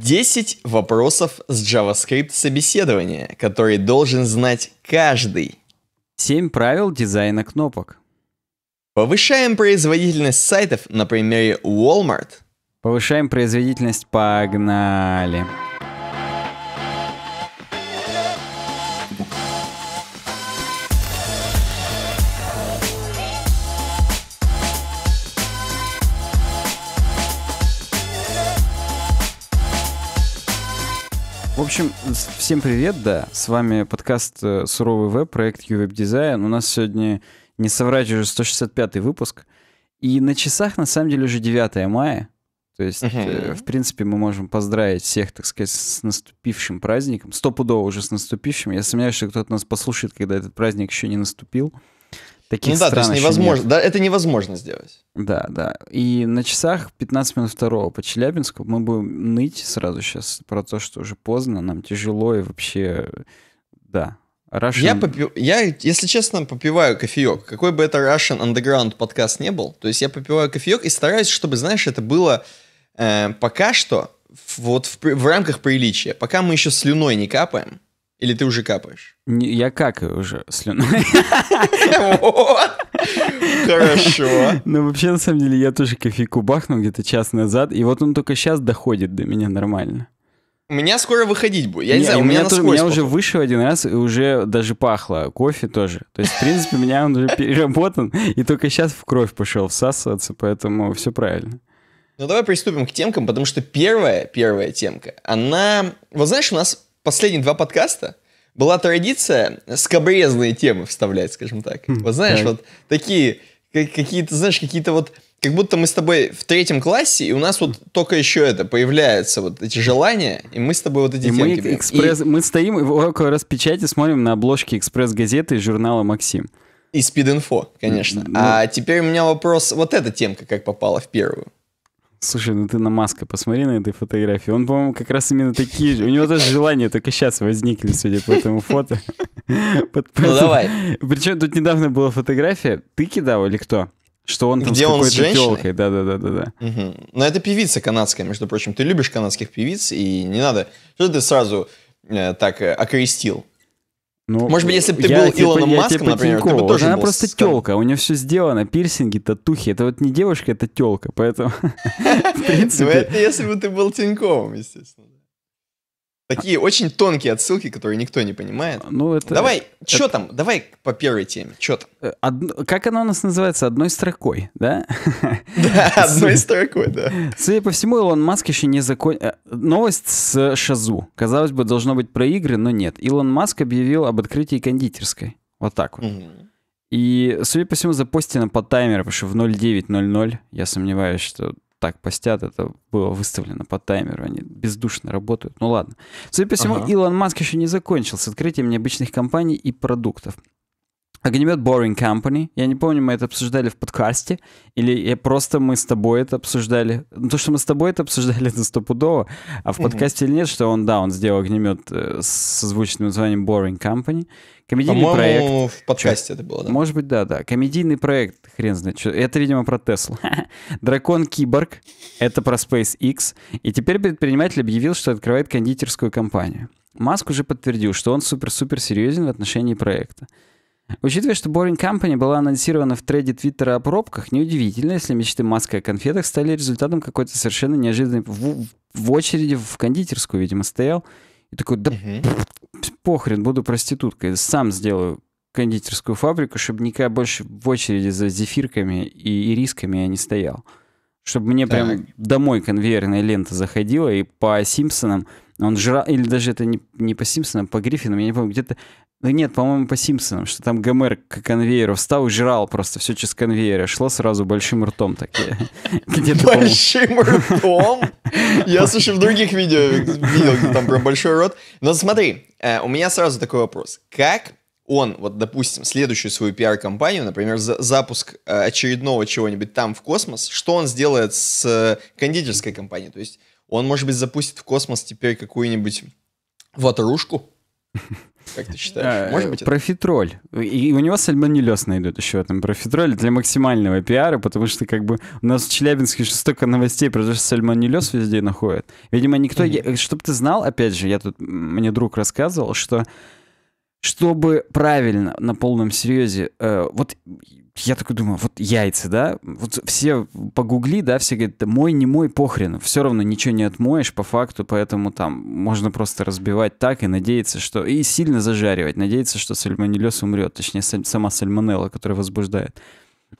10 вопросов с JavaScript собеседования, которые должен знать каждый. 7 правил дизайна кнопок. Повышаем производительность сайтов на примере Walmart. Повышаем производительность, погнали. общем, всем привет, да. С вами подкаст э, «Суровый веб», проект «Ювеб Дизайн». У нас сегодня, не соврать, уже 165 й выпуск. И на часах, на самом деле, уже 9 мая. То есть, uh-huh. в принципе, мы можем поздравить всех, так сказать, с наступившим праздником. Стопудово уже с наступившим. Я сомневаюсь, что кто-то нас послушает, когда этот праздник еще не наступил таких ну, да, стран то есть невозможно, да, это невозможно сделать. Да, да. И на часах 15 минут второго по Челябинску мы будем ныть сразу сейчас про то, что уже поздно, нам тяжело и вообще, да. Russian... Я, попи... я, если честно, попиваю кофеек. Какой бы это Russian Underground подкаст не был, то есть я попиваю кофеек и стараюсь, чтобы, знаешь, это было э, пока что вот в, в рамках приличия. Пока мы еще слюной не капаем, или ты уже капаешь? Не, я какаю уже слюной. Хорошо. Ну, вообще, на самом деле, я тоже кофейку бахнул где-то час назад, и вот он только сейчас доходит до меня нормально. У меня скоро выходить будет. Я не, не знаю, у меня, тоже, У меня уже вышел один раз, и уже даже пахло кофе тоже. То есть, в принципе, у меня он уже переработан, и только сейчас в кровь пошел всасываться, поэтому все правильно. Ну, давай приступим к темкам, потому что первая, первая темка, она... Вот знаешь, у нас последние два подкаста была традиция скобрезные темы вставлять, скажем так. Хм, вот знаешь, вот такие, какие-то, знаешь, какие-то вот как будто мы с тобой в третьем классе, и у нас вот только еще это появляются вот эти желания, и мы с тобой вот эти и мы, экспресс, и... мы стоим около распечати, смотрим на обложки экспресс-газеты и журнала «Максим». И спид-инфо, конечно. Ну, а теперь у меня вопрос, вот эта темка как попала в первую? Слушай, ну ты на Маска посмотри на этой фотографии. Он, по-моему, как раз именно такие же. У него даже желания только сейчас возникли, судя по этому фото. Ну давай. Причем тут недавно была фотография. Ты кидал или кто? Что он там Где с он с телкой. Да, да, да, да, да. Угу. Но это певица канадская, между прочим. Ты любишь канадских певиц, и не надо. Что ты сразу э, так э, окрестил? Ну, Может быть, если бы ты был типа, Илоном я, Маском, типа, например, Тинькова. ты бы тоже вот Она просто стар... телка, у нее все сделано, пирсинги, татухи. Это вот не девушка, это телка, поэтому... Ну, это если бы ты был Тиньковым, естественно. Такие очень тонкие отсылки, которые никто не понимает. А, ну, это... Давай, это... что там? Давай по первой теме. Что там? Э, од... Как оно у нас называется? Одной строкой, да? Да, одной строкой, да. Судя по всему, Илон Маск еще не закон... Э, новость с Шазу. Казалось бы, должно быть про игры, но нет. Илон Маск объявил об открытии кондитерской. Вот так вот. И, судя по всему, запостено по таймеру, потому что в 09.00, я сомневаюсь, что так постят, это было выставлено по таймеру, они бездушно работают. Ну ладно. Судя по всему, ага. Илон Маск еще не закончил с открытием необычных компаний и продуктов. Огнемет Boring Company. Я не помню, мы это обсуждали в подкасте, или я просто мы с тобой это обсуждали. Ну, то, что мы с тобой это обсуждали, это стопудово. А в подкасте или нет, что он, да, он сделал огнемет э, с озвученным названием Boring Company. Комедийный По-моему, проект. в подкасте Чё? это было, да? Может быть, да, да. Комедийный проект, хрен знает. Что. Это, видимо, про Теслу. Дракон Киборг. Это про SpaceX. И теперь предприниматель объявил, что открывает кондитерскую компанию. Маск уже подтвердил, что он супер-супер серьезен в отношении проекта. Учитывая, что Boring Company была анонсирована в трейде Твиттера о пробках, неудивительно, если мечты Маска о конфетах стали результатом какой-то совершенно неожиданной... В, в очереди в кондитерскую, видимо, стоял. И такой, да угу. похрен, буду проституткой. Сам сделаю кондитерскую фабрику, чтобы никогда больше в очереди за зефирками и ирисками я не стоял. Чтобы мне так. прям домой конвейерная лента заходила, и по Симпсонам он жрал, или даже это не, не по Симпсонам, по Гриффинам, я не помню, где-то да ну нет, по-моему, по Симпсонам, что там ГМР к конвейеру встал и жрал просто все через конвейер. Шло сразу большим ртом такие. Большим ртом? Я, слушай, в других видео видел, где там прям большой рот. Но смотри, э, у меня сразу такой вопрос. Как он, вот, допустим, следующую свою пиар-компанию, например, за запуск э, очередного чего-нибудь там в космос, что он сделает с э, кондитерской компанией? То есть он, может быть, запустит в космос теперь какую-нибудь ватрушку? Как ты считаешь? А, Может быть, профитроль. И у него сальмонеллез найдут еще этом профитроль для максимального пиара, потому что как бы у нас в Челябинске сейчас столько новостей про то, что сальмонеллез везде находят. Видимо, никто... Чтобы ты знал, опять же, я тут... Мне друг рассказывал, что чтобы правильно, на полном серьезе, э, вот я такой думаю, вот яйца, да? Вот все погугли, да, все говорят, да мой, не мой, похрен. Все равно ничего не отмоешь по факту, поэтому там можно просто разбивать так и надеяться, что... И сильно зажаривать, надеяться, что сальмонеллез умрет, точнее, сама сальмонелла, которая возбуждает.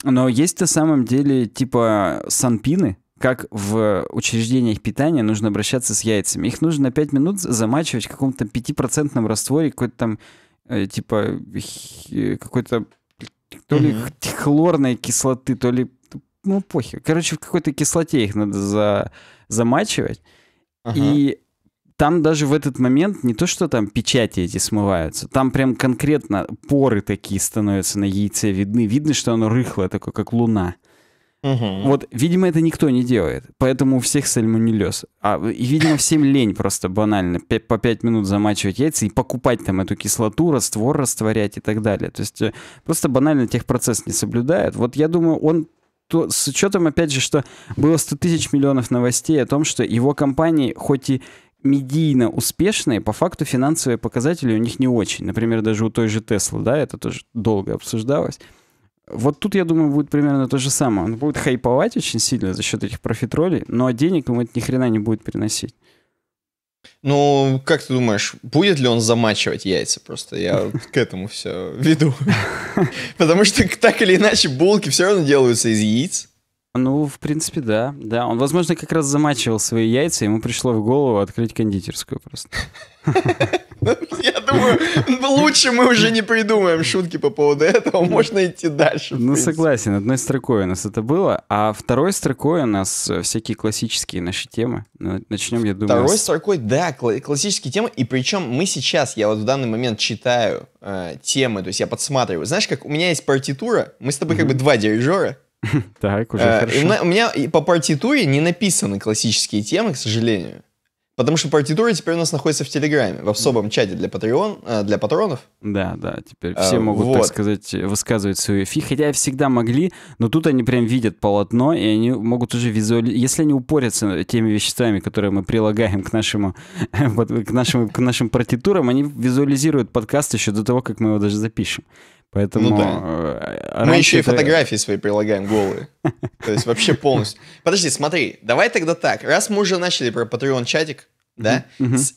Но есть на самом деле типа санпины, как в учреждениях питания нужно обращаться с яйцами. Их нужно на 5 минут замачивать в каком-то 5% растворе, какой-то там э, типа какой-то то ли хлорной кислоты, то ли... Ну, похер. Короче, в какой-то кислоте их надо за... замачивать. Ага. И там даже в этот момент не то, что там печати эти смываются, там прям конкретно поры такие становятся на яйце видны. Видно, что оно рыхлое такое, как луна. Угу. Вот, видимо, это никто не делает. Поэтому у всех сальмонеллез. А, и, видимо, всем лень просто банально. по 5 минут замачивать яйца и покупать там эту кислоту, раствор растворять и так далее. То есть э, просто банально техпроцесс не соблюдают. Вот я думаю, он то, с учетом, опять же, что было 100 тысяч миллионов новостей о том, что его компании, хоть и медийно успешные, по факту финансовые показатели у них не очень. Например, даже у той же Tesla, да, это тоже долго обсуждалось. Вот тут, я думаю, будет примерно то же самое. Он будет хайповать очень сильно за счет этих профитролей, но денег ему это ни хрена не будет приносить. Ну, как ты думаешь, будет ли он замачивать яйца? Просто я к этому все веду. Потому что так или иначе булки все равно делаются из яиц. Ну, в принципе, да. Да, он, возможно, как раз замачивал свои яйца, ему пришло в голову открыть кондитерскую просто. Я думаю, лучше мы уже не придумаем шутки по поводу этого, можно идти дальше. Ну, согласен, одной строкой у нас это было, а второй строкой у нас э, всякие классические наши темы. Ну, Начнем, я думаю... Второй строкой, да, классические темы, и причем мы сейчас, я вот в данный момент читаю э, темы, то есть я подсматриваю. Знаешь, как у меня есть партитура, мы с тобой как бы два дирижера, Так, уже э, хорошо. У меня по партитуре не написаны классические темы, к сожалению. Потому что партитура теперь у нас находится в Телеграме, в особом чате для, Патреон, э, для патронов. Да, да, теперь э, все а, могут, вот. так сказать, высказывать свои фи, хотя всегда могли, но тут они прям видят полотно, и они могут уже визуализировать. Если они упорятся теми веществами, которые мы прилагаем к, нашему, к, нашему, к нашим партитурам, они визуализируют подкаст еще до того, как мы его даже запишем. Поэтому... Ну, да. Э, мы еще это... и фотографии свои прилагаем голые. То есть вообще полностью. Подожди, смотри, давай тогда так. Раз мы уже начали про Patreon-чатик, да?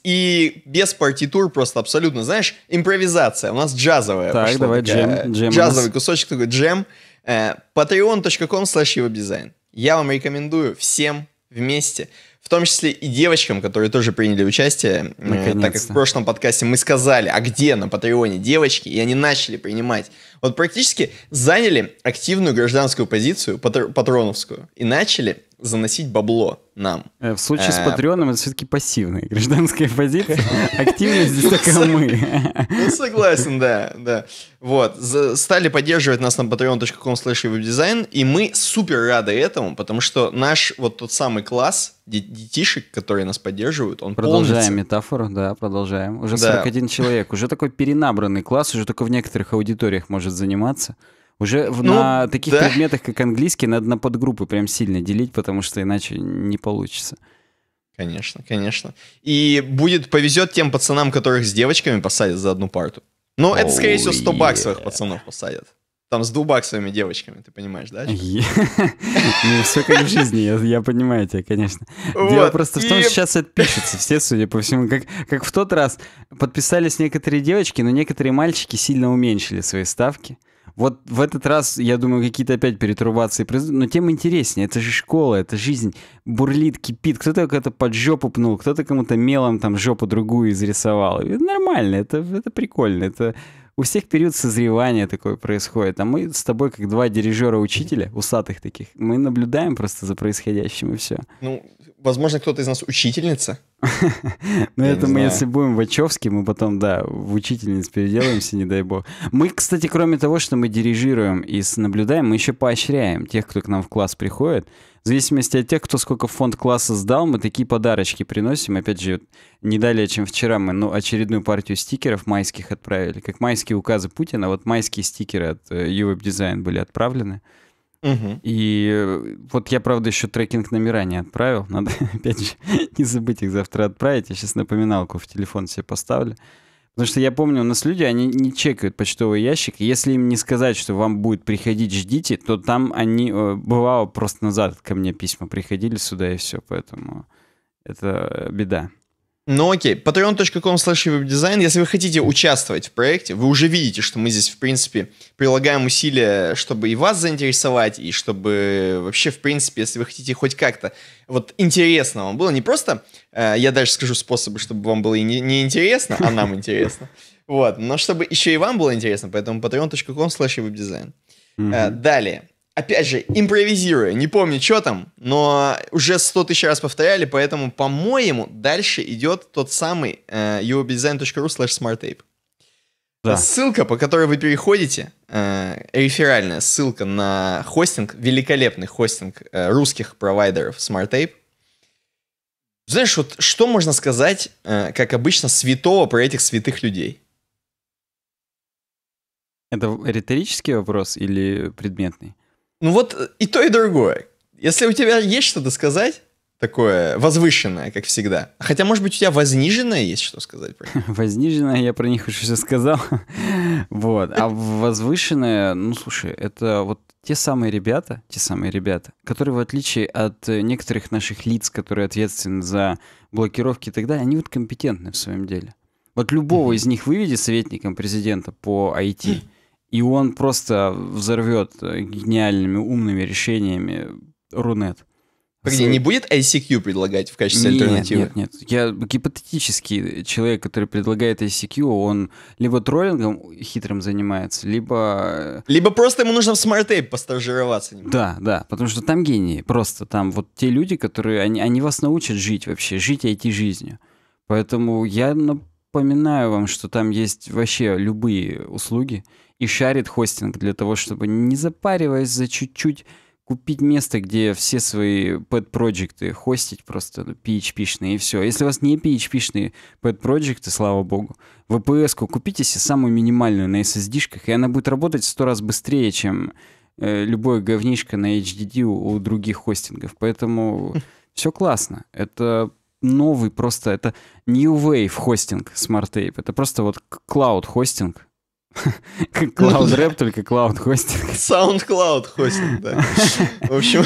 И без партитур просто абсолютно, знаешь, импровизация. У нас джазовая. Так, давай джем, Джазовый кусочек такой джем. Э, Patreon.com slash дизайн. Я вам рекомендую всем вместе в том числе и девочкам, которые тоже приняли участие, Наконец-то. Э, так как в прошлом подкасте мы сказали, а где на Патреоне девочки, и они начали принимать. Вот практически заняли активную гражданскую позицию, патроновскую, и начали заносить бабло нам. Э, в случае с э, Патреоном это все-таки пассивная гражданская позиция. Активность здесь только ну, мы. Ну, согласен, да, да. Вот. Стали поддерживать нас на patreon.com slash и мы супер рады этому, потому что наш вот тот самый класс детишек, которые нас поддерживают, он Продолжаем метафору, да, продолжаем. Уже 41 человек, уже такой перенабранный класс, уже только в некоторых аудиториях может заниматься. Уже в, ну, на таких да. предметах, как английский, надо на подгруппы прям сильно делить, потому что иначе не получится. Конечно, конечно. И будет повезет тем пацанам, которых с девочками посадят за одну парту. Но ну, это, скорее всего, 100 yeah. баксовых пацанов посадят. Там с двубаксовыми девочками, ты понимаешь, да? Ну, все как в жизни, я понимаю тебя, конечно. Дело просто в том, что сейчас это пишется, все, судя по всему. Как в тот раз подписались некоторые девочки, но некоторые мальчики сильно уменьшили свои ставки. Вот в этот раз, я думаю, какие-то опять перетрубации произойдут, но тем интереснее. Это же школа, это жизнь бурлит, кипит. Кто-то кого-то под жопу пнул, кто-то кому-то мелом там жопу другую изрисовал. Это нормально, это, это прикольно, это у всех период созревания такой происходит. А мы с тобой, как два дирижера-учителя, усатых таких, мы наблюдаем просто за происходящим, и все. Ну, возможно, кто-то из нас учительница. Ну, это мы, если будем в Вачовске, мы потом, да, в учительниц переделаемся, не дай бог. Мы, кстати, кроме того, что мы дирижируем и наблюдаем, мы еще поощряем тех, кто к нам в класс приходит. В зависимости от тех, кто сколько фонд класса сдал, мы такие подарочки приносим. Опять же, не далее, чем вчера мы ну, очередную партию стикеров майских отправили. Как майские указы Путина, вот майские стикеры от Europe э, Design были отправлены. И э, вот я, правда, еще трекинг номера не отправил. Надо, опять же, не забыть их завтра отправить. Я сейчас напоминалку в телефон себе поставлю. Потому что я помню, у нас люди, они не чекают почтовый ящик. Если им не сказать, что вам будет приходить, ждите, то там они... Э, бывало, просто назад ко мне письма приходили сюда и все. Поэтому это э, беда. Ну окей, patreon.com slash веб-дизайн. Если вы хотите участвовать в проекте, вы уже видите, что мы здесь, в принципе, прилагаем усилия, чтобы и вас заинтересовать, и чтобы вообще, в принципе, если вы хотите хоть как-то вот интересно вам было, не просто, э, я дальше скажу способы, чтобы вам было и не, не интересно, а нам интересно, вот, но чтобы еще и вам было интересно, поэтому patreon.com slash веб-дизайн. Э, далее опять же, импровизируя, не помню, что там, но уже сто тысяч раз повторяли, поэтому, по-моему, дальше идет тот самый э, uobdesign.ru slash smarttape. Да. Ссылка, по которой вы переходите, э, реферальная ссылка на хостинг, великолепный хостинг э, русских провайдеров SmartTape. Знаешь, вот что можно сказать, э, как обычно, святого про этих святых людей? Это риторический вопрос или предметный? Ну вот э, и то, и другое. Если у тебя есть что-то сказать, такое возвышенное, как всегда. Хотя, может быть, у тебя возниженное есть что сказать? Возниженное, я про них уже все сказал. Вот. А возвышенное, ну, слушай, это вот те самые ребята, те самые ребята, которые, в отличие от э, некоторых наших лиц, которые ответственны за блокировки и так далее, они вот компетентны в своем деле. Вот любого из них выведи советником президента по IT — И он просто взорвет э, гениальными, умными решениями Рунет. Погоди, не будет ICQ предлагать в качестве нет, альтернативы? Нет, нет, Я гипотетический человек, который предлагает ICQ, он либо троллингом хитрым занимается, либо... Э, либо просто ему нужно в Smart эйп постажироваться. Да, да, потому что там гении. Просто там вот те люди, которые... Они, они вас научат жить вообще, жить IT-жизнью. Поэтому я напоминаю вам, что там есть вообще любые услуги и шарит хостинг для того, чтобы, не запариваясь за чуть-чуть, купить место, где все свои pet проекты хостить просто ну, PHP-шные и все. Если у вас не PHP-шные pet проекты слава богу, VPS-ку купите себе самую минимальную на SSD-шках, и она будет работать в сто раз быстрее, чем э, любое говнишко на HDD у, у других хостингов. Поэтому все классно. Это новый просто, это new wave хостинг SmartTape. Это просто вот cloud хостинг ну клауд рэп только клауд хостинг. SoundCloud хостинг, да. В общем,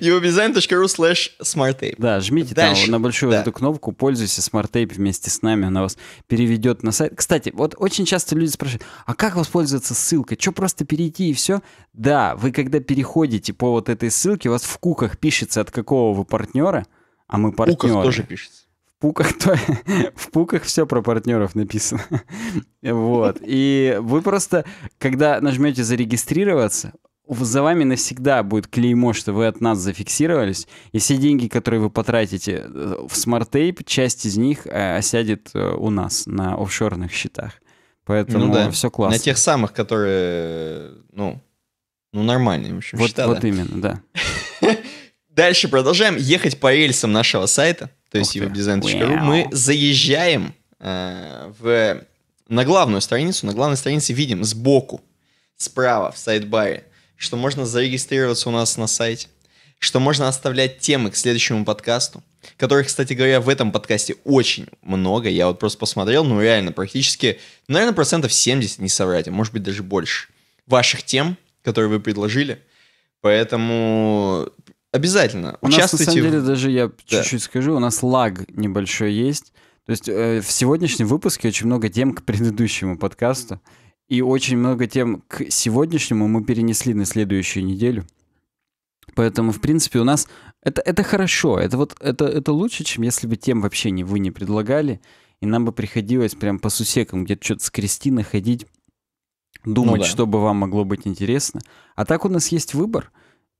uwebdesign.ru slash smarttape. Да, жмите Дальше. там на большую да. эту кнопку, пользуйтесь smarttape вместе с нами, она вас переведет на сайт. Кстати, вот очень часто люди спрашивают, а как воспользоваться ссылкой? Что, просто перейти и все? Да, вы когда переходите по вот этой ссылке, у вас в куках пишется, от какого вы партнера, а мы партнеры. В куках тоже пишется пуках, то, в пуках все про партнеров написано. вот. И вы просто, когда нажмете зарегистрироваться, за вами навсегда будет клеймо, что вы от нас зафиксировались, и все деньги, которые вы потратите э, в Smart Tape, часть из них э, осядет э, у нас на офшорных счетах. Поэтому ну да. все классно. На тех самых, которые, ну, ну нормальные, в общем, вот, счета, Вот да. именно, да. Дальше продолжаем ехать по рельсам нашего сайта, то есть его webdesign.ru. Мы заезжаем э, в, на главную страницу. На главной странице видим сбоку, справа, в сайт-баре, что можно зарегистрироваться у нас на сайте, что можно оставлять темы к следующему подкасту, которых, кстати говоря, в этом подкасте очень много. Я вот просто посмотрел, ну реально, практически, ну, наверное, процентов 70, не соврать, а может быть даже больше, ваших тем, которые вы предложили. Поэтому Обязательно. У нас, на самом деле, даже я чуть-чуть скажу, у нас лаг небольшой есть. То есть э, в сегодняшнем выпуске очень много тем к предыдущему подкасту, и очень много тем к сегодняшнему мы перенесли на следующую неделю. Поэтому, в принципе, у нас это, это хорошо. Это вот это, это лучше, чем если бы тем вообще не вы не предлагали. И нам бы приходилось прям по сусекам где-то что-то скрести, находить, думать, ну, да. что бы вам могло быть интересно. А так у нас есть выбор.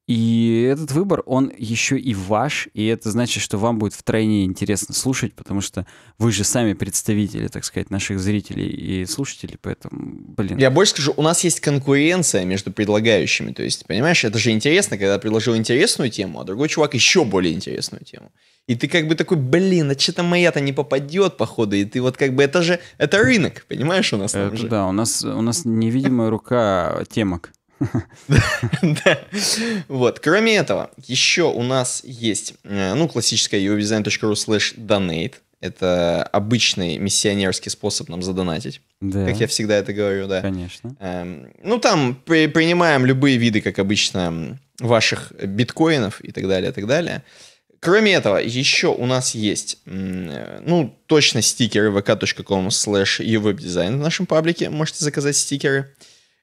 И этот выбор, он еще и ваш, и это значит, что вам будет втройне интересно слушать, потому что вы же сами представители, так сказать, наших зрителей и слушателей, поэтому, блин. Я больше скажу, у нас есть конкуренция между предлагающими, то есть, понимаешь, это же интересно, когда предложил интересную тему, а другой чувак еще более интересную тему. И ты как бы такой, блин, а что-то моя-то не попадет, походу. И ты вот как бы, это же, это рынок, понимаешь, у нас там это, же. Да, у нас, у нас невидимая рука темок. Вот. Кроме этого, еще у нас есть, э, ну, классическая uobdesign.ru slash donate. Это обычный миссионерский способ нам задонатить. Да. Как я всегда это говорю, да. Конечно. Эм, ну, там при, принимаем любые виды, как обычно, ваших биткоинов и так далее, и так далее. Кроме этого, еще у нас есть, э, ну, точно стикеры vk.com slash uwebdesign в нашем паблике. Можете заказать стикеры. Э,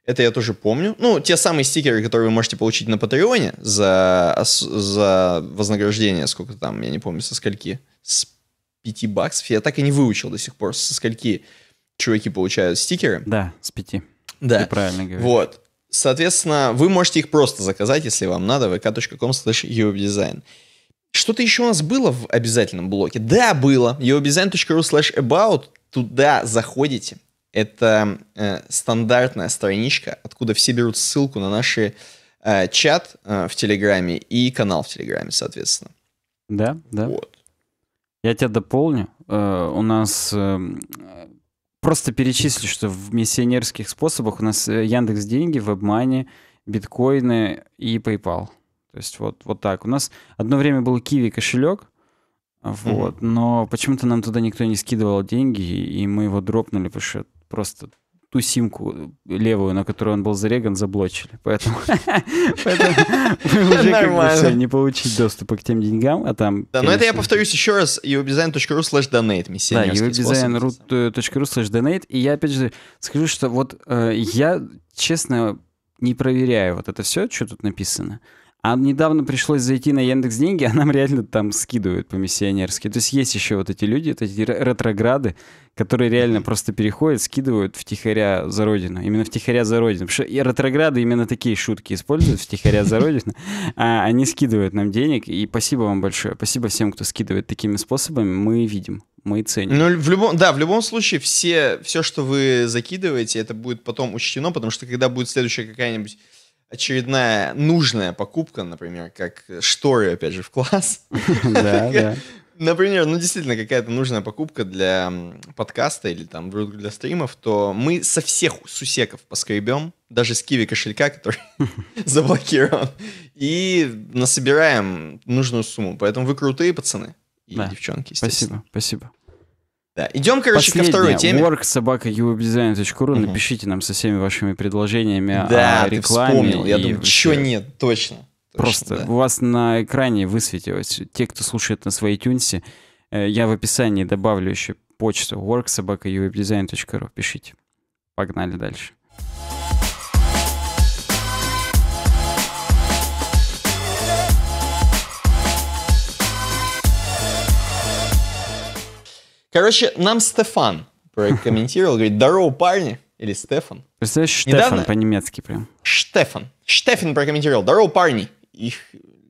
это я тоже помню. Ну, те самые стикеры, которые вы можете получить на Патреоне за, за вознаграждение, сколько там, я не помню, со скольки, с 5 баксов. Я так и не выучил до сих пор, со скольки чуваки получают стикеры. Да, с 5. Да. Ты правильно говоришь. Вот. Соответственно, вы можете их просто заказать, если вам надо, vk.com slash Что-то еще у нас было в обязательном блоке? Да, было. uobdesign.ru slash about. Туда заходите, это э, стандартная страничка, откуда все берут ссылку на наш э, чат э, в Телеграме и канал в Телеграме, соответственно. Да, да. Вот. Я тебя дополню. Э, у нас э, просто перечислю, что в миссионерских способах у нас э, Яндекс Деньги, WebMoney, биткоины и PayPal. То есть вот, вот так. У нас одно время был Киви кошелек, вот, mm-hmm. но почему-то нам туда никто не скидывал деньги, и мы его дропнули, потому что просто ту симку левую, на которую он был зареган, заблочили. Поэтому уже как бы все, не получить доступа к тем деньгам, а там... Да, но это я повторюсь еще раз, uwebdesign.ru slash donate, Да, uwebdesign.ru slash donate, и я опять же скажу, что вот э, я, честно, не проверяю вот это все, что тут написано. А недавно пришлось зайти на Яндекс Деньги, а нам реально там скидывают по миссионерски. То есть есть еще вот эти люди, вот эти ретрограды, которые реально просто переходят, скидывают в втихаря за родину. Именно в втихаря за родину. Потому что и ретрограды именно такие шутки используют, в втихаря за родину. А они скидывают нам денег. И спасибо вам большое. Спасибо всем, кто скидывает такими способами. Мы видим мы ценим. Ну, в любом, да, в любом случае, все, все, что вы закидываете, это будет потом учтено, потому что когда будет следующая какая-нибудь очередная нужная покупка, например, как шторы, опять же, в класс. Да, да. Например, ну действительно какая-то нужная покупка для подкаста или там для стримов, то мы со всех сусеков поскребем, даже с киви кошелька, который заблокирован, и насобираем нужную сумму. Поэтому вы крутые пацаны и девчонки, Спасибо, спасибо. Да. Идем, короче, Последняя. ко второй теме. Work собака uwebdesign.ru. Угу. Напишите нам со всеми вашими предложениями да, о рекламе. Ты вспомнил. Я думаю, что нет, точно. точно Просто да. у вас на экране высветилось. Те, кто слушает на своей тюнсе, я в описании добавлю еще почту work собака worksobaka.uwebdesign.ru. Пишите. Погнали дальше. Короче, нам Стефан прокомментировал, говорит, здорово, парни, или Стефан. Представляешь, Штефан Недавно... по-немецки прям. Штефан. Штефан прокомментировал, здорово, парни. Их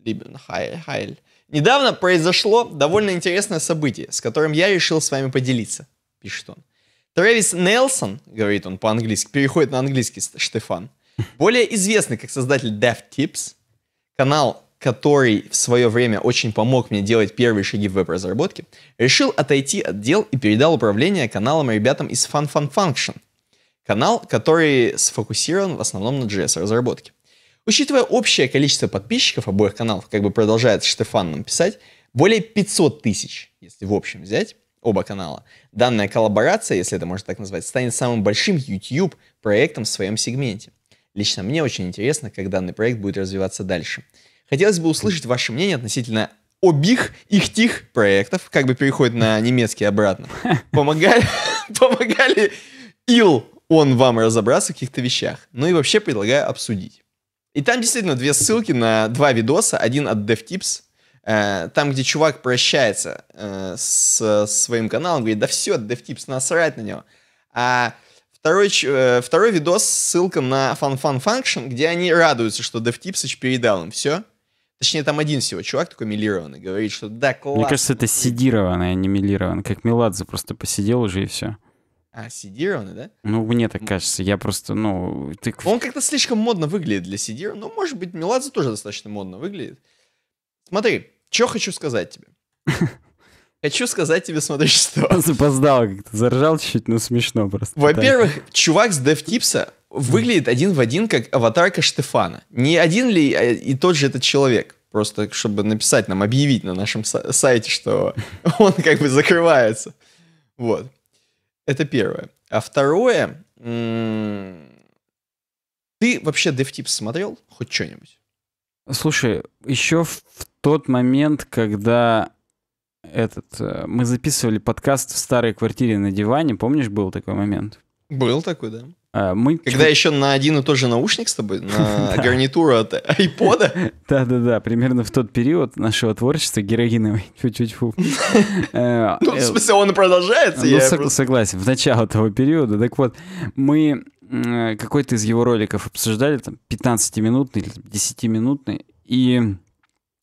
либен хайль. Недавно произошло довольно интересное событие, с которым я решил с вами поделиться, пишет он. Трэвис Нелсон, говорит он по-английски, переходит на английский Штефан, более известный как создатель Tips канал который в свое время очень помог мне делать первые шаги в веб-разработке, решил отойти от дел и передал управление каналом ребятам из Fun Fun Function. Канал, который сфокусирован в основном на JS-разработке. Учитывая общее количество подписчиков обоих каналов, как бы продолжает Штефан нам писать, более 500 тысяч, если в общем взять, оба канала. Данная коллаборация, если это можно так назвать, станет самым большим YouTube-проектом в своем сегменте. Лично мне очень интересно, как данный проект будет развиваться дальше – Хотелось бы услышать ваше мнение относительно обих их тих проектов, как бы переходит на немецкий обратно. Помогали, помогали Ил он вам разобраться в каких-то вещах. Ну и вообще предлагаю обсудить. И там действительно две ссылки на два видоса. Один от DevTips, э, там, где чувак прощается э, с своим каналом, говорит, да все, DevTips, насрать на него. А второй, э, второй видос ссылка на FunFun Function, где они радуются, что DevTipsыч передал им все. Точнее, там один всего чувак такой милированный говорит, что да, класс. Мне кажется, это сидированный, а не милированный. Как Меладзе просто посидел уже и все. А, сидированный, да? Ну, мне так кажется. Я просто, ну... Ты... Он как-то слишком модно выглядит для сидированного. Ну, может быть, Меладзе тоже достаточно модно выглядит. Смотри, что хочу сказать тебе. Хочу сказать тебе, смотри, что... Запоздал как-то, заржал чуть-чуть, но смешно просто. Во-первых, чувак с DevTips'а выглядит один в один, как аватарка Штефана. Не один ли э, и тот же этот человек? Просто чтобы написать нам, объявить на нашем сайте, что он как бы закрывается. Вот. Это первое. А второе... Ты вообще DevTips смотрел? Хоть что-нибудь? Слушай, еще в тот момент, когда этот, э, мы записывали подкаст в старой квартире на диване, помнишь, был такой момент? Был такой, да. А, мы... Когда еще на один и тот же наушник с тобой, на гарнитуру от айпода? Да-да-да, примерно в тот период нашего творчества героиновой. Чуть-чуть фу. Э, ну, в э, смысле, он и продолжается? Ну, согласен, в начало того периода. Так вот, мы э, какой-то из его роликов обсуждали, там, 15-минутный или 10-минутный, и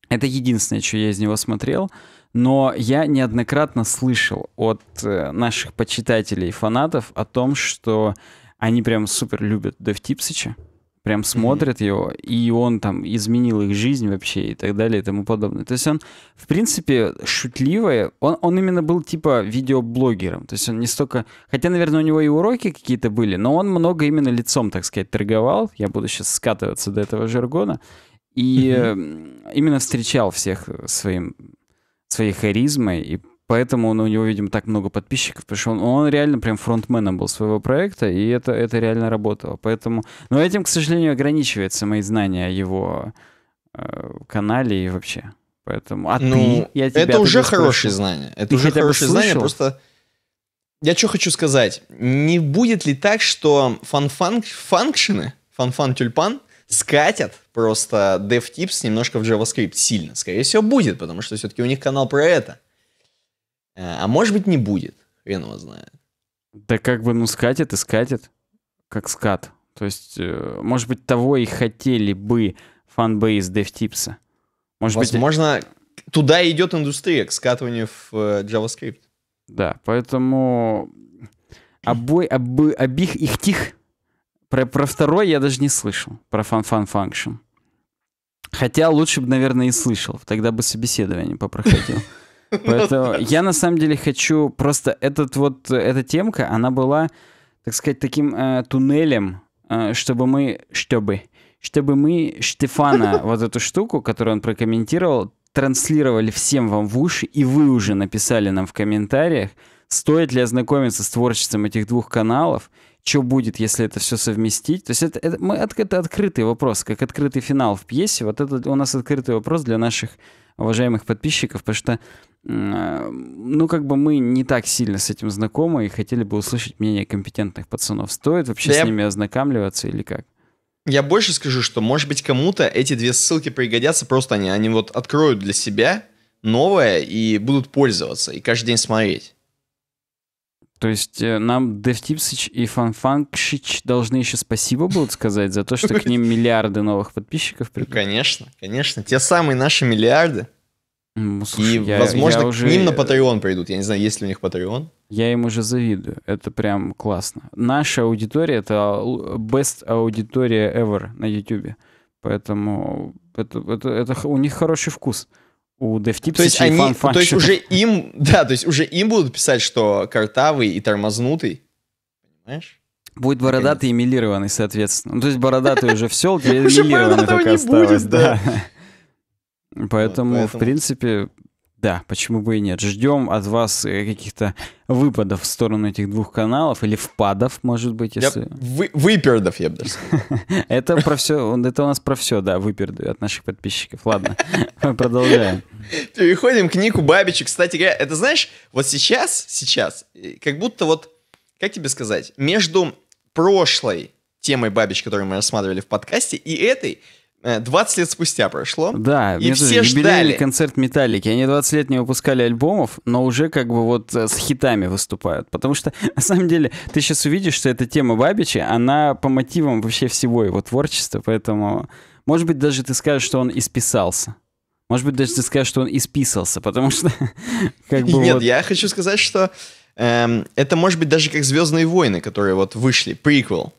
это единственное, что я из него смотрел, но я неоднократно слышал от наших почитателей и фанатов о том, что они прям супер любят Дэв Типсича, прям смотрят mm-hmm. его, и он там изменил их жизнь вообще и так далее и тому подобное. То есть он, в принципе, шутливый, он, он именно был типа видеоблогером, то есть он не столько... Хотя, наверное, у него и уроки какие-то были, но он много именно лицом, так сказать, торговал, я буду сейчас скатываться до этого жаргона, и mm-hmm. именно встречал всех своим своей харизмой и Поэтому он, у него, видимо, так много подписчиков, потому что он, он реально прям фронтменом был своего проекта, и это, это реально работало. Поэтому... Но этим, к сожалению, ограничиваются мои знания о его э, канале и вообще. Поэтому... А ну, ты? Я тебя, это уже хорошее знание. Это ты уже хорошее знание, просто... Я что хочу сказать. Не будет ли так, что фан-фанкшены, фан фан-фан-тюльпан скатят просто DevTips немножко в JavaScript сильно? Скорее всего, будет, потому что все-таки у них канал про это. Э, а может быть не будет, хрен его знает. Да как бы, ну, скатит и скатит, как скат. То есть, э, может быть, того и хотели бы фанбейс DevTips'а. Может э, Возможно, быть... туда идет индустрия, к скатыванию в JavaScript. Да, поэтому обой, об, обих их тих. Про, про второй я даже не слышал, про фан-фан function. Хотя лучше бы, наверное, и слышал. Тогда бы собеседование попроходил. Поэтому я на самом деле хочу просто этот вот эта темка, она была, так сказать, таким э, туннелем, э, чтобы мы, чтобы, чтобы мы Штефана вот эту штуку, которую он прокомментировал, транслировали всем вам в уши, и вы уже написали нам в комментариях, стоит ли ознакомиться с творчеством этих двух каналов, что будет, если это все совместить. То есть это, это, мы, это, открытый вопрос, как открытый финал в пьесе. Вот это у нас открытый вопрос для наших уважаемых подписчиков, потому что, ну, как бы мы не так сильно с этим знакомы и хотели бы услышать мнение компетентных пацанов. Стоит вообще да с ними я... ознакомливаться или как? Я больше скажу, что, может быть, кому-то эти две ссылки пригодятся, просто они, они вот откроют для себя новое и будут пользоваться, и каждый день смотреть. То есть э, нам Девтипсич и Фанфанкшич должны еще спасибо будут сказать за то, что к ним миллиарды новых подписчиков придут. Конечно, конечно. Те самые наши миллиарды. Ну, слушай, и, я, возможно, я уже... к ним на патреон придут. Я не знаю, есть ли у них патреон. Я им уже завидую. Это прям классно. Наша аудитория — это best аудитория ever на YouTube. Поэтому это, это, это, у них хороший вкус у DevTips то есть они, фан То есть уже им, да, то есть уже им будут писать, что картавый и тормознутый, понимаешь? Будет бородатый и милированный, соответственно. Ну, то есть бородатый уже все, теперь милированный только осталось. да. Поэтому, в принципе, да, почему бы и нет. Ждем от вас э, каких-то выпадов в сторону этих двух каналов или впадов, может быть, если... вы, выпердов, я бы даже Это про все, это у нас про все, да, выперды от наших подписчиков. Ладно, продолжаем. Переходим к Нику Бабичу. Кстати говоря, это знаешь, вот сейчас, сейчас, э, как будто вот, как тебе сказать, между прошлой темой Бабич, которую мы рассматривали в подкасте, и этой 20 э, лет спустя прошло. Да, и все ждали. концерт Металлики. Они 20 лет не выпускали альбомов, но уже как бы вот э, с хитами выступают. Потому что, на самом деле, ты сейчас увидишь, что эта тема Бабича, она по мотивам вообще всего его творчества, поэтому... Может быть, даже ты скажешь, что он исписался. Может быть, даже ты скажешь, что он исписался, потому что... как бы Нет, вот... я хочу сказать, что эм, это может быть даже как «Звездные войны», которые вот вышли, приквел.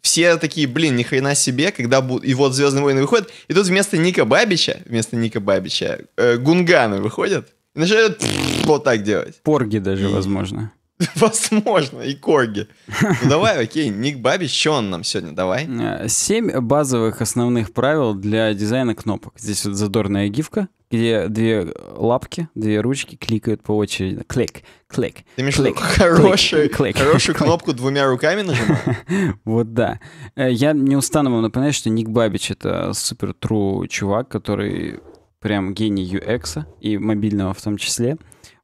Все такие, блин, ни хрена себе, когда будут... И вот «Звездные войны» выходят, и тут вместо Ника Бабича, вместо Ника Бабича, э, гунганы выходят. И начинают вот так делать. Порги даже, и... возможно. Возможно, и Корги. Ну давай, окей, Ник Бабич, что он нам сегодня, давай? Э, семь базовых основных правил для дизайна кнопок. Здесь вот задорная гифка, где две лапки, две ручки кликают по очереди. Клик, клик, Ты имеешь клик, хорошую, клик, хорошую клик. кнопку двумя руками нажимаешь? вот да. Э, я не устану вам напоминать, что Ник Бабич — это супер тру чувак, который прям гений UX и мобильного в том числе.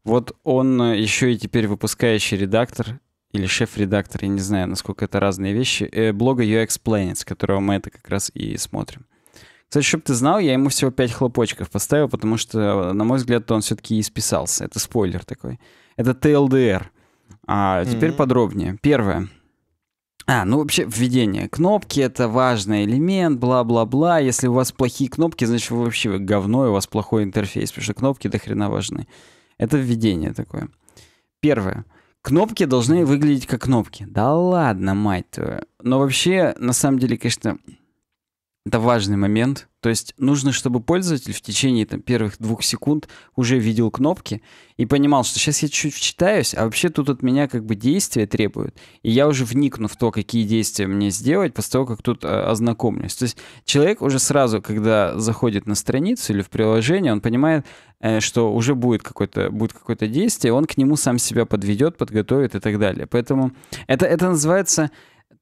Вот он э, еще и теперь выпускающий редактор или шеф-редактор, я не знаю, насколько это разные вещи, э, блога UX Planet, с которого мы это как раз и смотрим. Кстати, чтобы ты знал, я ему всего 5 хлопочков поставил, потому что, э, на мой взгляд, он все-таки и списался. Это спойлер такой. Это TLDR. А теперь mm-hmm. подробнее. Первое. А, ну вообще введение. Кнопки — это важный элемент, бла-бла-бла. Если у вас плохие кнопки, значит, вы вообще говно, и у вас плохой интерфейс, потому что кнопки до хрена важны. Это введение такое. Первое. Кнопки должны выглядеть как кнопки. Да ладно, мать твою. Но вообще, на самом деле, конечно, это важный момент. То есть нужно, чтобы пользователь в течение там, первых двух секунд уже видел кнопки и понимал, что сейчас я чуть-чуть вчитаюсь, а вообще тут от меня как бы действия требуют. И я уже вникну в то, какие действия мне сделать после того, как тут э, ознакомлюсь. То есть человек уже сразу, когда заходит на страницу или в приложение, он понимает, э, что уже будет какое-то будет какое-то действие, он к нему сам себя подведет, подготовит и так далее. Поэтому это, это называется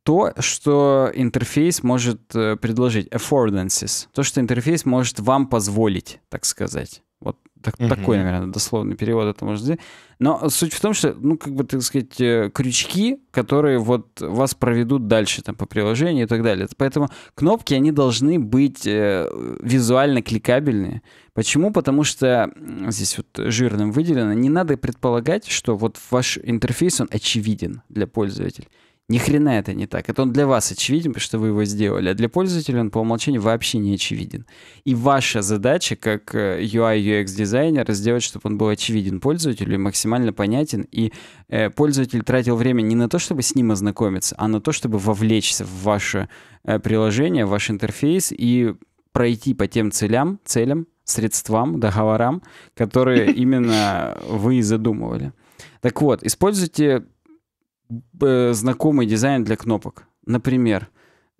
то, что интерфейс может э, предложить, affordances, то, что интерфейс может вам позволить, так сказать. Вот так, угу. такой, наверное, дословный перевод это может быть. Но суть в том, что, ну, как бы, так сказать, э, крючки, которые вот вас проведут дальше там по приложению и так далее. Поэтому кнопки, они должны быть э, визуально кликабельные. Почему? Потому что здесь вот жирным выделено, не надо предполагать, что вот ваш интерфейс, он очевиден для пользователя. Ни хрена это не так. Это он для вас очевиден, потому что вы его сделали, а для пользователя он по умолчанию вообще не очевиден. И ваша задача, как э, UI UX дизайнера, сделать, чтобы он был очевиден пользователю и максимально понятен, и э, пользователь тратил время не на то, чтобы с ним ознакомиться, а на то, чтобы вовлечься в ваше э, приложение, в ваш интерфейс и пройти по тем целям, целям, средствам, договорам, которые именно вы задумывали. Так вот, используйте знакомый дизайн для кнопок. Например,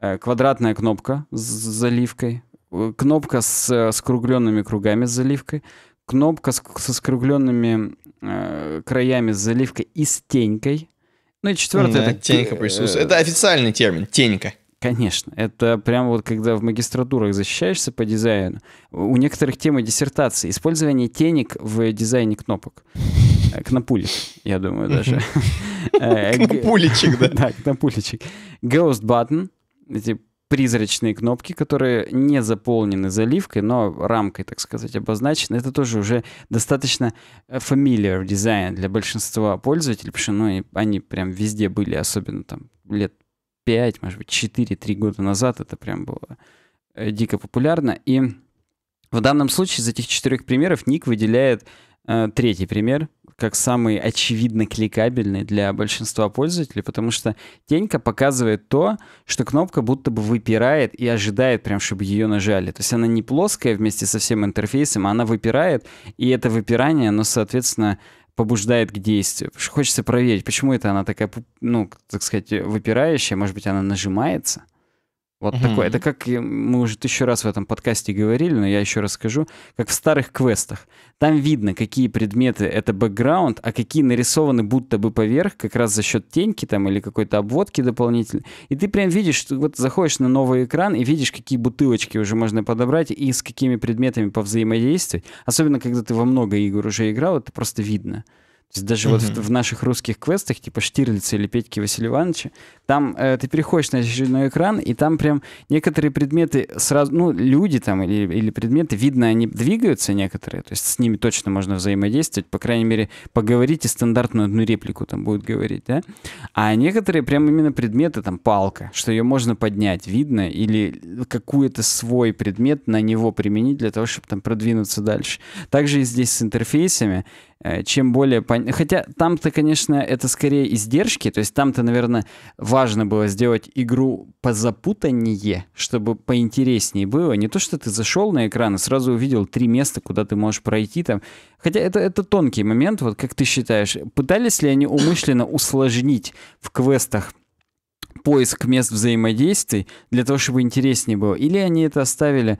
э, квадратная кнопка с заливкой, э, кнопка с э, скругленными кругами с заливкой, кнопка с, со скругленными э, краями с заливкой и с тенькой. Ну и четвертое... Да, это... Тенька присутствует. Это официальный термин, тенька. Конечно, это прямо вот когда в магистратурах защищаешься по дизайну, у некоторых тема диссертации использование теник в дизайне кнопок. Э, Кнопулик, я думаю даже. Э, кнопуличек, да. Да, кнопуличек. Ghost button, эти призрачные кнопки, которые не заполнены заливкой, но рамкой, так сказать, обозначены. Это тоже уже достаточно familiar дизайн для большинства пользователей, потому что ну, они прям везде были, особенно там лет 5, может быть, 4-3 года назад это прям было э, дико популярно. И в данном случае из этих четырех примеров Ник выделяет э, третий пример как самый очевидно кликабельный для большинства пользователей, потому что тенька показывает то, что кнопка будто бы выпирает и ожидает прям, чтобы ее нажали. То есть она не плоская вместе со всем интерфейсом, а она выпирает, и это выпирание, оно, соответственно, побуждает к действию. Потому что хочется проверить, почему это она такая, ну, так сказать, выпирающая, может быть, она нажимается. Вот угу. такой. Это как э, мы уже тысячу раз в этом подкасте говорили, но я еще расскажу, как в старых квестах. Там видно, какие предметы это бэкграунд, а какие нарисованы будто бы поверх, как раз за счет теньки там или какой-то обводки дополнительной. И ты прям видишь, что вот заходишь на новый экран и видишь, какие бутылочки уже можно подобрать и с какими предметами повзаимодействовать. Особенно, когда ты во много игр уже играл, это просто видно. То есть даже mm-hmm. вот в, в наших русских квестах, типа Штирлица или Петьки Василия Ивановича, там э, ты переходишь на очередной экран, и там прям некоторые предметы сразу, ну, люди там или, или предметы, видно, они двигаются некоторые, то есть с ними точно можно взаимодействовать, по крайней мере, поговорить и стандартную одну реплику там будет говорить, да? А некоторые прям именно предметы, там, палка, что ее можно поднять, видно, или какую то свой предмет на него применить для того, чтобы там продвинуться дальше. Также и здесь с интерфейсами э, чем более... Пон... Хотя там-то, конечно, это скорее издержки, то есть там-то, наверное, важно было сделать игру позапутаннее, чтобы поинтереснее было. Не то, что ты зашел на экран и сразу увидел три места, куда ты можешь пройти там. Хотя это, это тонкий момент, вот как ты считаешь, пытались ли они умышленно усложнить в квестах поиск мест взаимодействий для того, чтобы интереснее было? Или они это оставили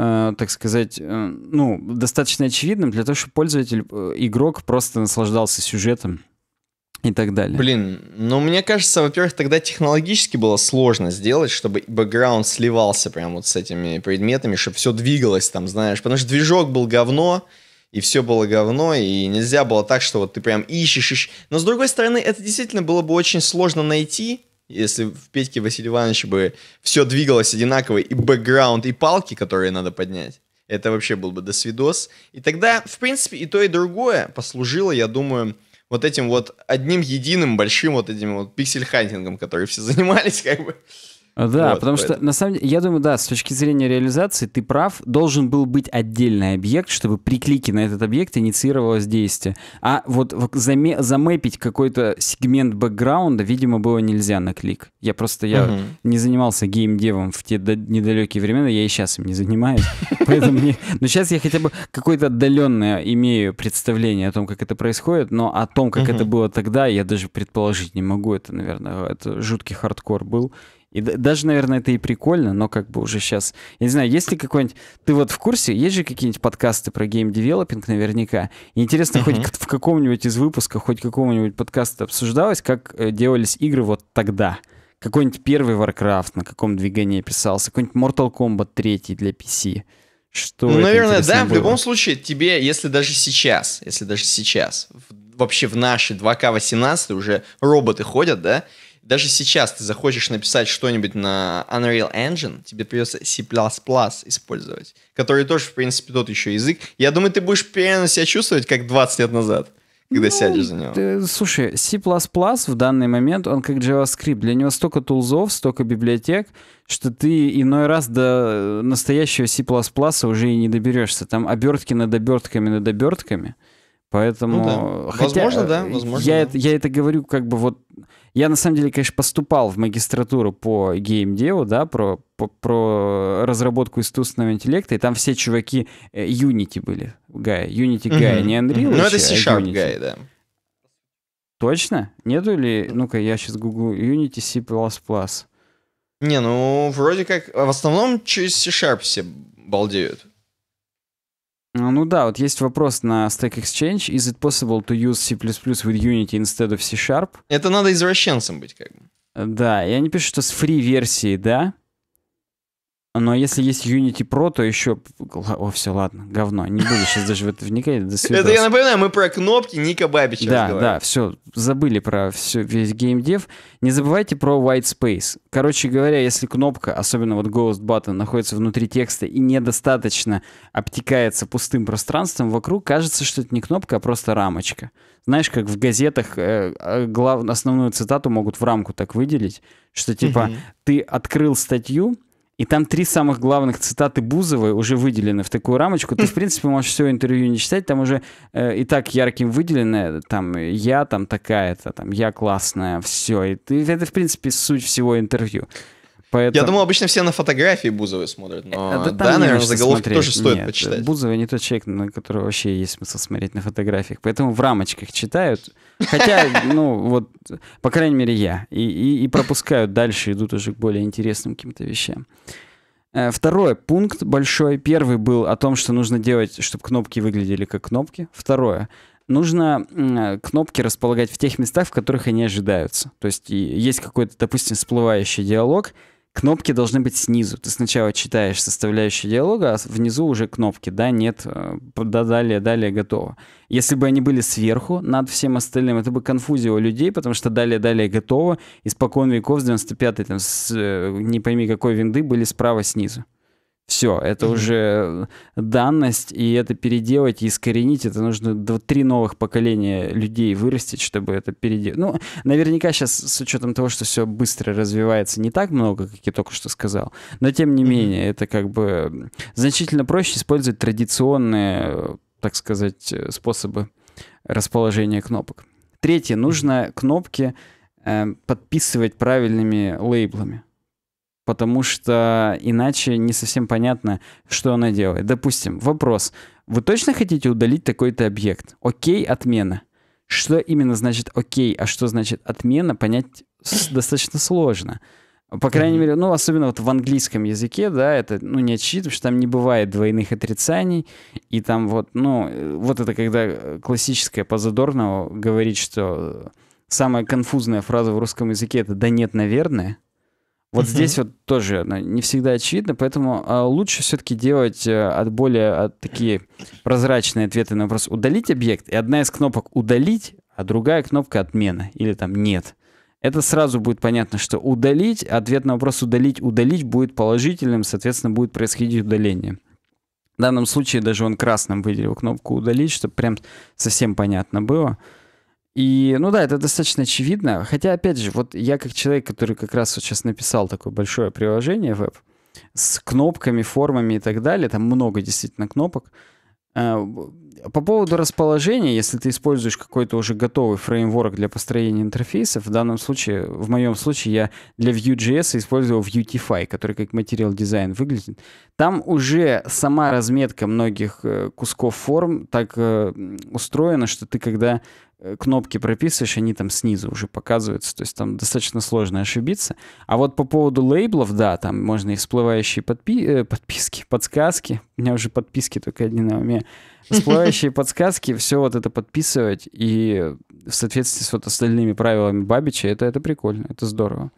Э, так сказать, э, ну, достаточно очевидным для того, чтобы пользователь, э, игрок просто наслаждался сюжетом и так далее. Блин, ну мне кажется, во-первых, тогда технологически было сложно сделать, чтобы бэкграунд сливался прям вот с этими предметами, чтобы все двигалось там, знаешь, потому что движок был говно, и все было говно, и нельзя было так, что вот ты прям ищешь, ищешь. Но с другой стороны, это действительно было бы очень сложно найти, если в Петьке Василия Ивановича бы все двигалось одинаково, и бэкграунд, и палки, которые надо поднять. Это вообще был бы досвидос. И тогда, в принципе, и то, и другое послужило, я думаю, вот этим вот одним единым большим вот этим вот пиксель-хантингом, который все занимались, как бы. А, да, вот, потому поэтому. что, на самом деле, я думаю, да, с точки зрения реализации, ты прав, должен был быть отдельный объект, чтобы при клике на этот объект инициировалось действие. А вот заме- замэпить какой-то сегмент бэкграунда, видимо, было нельзя на клик. Я просто, я угу. не занимался геймдевом в те недалекие времена, я и сейчас им не занимаюсь. Но сейчас я хотя бы какое-то отдаленное имею представление о том, как это происходит, но о том, как это было тогда, я даже предположить не могу. Это, наверное, это жуткий хардкор был. И даже, наверное, это и прикольно, но как бы уже сейчас... Я не знаю, есть ли какой-нибудь... Ты вот в курсе, есть же какие-нибудь подкасты про геймдевелопинг наверняка? И интересно, uh-huh. хоть в каком-нибудь из выпусков, хоть какого-нибудь подкаста обсуждалось, как э, делались игры вот тогда? Какой-нибудь первый Warcraft на каком движении писался? Какой-нибудь Mortal Kombat 3 для PC? Что ну, наверное, да, было? в любом случае, тебе, если даже сейчас, если даже сейчас, вообще в наши 2К18 уже роботы ходят, да, даже сейчас ты захочешь написать что-нибудь на Unreal Engine, тебе придется C++ использовать, который тоже, в принципе, тот еще язык. Я думаю, ты будешь примерно себя чувствовать, как 20 лет назад когда ну, сядешь за него. Ты, слушай, C++ в данный момент, он как JavaScript. Для него столько тулзов, столько библиотек, что ты иной раз до настоящего C++ уже и не доберешься. Там обертки над обертками над обертками. Поэтому, ну, да. хотя возможно, да, э, возможно, я, да. Это, я это говорю как бы вот, я на самом деле, конечно, поступал в магистратуру по геймдеву, да, про, по, про разработку искусственного интеллекта, и там все чуваки э, Unity были, Гай, Unity Гай, mm-hmm. не Unreal. Mm-hmm. Ну это а C-Sharp Гай, да. Точно? Нету ли, ну-ка, я сейчас гуглю, Unity C++. Не, ну, вроде как, а в основном через C-Sharp все балдеют. А, ну да, вот есть вопрос на Stack Exchange. Is it possible to use C++ with Unity instead of C Sharp? Это надо извращенцем быть как бы. Да, и они пишут, что с free версии, да, но если есть Unity Pro, то еще... О, все, ладно, говно. Не буду сейчас даже в это вникать. До свидос. это я напоминаю, мы про кнопки Ника Бабича Да, да, все. Забыли про все, весь геймдев. Не забывайте про White Space. Короче говоря, если кнопка, особенно вот Ghost Button, находится внутри текста и недостаточно обтекается пустым пространством вокруг, кажется, что это не кнопка, а просто рамочка. Знаешь, как в газетах э, э глав... основную цитату могут в рамку так выделить, что типа mm ты открыл статью, и там три самых главных цитаты Бузовой уже выделены в такую рамочку. Ты, в принципе, можешь все интервью не читать, там уже э, и так ярким выделено, э, там, я там такая-то, там, я классная, все. И ты, это, в принципе, суть всего интервью. Поэтому... Я думал, обычно все на фотографии Бузовой смотрят, но э, да, да наверное, заголовки смотреть. тоже стоит Нет, почитать. Бузова не тот человек, на которого вообще есть смысл смотреть на фотографиях, поэтому в рамочках читают. Хотя, ну, вот, по крайней мере, я. И, и, и пропускают дальше, идут уже к более интересным каким-то вещам. Э, Второй пункт большой. Первый был о том, что нужно делать, чтобы кнопки выглядели как кнопки. Второе нужно э, кнопки располагать в тех местах, в которых они ожидаются. То есть есть какой-то, допустим, всплывающий диалог, кнопки должны быть снизу. Ты сначала читаешь составляющие диалога, а внизу уже кнопки, да, нет, э, да, далее, далее, готово. Если бы они были сверху над всем остальным, это бы конфузило людей, потому что далее, далее, готово, испокон веков с 95-й, там, с, э, не пойми какой винды, были справа снизу. Все, это mm-hmm. уже э, данность, и это переделать, и искоренить, это нужно два, три новых поколения людей вырастить, чтобы это переделать. Ну, наверняка сейчас, с учетом того, что все быстро развивается, не так много, как я только что сказал, но тем не mm-hmm. менее, это как бы значительно проще использовать традиционные, э, так сказать, э, способы расположения кнопок. Третье, нужно кнопки э, подписывать правильными лейблами потому что иначе не совсем понятно, что она делает. Допустим, вопрос. Вы точно хотите удалить такой-то объект? Окей, отмена. Что именно значит окей, а что значит отмена, понять достаточно сложно. По крайней мере, ну, особенно вот в английском языке, да, это, ну, не отчитываешь, потому что там не бывает двойных отрицаний, и там вот, ну, э, вот это когда э, классическое Позадорного говорит, что э, самая конфузная фраза в русском языке — это «да нет, наверное», вот угу. здесь вот тоже не всегда очевидно, поэтому а, лучше все-таки делать э, от более а, такие прозрачные ответы на вопрос «удалить объект», и одна из кнопок «удалить», а другая кнопка «отмена» или там «нет». Это сразу будет понятно, что «удалить», ответ на вопрос «удалить», «удалить» будет положительным, соответственно, будет происходить удаление. В данном случае даже он красным выделил кнопку «удалить», чтобы прям совсем понятно было. И, ну да, это достаточно очевидно. Хотя, опять же, вот я как человек, который как раз вот сейчас написал такое большое приложение веб с кнопками, формами и так далее, там много действительно кнопок. А, по поводу расположения, если ты используешь какой-то уже готовый фреймворк для построения интерфейсов, в данном случае, в моем случае, я для Vue.js использовал Vuetify, который как материал дизайн выглядит. Там уже сама разметка многих э, кусков форм так э, устроена, что ты когда Э, кнопки прописываешь, они там снизу уже показываются, то есть там достаточно сложно ошибиться. А вот по поводу лейблов, да, там можно и всплывающие подпи э, подписки, подсказки, у меня уже подписки только одни на уме, всплывающие подсказки, все вот это подписывать, и в соответствии с вот остальными правилами Бабича, это, это прикольно, это здорово.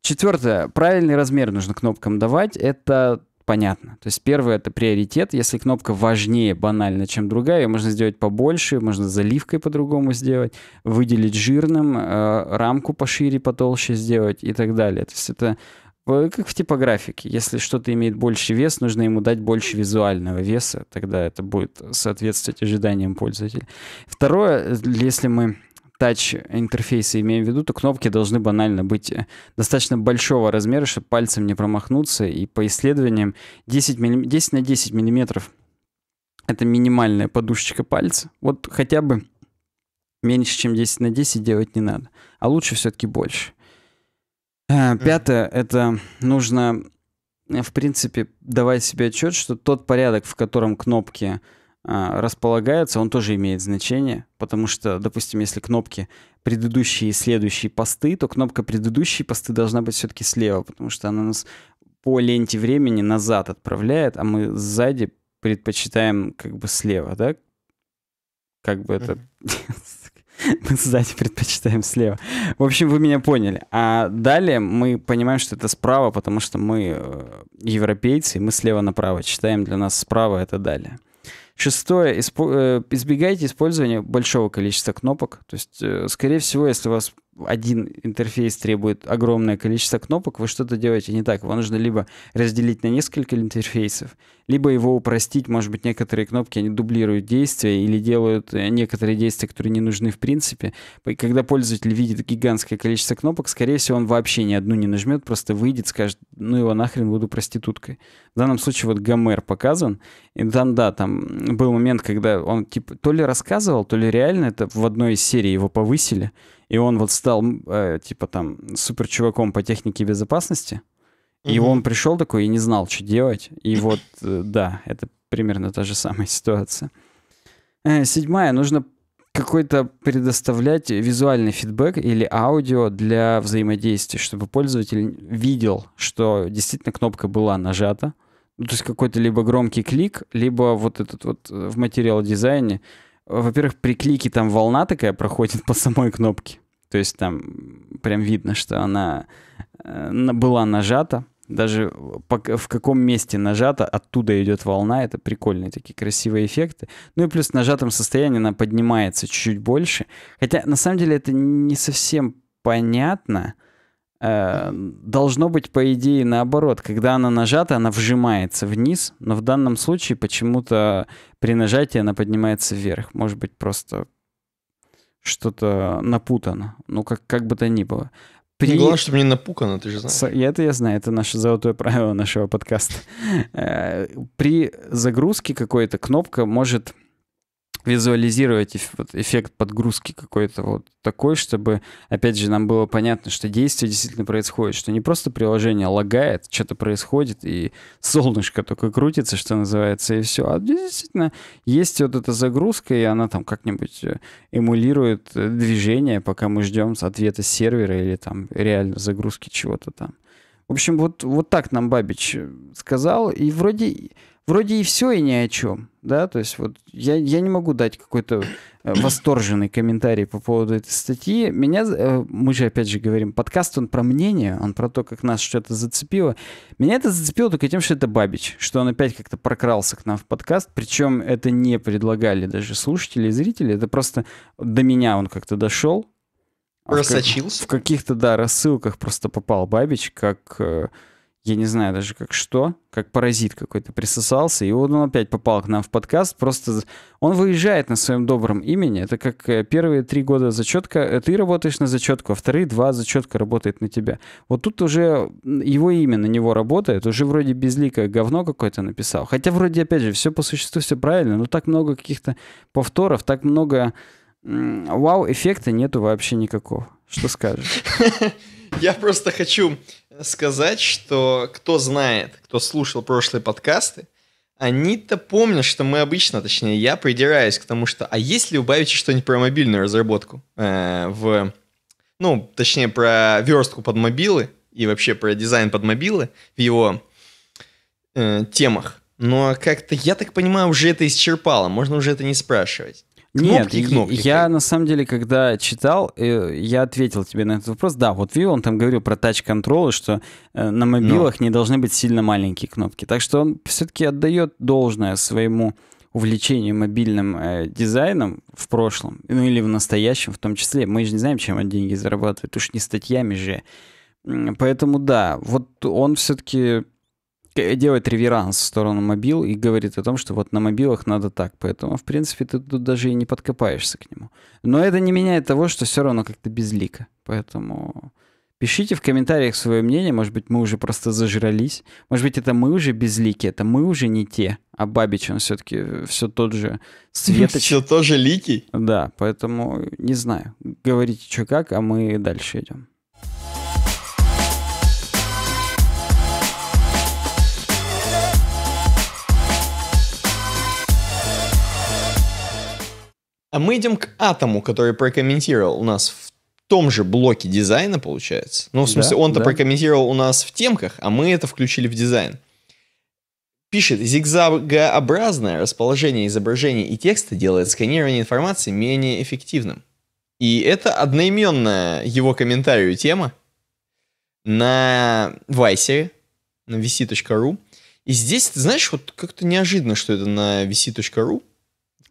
Четвертое. Правильный размер нужно кнопкам давать. Это понятно. То есть первое — это приоритет. Если кнопка важнее банально, чем другая, ее можно сделать побольше, можно заливкой по-другому сделать, выделить жирным, э, рамку пошире, потолще сделать и так далее. То есть это э, как в типографике. Если что-то имеет больше вес, нужно ему дать больше визуального веса, тогда это будет соответствовать ожиданиям пользователя. Второе, если мы тач интерфейсы имеем в виду, то кнопки должны банально быть э, достаточно большого размера, чтобы пальцем не промахнуться. И по исследованиям 10, милли... 10 на 10 миллиметров — это минимальная подушечка пальца. Вот хотя бы меньше, чем 10 на 10 делать не надо. А лучше все-таки больше. Э, пятое — это нужно, э, в принципе, давать себе отчет, что тот порядок, в котором кнопки — а, располагается, он тоже имеет значение, потому что, допустим, если кнопки предыдущие и следующие посты, то кнопка предыдущие посты должна быть все-таки слева, потому что она нас по ленте времени назад отправляет, а мы сзади предпочитаем как бы слева, да? Как бы это... Мы сзади предпочитаем слева. В общем, вы меня поняли. А далее мы понимаем, что это справа, потому что мы э, европейцы, и мы слева направо читаем. Для нас справа это далее. Шестое, исп... Э, избегайте использования большого количества кнопок. То есть, э, скорее всего, если у вас один интерфейс требует огромное количество кнопок, вы что-то делаете не так. Его нужно либо разделить на несколько интерфейсов, либо его упростить. Может быть, некоторые кнопки, они дублируют действия или делают э, некоторые действия, которые не нужны в принципе. И когда пользователь видит гигантское количество кнопок, скорее всего, он вообще ни одну не нажмет, просто выйдет, скажет, ну его нахрен, буду проституткой. В данном случае вот Гомер показан. И там, да, там был момент, когда он типа то ли рассказывал, то ли реально это в одной из серий его повысили и он вот стал, э, типа, там, супер чуваком по технике безопасности, mm-hmm. и он пришел такой и не знал, что делать, и вот, э, да, это примерно та же самая ситуация. Э, седьмая, нужно какой-то предоставлять визуальный фидбэк или аудио для взаимодействия, чтобы пользователь видел, что действительно кнопка была нажата. Ну, то есть какой-то либо громкий клик, либо вот этот вот э, в материал дизайне во-первых, при клике там волна такая проходит по самой кнопке. То есть там прям видно, что она э, была нажата. Даже в каком месте нажата, оттуда идет волна. Это прикольные такие красивые эффекты. Ну и плюс в нажатом состоянии она поднимается чуть-чуть больше. Хотя на самом деле это не совсем понятно. Э, должно быть, по идее, наоборот. Когда она нажата, она вжимается вниз, но в данном случае почему-то при нажатии она поднимается вверх. Может быть, просто что-то напутано. Ну, как, как бы то ни было. При... Ну, главное, чтобы не напукано, ты же знаешь. Со... Это я знаю, это наше золотое правило нашего подкаста. Э, при загрузке какой-то кнопка может визуализировать эффект подгрузки какой-то вот такой, чтобы, опять же, нам было понятно, что действие действительно происходит, что не просто приложение лагает, что-то происходит, и солнышко только крутится, что называется, и все. А действительно есть вот эта загрузка, и она там как-нибудь э, эмулирует э, движение, пока мы ждем ответа сервера или там реально загрузки чего-то там. В общем, вот, вот так нам Бабич э, сказал, и вроде вроде и все, и ни о чем. Да, то есть вот я, я не могу дать какой-то э, восторженный комментарий по поводу этой статьи. Меня, э, мы же опять же говорим, подкаст, он про мнение, он про то, как нас что-то зацепило. Меня это зацепило только тем, что это Бабич, что он опять как-то прокрался к нам в подкаст, причем это не предлагали даже слушатели и зрители, это просто до меня он как-то дошел. А Просочился? В, в каких-то, да, рассылках просто попал Бабич, как э, я не знаю даже как что, как паразит какой-то присосался, и вот он опять попал к нам в подкаст, просто он выезжает на своем добром имени, это как э, первые три года зачетка, э, ты работаешь на зачетку, а вторые два зачетка работает на тебя. Вот тут уже его имя на него работает, уже вроде безликое говно какое-то написал, хотя вроде опять же все по существу все правильно, но так много каких-то повторов, так много вау-эффекта нету вообще никакого. Что скажешь? Я просто хочу сказать, что кто знает, кто слушал прошлые подкасты, они-то помнят, что мы обычно, точнее, я придираюсь к тому, что а если убавить что-нибудь про мобильную разработку э, в, ну, точнее, про верстку под мобилы и вообще про дизайн под мобилы в его э, темах. Но как-то, я так понимаю, уже это исчерпало, можно уже это не спрашивать. Нет, кнопки, кнопки. Я на самом деле, когда читал, э, я ответил тебе на этот вопрос. Да, вот Вил, он там говорил про тач-контролы, что э, на мобилах Но. не должны быть сильно маленькие кнопки. Так что он все-таки отдает должное своему увлечению мобильным э, дизайном в прошлом, ну или в настоящем в том числе. Мы же не знаем, чем он деньги зарабатывает, уж не статьями же. Поэтому да, вот он все-таки Э, делает реверанс в сторону мобил и говорит о том, что вот на мобилах надо так. Поэтому, в принципе, ты тут даже и не подкопаешься к нему. Но это не меняет того, что все равно как-то безлико. Поэтому пишите в комментариях свое мнение. Может быть, мы уже просто зажрались. Может быть, это мы уже безлики, это мы уже не те. А Бабич, он все-таки э, все тот же Светоч. Все тоже ликий. Да, поэтому не знаю. Говорите, что как, а мы дальше идем. А мы идем к Атому, который прокомментировал у нас в том же блоке дизайна, получается. Ну, в смысле, да, он-то да. прокомментировал у нас в темках, а мы это включили в дизайн. Пишет, зигзагообразное расположение изображений и текста делает сканирование информации менее эффективным. И это одноименная его комментарию тема на Vice на vc.ru. И здесь, ты знаешь, вот как-то неожиданно, что это на vc.ru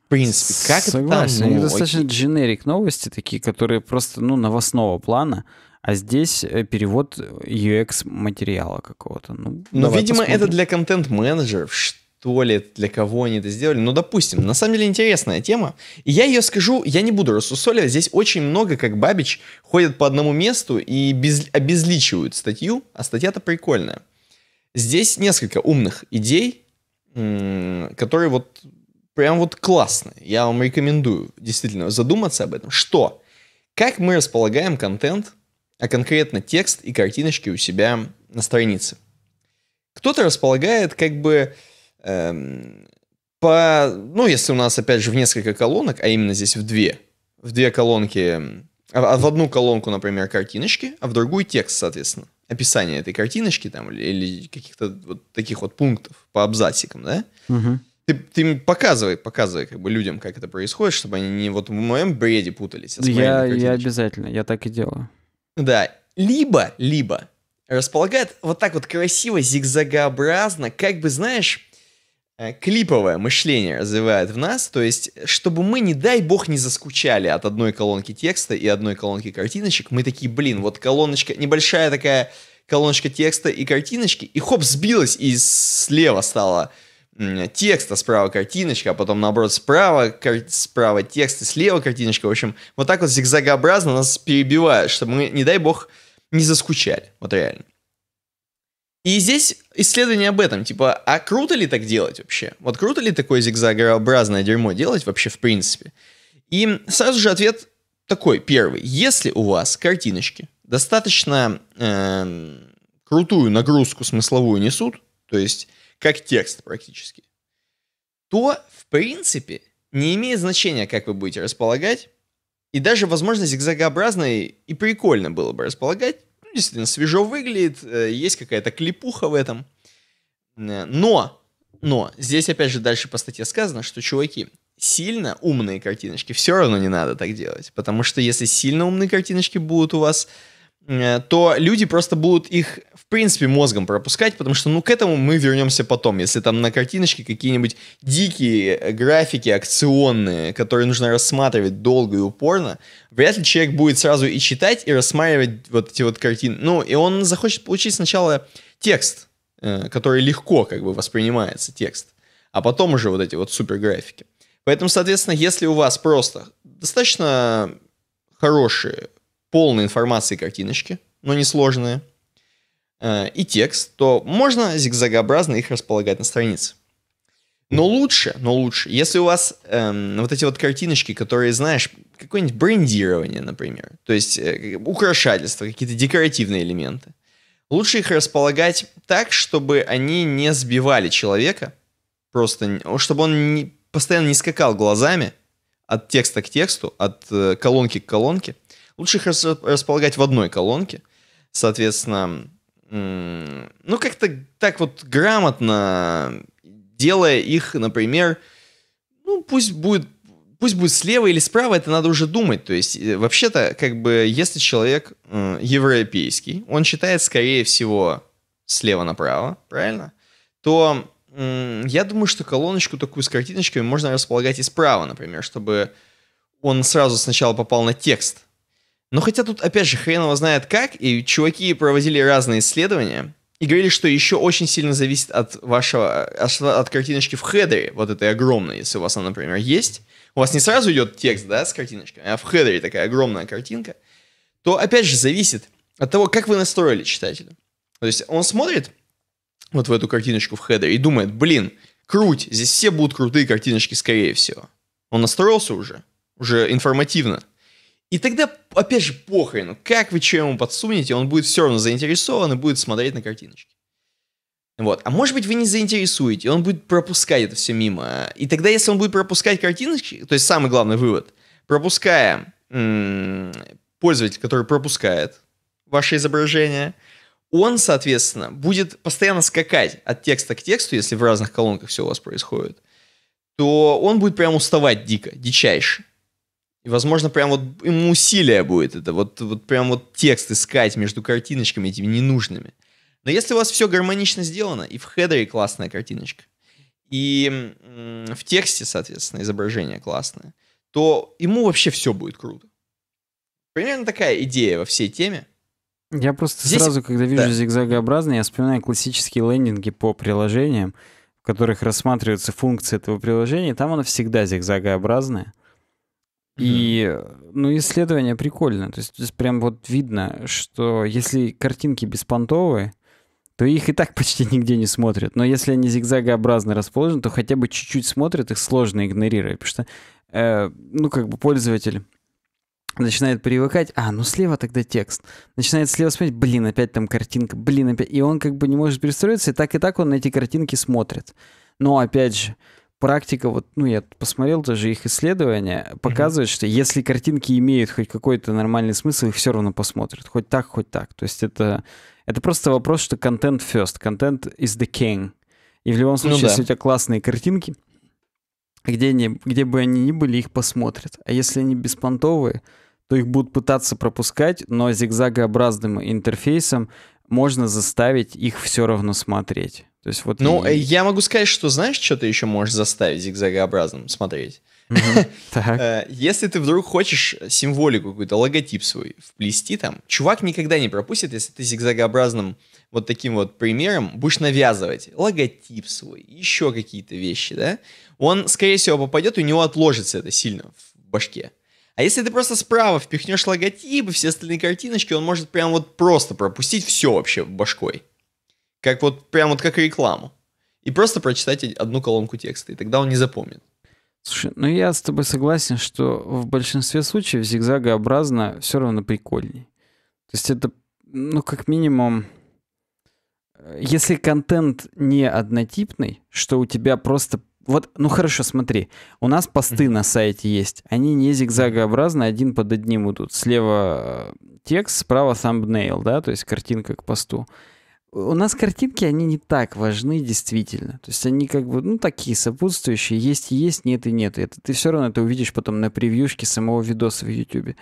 в принципе, как Согласен. это Ну, достаточно окей. дженерик новости такие, которые просто, ну, новостного плана, а здесь э, перевод UX э, материала какого-то. Ну, ну видимо, посмотрим. это для контент-менеджеров, что ли, для кого они это сделали. Ну, допустим, на самом деле интересная тема. И я ее скажу, я не буду рассусоливать. Здесь очень много, как Бабич, ходят по одному месту и без, обезличивают статью, а статья-то прикольная. Здесь несколько умных идей, которые вот прям вот классно. Я вам рекомендую действительно задуматься об этом. Что? Как мы располагаем контент, а конкретно текст и картиночки у себя на странице? Кто-то располагает как бы эм, по... Ну, если у нас, опять же, в несколько колонок, а именно здесь в две, в две колонки, а, а в одну колонку, например, картиночки, а в другую текст, соответственно. Описание этой картиночки там или, или каких-то вот таких вот пунктов по абзацикам, да? Угу ты, ты показывай, показывай как бы людям, как это происходит, чтобы они не вот в моем бреде путались. А я, я обязательно, я так и делаю. Да, либо, либо располагает вот так вот красиво, зигзагообразно, как бы, знаешь, э, клиповое мышление развивает в нас, то есть, чтобы мы, не дай бог, не заскучали от одной колонки текста и одной колонки картиночек, мы такие, блин, вот колоночка, небольшая такая колоночка текста и картиночки, и хоп, сбилась и слева стала текста справа картиночка, а потом наоборот справа, кар- справа текст и слева картиночка. В общем, вот так вот зигзагообразно нас перебивают, чтобы мы, не дай бог, не заскучали. Вот реально. И здесь исследование об этом, типа, а круто ли так делать вообще? Вот круто ли такое зигзагообразное дерьмо делать вообще в принципе? И сразу же ответ такой, первый. Если у вас картиночки достаточно э, крутую нагрузку смысловую несут, то есть как текст практически, то, в принципе, не имеет значения, как вы будете располагать, и даже, возможно, зигзагообразной и прикольно было бы располагать. Ну, действительно, свежо выглядит, э, есть какая-то клипуха в этом. Но, но, здесь опять же дальше по статье сказано, что, чуваки, сильно умные картиночки все равно не надо так делать. Потому что если сильно умные картиночки будут у вас Э, то люди просто будут их, в принципе, мозгом пропускать, потому что, ну, к этому мы вернемся потом. Если там на картиночке какие-нибудь дикие э, графики акционные, которые нужно рассматривать долго и упорно, вряд ли человек будет сразу и читать, и рассматривать вот эти вот картины. Ну, и он захочет получить сначала текст, э, который легко как бы воспринимается, текст, а потом уже вот эти вот супер графики. Поэтому, соответственно, если у вас просто достаточно хорошие полной информации картиночки, но не сложные, э, и текст, то можно зигзагообразно их располагать на странице. Но лучше, но лучше, если у вас эм, вот эти вот картиночки, которые, знаешь, какое-нибудь брендирование, например, то есть э, украшательства, какие-то декоративные элементы, лучше их располагать так, чтобы они не сбивали человека, просто, чтобы он не, постоянно не скакал глазами от текста к тексту, от э, колонки к колонке, Лучше их располагать в одной колонке. Соответственно, ну как-то так вот грамотно, делая их, например, ну пусть будет пусть будет слева или справа, это надо уже думать. То есть, э, вообще-то, как бы, если человек э, европейский, он читает, скорее всего, слева направо, правильно? То э, я думаю, что колоночку такую с картиночками можно располагать и справа, например, чтобы он сразу сначала попал на текст, но хотя тут, опять же, хрен его знает как, и чуваки проводили разные исследования, и говорили, что еще очень сильно зависит от вашего, от, от картиночки в хедере, вот этой огромной, если у вас она, например, есть. У вас не сразу идет текст, да, с картиночкой, а в хедере такая огромная картинка. То, опять же, зависит от того, как вы настроили читателя. То есть он смотрит вот в эту картиночку в хедере и думает, блин, круть, здесь все будут крутые картиночки, скорее всего. Он настроился уже, уже информативно. И тогда, опять же, похрену, ну, как вы что ему подсунете, он будет все равно заинтересован и будет смотреть на картиночки. Вот. А может быть, вы не заинтересуете, он будет пропускать это все мимо. И тогда, если он будет пропускать картиночки, то есть самый главный вывод, пропуская м- пользователь, который пропускает ваше изображение, он, соответственно, будет постоянно скакать от текста к тексту, если в разных колонках все у вас происходит, то он будет прям уставать дико, дичайше. И, возможно, прям вот ему усилие будет это, вот, вот прям вот текст искать между картиночками этими ненужными. Но если у вас все гармонично сделано, и в хедере классная картиночка, и в тексте, соответственно, изображение классное, то ему вообще все будет круто. Примерно такая идея во всей теме. Я просто Здесь... сразу, когда вижу да. зигзагообразный, я вспоминаю классические лендинги по приложениям, в которых рассматриваются функции этого приложения, там оно всегда зигзагообразное. И, ну, исследование прикольное, То есть, здесь прям вот видно, что если картинки беспонтовые, то их и так почти нигде не смотрят. Но если они зигзагообразно расположены, то хотя бы чуть-чуть смотрят, их сложно игнорировать, потому что, э, ну, как бы пользователь начинает привыкать, а, ну слева тогда текст. Начинает слева смотреть, блин, опять там картинка, блин, опять. И он как бы не может перестроиться, и так и так он на эти картинки смотрит. Но опять же, практика, вот, ну, я посмотрел тоже их исследования, показывает, mm-hmm. что если картинки имеют хоть какой-то нормальный смысл, их все равно посмотрят. Хоть так, хоть так. То есть это, это просто вопрос, что контент first, контент is the king. И в любом ну случае, ну, да. если у тебя классные картинки, где, они, где бы они ни были, их посмотрят. А если они беспонтовые, то их будут пытаться пропускать, но зигзагообразным интерфейсом можно заставить их все равно смотреть. То есть вот. Ну, и... я могу сказать, что знаешь, что ты еще можешь заставить зигзагообразным смотреть. Э, если ты вдруг хочешь символику, какой-то логотип свой вплести там, чувак никогда не пропустит, если ты зигзагообразным вот таким вот примером будешь навязывать логотип свой, еще какие-то вещи, да, он, скорее всего, попадет, у него отложится это сильно в башке. А если ты просто справа впихнешь логотип и все остальные картиночки, он может прям вот просто пропустить все вообще в башкой. Как вот прям вот как рекламу. И просто прочитать одну колонку текста, и тогда он не запомнит. Слушай, ну я с тобой согласен, что в большинстве случаев зигзагообразно все равно прикольней. То есть это, ну, как минимум, э, если контент не однотипный, что у тебя просто... Вот, ну хорошо, смотри, у нас посты на сайте есть, они не зигзагообразно, один под одним идут. Слева э, текст, справа thumbnail, да, то есть картинка к посту. mm у нас картинки, они не так важны действительно. То есть они как бы, ну, такие сопутствующие, есть и есть, нет и нет. Это ты все равно это увидишь потом на превьюшке самого видоса в YouTube.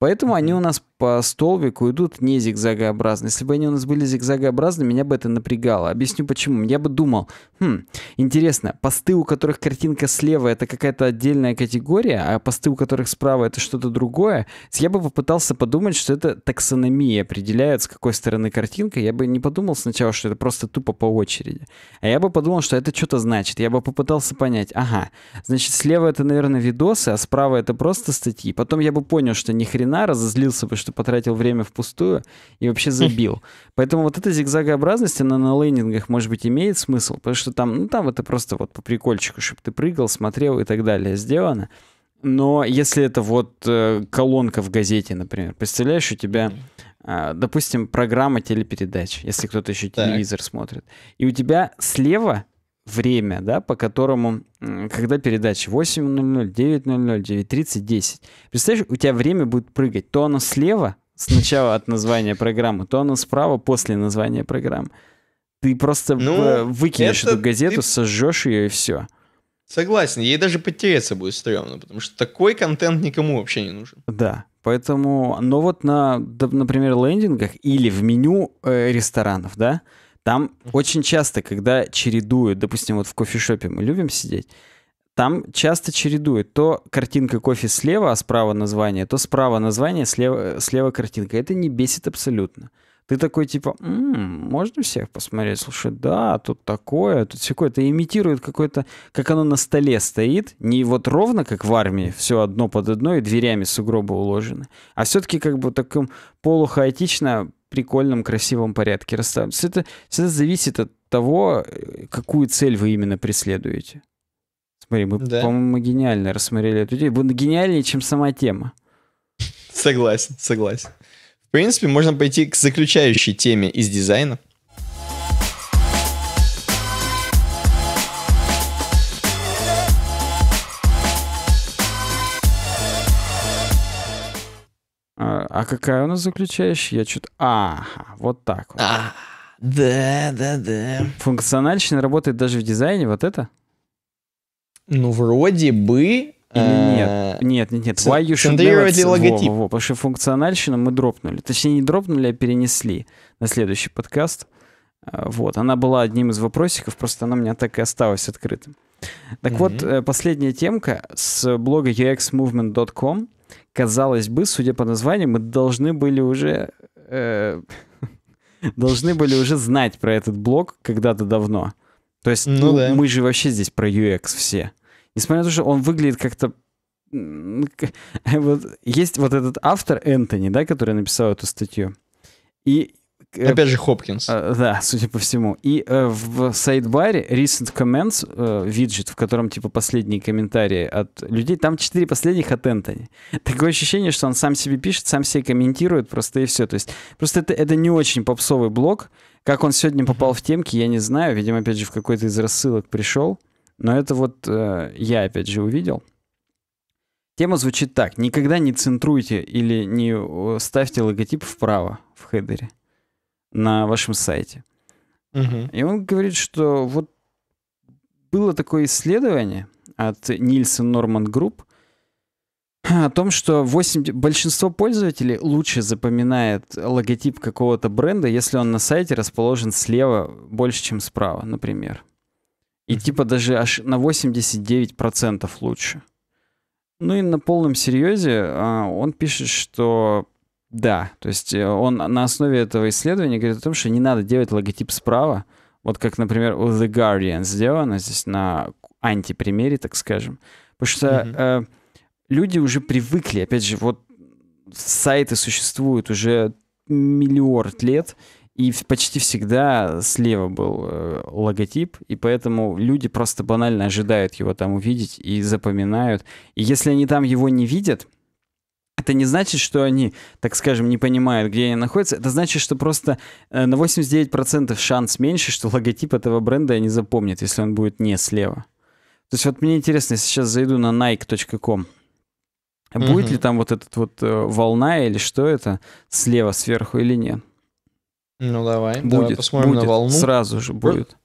Поэтому они у нас по столбику идут не зигзагообразно. Если бы они у нас были зигзагообразны, меня бы это напрягало. Объясню почему. Я бы думал, хм, интересно, посты, у которых картинка слева, это какая-то отдельная категория, а посты, у которых справа, это что-то другое. Я бы попытался подумать, что это таксономия определяет, с какой стороны картинка. Я бы не подумал сначала, что это просто тупо по очереди. А я бы подумал, что это что-то значит. Я бы попытался понять, ага, значит, слева это, наверное, видосы, а справа это просто статьи. Потом я бы понял, что ни хрена хрена, разозлился, бы, что потратил время впустую и вообще забил. Поэтому вот эта зигзагообразность, она на лендингах, может быть, имеет смысл, потому что там, ну там это просто вот по прикольчику, чтобы ты прыгал, смотрел и так далее сделано. Но если это вот э, колонка в газете, например, представляешь, у тебя, э, допустим, программа телепередач, если кто-то еще так. телевизор смотрит, и у тебя слева время, да, по которому, когда передача 8.00, 9.00, 9.30, 10. Представляешь, у тебя время будет прыгать. То оно слева, сначала от названия программы, то оно справа после названия программы. Ты просто э, ну, выкинешь это... эту газету, ты... сожжешь ее и все. Согласен, ей даже потереться будет стрёмно, потому что такой контент никому вообще не нужен. Да, поэтому, но вот на, например, лендингах или в меню э, ресторанов, да, там очень часто, когда чередуют, допустим, вот в кофешопе мы любим сидеть, там часто чередуют то картинка кофе слева, а справа название, то справа название, слева, э, слева картинка. Это не бесит абсолютно. Ты такой типа, м-м, можно всех посмотреть? Слушай, да, тут такое, тут всякое. Это имитирует какое-то, как оно на столе стоит, не вот ровно, как в армии, все одно под одно и дверями сугробы уложены, а все-таки как бы таком полухаотично прикольном, красивом порядке расставлены. Это всегда зависит от того, э, какую цель вы именно преследуете. Смотри, мы, да. по-моему, гениально рассмотрели эту идею. Вы гениальнее, чем сама тема. Согласен, согласен. В принципе, можно пойти к заключающей теме из дизайна. А какая у нас заключающая? Я что-то... Ага, вот так вот. А, да, да, да. Функциональщина работает даже в дизайне, вот это? Ну, вроде бы, или э, нет? Нет, нет, нет. Why you should логотип. Во, во, потому что функциональщину мы дропнули. Точнее, не дропнули, а перенесли на следующий подкаст. Э, вот, она была одним из вопросиков, просто она у меня так и осталась открытым. Так mm-hmm. вот, э, последняя темка с блога uxmovement.com казалось бы, судя по названию, мы должны были уже... Э, должны были уже знать про этот блок когда-то давно. То есть ну, ну, да. мы же вообще здесь про UX все. Несмотря на то, что он выглядит как-то... Вот, есть вот этот автор Энтони, да, который написал эту статью. И Э, опять же, Хопкинс. Э, да, судя по всему. И э, в сайдбаре Recent Comments виджет, в котором, типа, последние комментарии от людей, там четыре последних от Энтони. Такое ощущение, что он сам себе пишет, сам себе комментирует просто и все. То есть просто это, это не очень попсовый блог. Как он сегодня попал в темки, я не знаю. Видимо, опять же, в какой-то из рассылок пришел. Но это вот э, я, опять же, увидел. Тема звучит так. Никогда не центруйте или не ставьте логотип вправо в хедере на вашем сайте. Угу. И он говорит, что вот было такое исследование от Нильсон Норман Групп о том, что 8... большинство пользователей лучше запоминает логотип какого-то бренда, если он на сайте расположен слева больше, чем справа, например. И типа даже аж на 89% лучше. Ну и на полном серьезе а, он пишет, что да, то есть э, он на основе этого исследования говорит о том, что не надо делать логотип справа, вот как, например, у The Guardian сделано здесь на антипримере, так скажем. Потому что mm-hmm. э, люди уже привыкли, опять же, вот сайты существуют уже миллиард лет, и почти всегда слева был э, логотип, и поэтому люди просто банально ожидают его там увидеть и запоминают. И если они там его не видят, это не значит, что они, так скажем, не понимают, где они находятся. Это значит, что просто э, на 89% шанс меньше, что логотип этого бренда они запомнят, если он будет не слева. То есть вот мне интересно, если сейчас зайду на nike.com, будет ли там вот этот вот э, волна или что это слева сверху или нет? Ну давай, будет, давай посмотрим будет, на волну. Сразу же будет.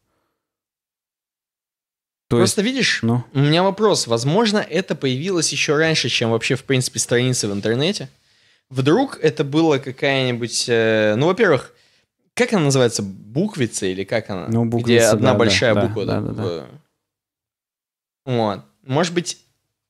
То Просто есть... видишь, ну? у меня вопрос. Возможно, это появилось еще раньше, чем вообще, в принципе, страницы в интернете. Вдруг это было какая-нибудь... Э, ну, во-первых, как она называется? Буквица или как она? Ну, буквица, Где одна да, большая да, буква. Да, да, да, да. Вот. Может быть,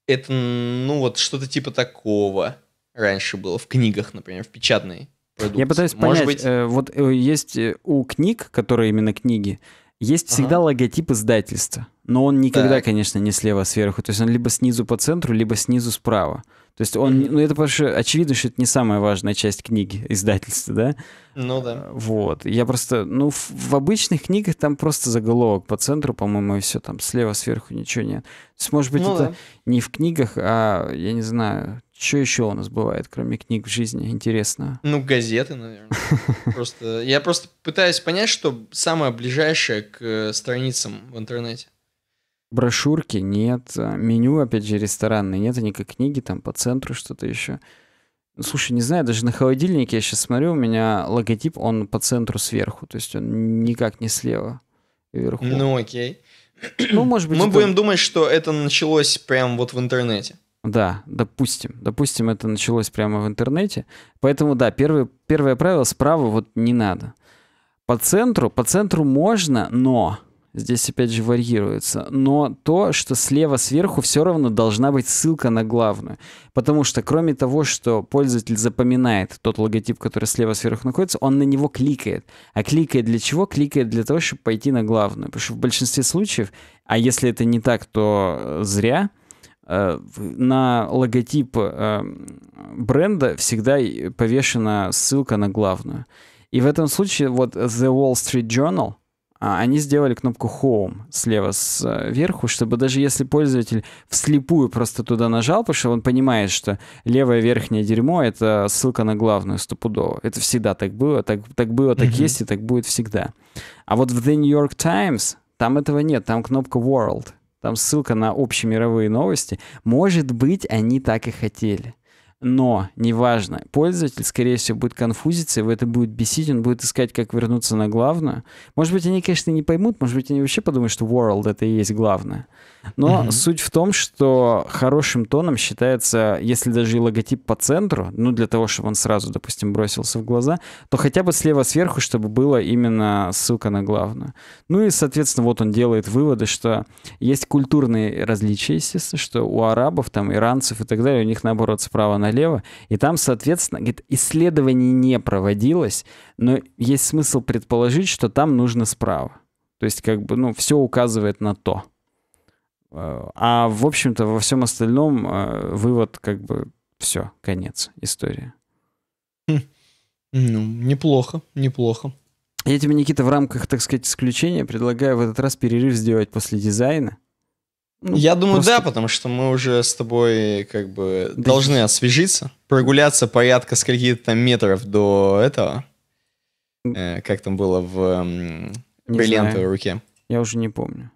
это, ну, вот что-то типа такого раньше было в книгах, например, в печатной. Продукции. Я пытаюсь понять, Может быть... э, вот э, есть э, у книг, которые именно книги, есть ага. всегда логотип издательства, но он никогда, так. конечно, не слева а сверху. То есть он либо снизу по центру, либо снизу справа. То есть он, ну это потому что очевидно, что это не самая важная часть книги издательства, да? Ну да. Э, вот. Я просто, ну в, в обычных книгах там просто заголовок по центру, по-моему, и все там слева сверху ничего нет. То есть может быть ну, это да. не в книгах, а я не знаю, что еще у нас бывает, кроме книг в жизни? Интересно. Ну, газеты, наверное. Просто я просто пытаюсь понять, что самое ближайшее к э, страницам в интернете. Брошюрки нет, а, меню, опять же, ресторанные нет, они как книги, там по центру что-то еще. Ну, слушай, не знаю, даже на холодильнике я сейчас смотрю, у меня логотип, он по центру сверху, то есть он никак не слева вверху. Ну окей. Ну, может быть, Мы это... будем думать, что это началось прямо вот в интернете. Да, допустим. Допустим, это началось прямо в интернете. Поэтому, да, первое, первое правило справа вот не надо. По центру, по центру можно, но здесь опять же варьируется, но то, что слева сверху все равно должна быть ссылка на главную. Потому что кроме того, что пользователь запоминает тот логотип, который слева сверху находится, он на него кликает. А кликает для чего? Кликает для того, чтобы пойти на главную. Потому что в большинстве случаев, а если это не так, то э, зря, Э, на логотип э, бренда всегда повешена ссылка на главную. И в этом случае вот The Wall Street Journal, а, они сделали кнопку Home слева сверху, чтобы даже если пользователь вслепую просто туда нажал, потому что он понимает, что левое верхнее дерьмо — это ссылка на главную стопудово. Это всегда так было, так, так было, так mm-hmm. есть и так будет всегда. А вот в The New York Times там этого нет, там кнопка World — там ссылка на общемировые новости. Может быть, они так и хотели. Но, неважно, пользователь, скорее всего, будет конфузиться, его это будет бесить, он будет искать, как вернуться на главную. Может быть, они, конечно, не поймут, может быть, они вообще подумают, что world — это и есть главное. Но угу. суть в том, что хорошим тоном считается, если даже и логотип по центру, ну для того, чтобы он сразу, допустим, бросился в глаза, то хотя бы слева сверху, чтобы была именно ссылка на главную. Ну и, соответственно, вот он делает выводы, что есть культурные различия, естественно, что у арабов, там, иранцев и так далее, у них, наоборот, справа налево. И там, соответственно, говорит, исследование не проводилось, но есть смысл предположить, что там нужно справа. То есть, как бы, ну, все указывает на то. Э, а в общем-то во всем остальном э, вывод как бы все, конец история хм. Ну, неплохо, неплохо. Я тебе, Никита, в рамках, так сказать, исключения предлагаю в этот раз перерыв сделать после дизайна. Ну, Я думаю, просто... да, потому что мы уже с тобой как бы да должны освежиться, прогуляться порядка скольких то там метров до этого. Э, как там было в э, бриллиантовой знаю. руке. Я уже не помню.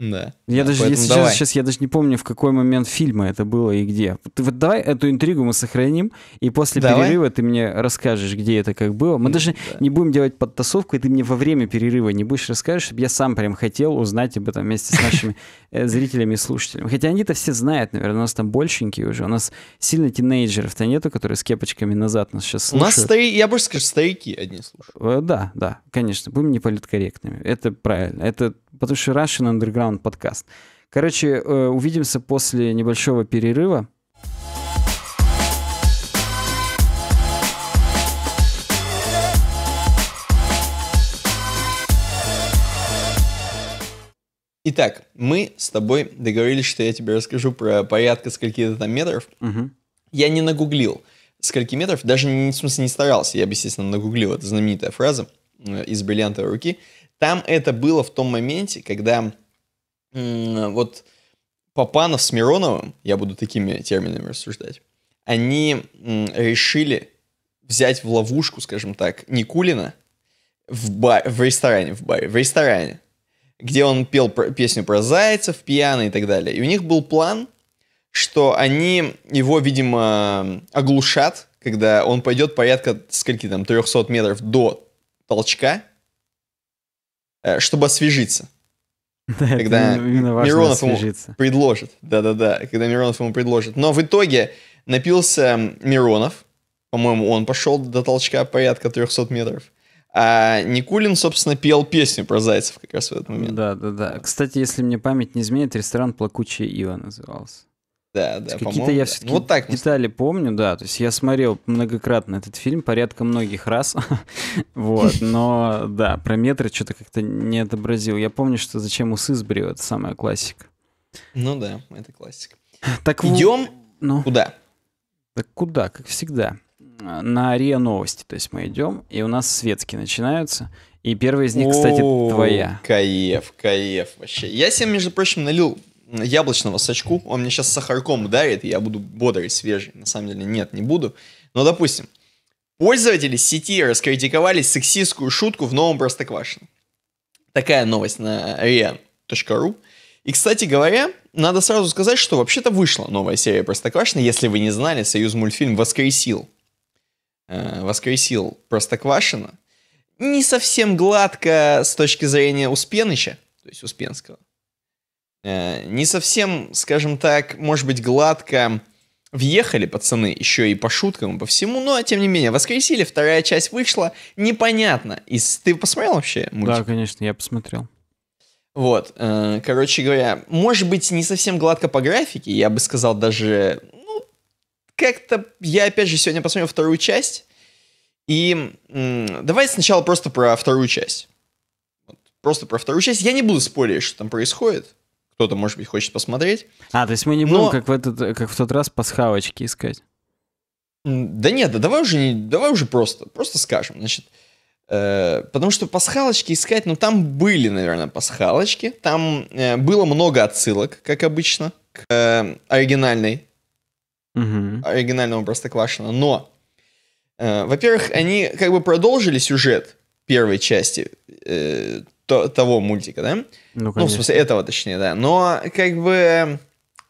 Да. Я да, даже, если давай. сейчас я даже не помню, в какой момент фильма это было и где. Ты, вот давай эту интригу мы сохраним, и после давай. перерыва ты мне расскажешь, где это как было. Мы да. даже не будем делать подтасовку, и ты мне во время перерыва не будешь расскажешь, чтобы я сам прям хотел узнать об этом вместе с нашими э, зрителями и слушателями. Хотя они-то все знают, наверное, у нас там большенькие уже. У нас сильно тинейджеров-то нету, которые с кепочками назад нас сейчас слушают. У нас старики, я больше скажу, старики одни слушают. Э, да, да, конечно. Будем неполиткорректными. Это правильно. Это потому что Russian Underground подкаст. Короче, э, увидимся после небольшого перерыва. Итак, мы с тобой договорились, что я тебе расскажу про порядка скольки-то там метров. Угу. Я не нагуглил скольки метров, даже в смысле не старался, я бы, естественно, нагуглил, это знаменитая фраза э, из «Бриллиантовой руки», там это было в том моменте, когда вот Папанов с Мироновым, я буду такими терминами рассуждать, они решили взять в ловушку, скажем так, Никулина в, бар, в ресторане, в баре, в ресторане, где он пел про, песню про зайцев, пьяный и так далее. И у них был план, что они его, видимо, оглушат, когда он пойдет порядка, скольки там, 300 метров до толчка, Э, чтобы освежиться. Да, когда Миронов освежиться. ему предложит. Да-да-да, когда Миронов ему предложит. Но в итоге напился Миронов. По-моему, он пошел до толчка порядка 300 метров. А Никулин, собственно, пел песню про зайцев как раз в этот момент. Да, да, да. Кстати, если мне память не изменит, ресторан «Плакучая Ива» назывался. Да, да. Какие-то я все-таки да. Ну, вот так детали мы... помню, да. То есть я смотрел многократно этот фильм, порядка многих раз. вот, но да, про метры что-то как-то не отобразил. Я помню, что зачем усы сбрил, это самая классика. Ну да, это классика. Так идем ну, куда? Так куда, как всегда. На РИА Новости, то есть мы идем, и у нас светские начинаются. И первая из них, кстати, твоя. Каев, каев вообще. Я себе, между прочим, налил яблочного сачку, он мне сейчас сахарком ударит, и я буду бодрый, свежий. На самом деле, нет, не буду. Но, допустим, пользователи сети раскритиковали сексистскую шутку в новом Простоквашино. Такая новость на ria.ru. И, кстати говоря, надо сразу сказать, что вообще-то вышла новая серия Простоквашино. Если вы не знали, Союз мультфильм воскресил. Э, воскресил Простоквашино. Не совсем гладко с точки зрения Успеныча, то есть Успенского. Э, не совсем, скажем так, может быть, гладко въехали, пацаны, еще и по шуткам, и по всему, но, тем не менее, воскресили, вторая часть вышла, непонятно. И ты посмотрел вообще мультик? Да, конечно, я посмотрел. Вот, э, короче говоря, может быть, не совсем гладко по графике, я бы сказал даже, ну, как-то, я опять же сегодня посмотрел вторую часть, и э, давай сначала просто про вторую часть. просто про вторую часть. Я не буду спорить, что там происходит кто-то, может быть, хочет посмотреть. А, то есть мы не будем, Но... как, в этот, как в тот раз, пасхалочки искать? Да нет, да давай уже, не, давай уже просто, просто скажем. Значит, э, потому что пасхалочки искать, ну там были, наверное, пасхалочки. Там э, было много отсылок, как обычно, к э, оригинальной, угу. оригинальному Простоквашино. Но, э, во-первых, они как бы продолжили сюжет первой части э, то, того мультика, да? Ну, конечно. ну, в смысле, этого точнее, да. Но, как бы,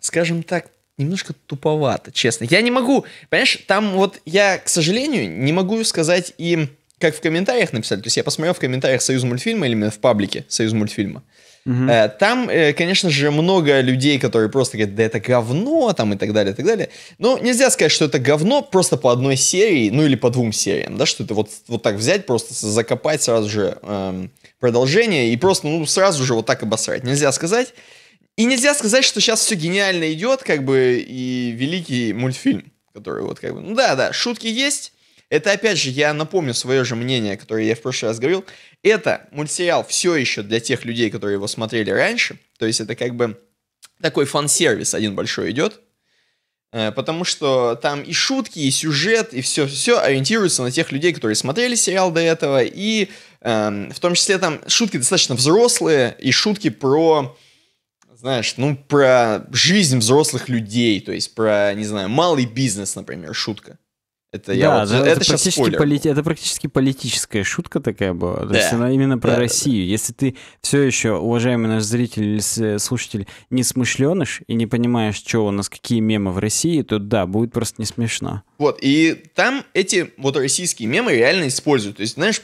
скажем так, немножко туповато, честно. Я не могу, понимаешь, там вот я, к сожалению, не могу сказать им, как в комментариях написали. То есть я посмотрел в комментариях Союз мультфильма или именно в паблике Союз мультфильма. Угу. Там, э, конечно же, много людей, которые просто говорят, да это говно, там и так далее, и так далее. Но нельзя сказать, что это говно просто по одной серии, ну или по двум сериям, да, что это вот, вот так взять, просто закопать сразу же эм, продолжение и просто, ну, сразу же вот так обосрать. Нельзя сказать. И нельзя сказать, что сейчас все гениально идет, как бы, и великий мультфильм, который вот как бы... Ну да, да, шутки есть. Это, опять же, я напомню свое же мнение, которое я в прошлый раз говорил. Это мультсериал все еще для тех людей, которые его смотрели раньше. То есть это как бы такой фан-сервис один большой идет. Э, потому что там и шутки, и сюжет, и все-все ориентируются на тех людей, которые смотрели сериал до этого, и Эм, в том числе там шутки достаточно взрослые и шутки про знаешь, ну, про жизнь взрослых людей, то есть про, не знаю, малый бизнес, например, шутка. Это да, я вот, да, это, это практически поли... Это практически политическая шутка такая была. Да. То есть она именно про да, Россию. Да. Если ты все еще, уважаемый наш зритель или слушатель, не смышленыш и не понимаешь, что у нас какие мемы в России, то да, будет просто не смешно. Вот, и там эти вот российские мемы реально используют. То есть, знаешь,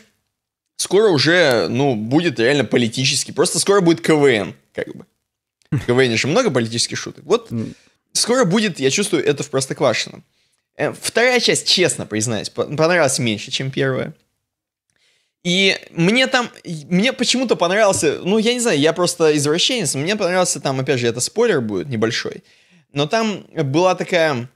скоро уже, ну, будет реально политический. Просто скоро будет КВН, как бы. В КВН же много политических шуток. Вот скоро будет, я чувствую, это в Простоквашино. Э, вторая часть, честно признаюсь, понравилась меньше, чем первая. И мне там, мне почему-то понравился, ну, я не знаю, я просто извращенец, мне понравился там, опять же, это спойлер будет небольшой, но там была такая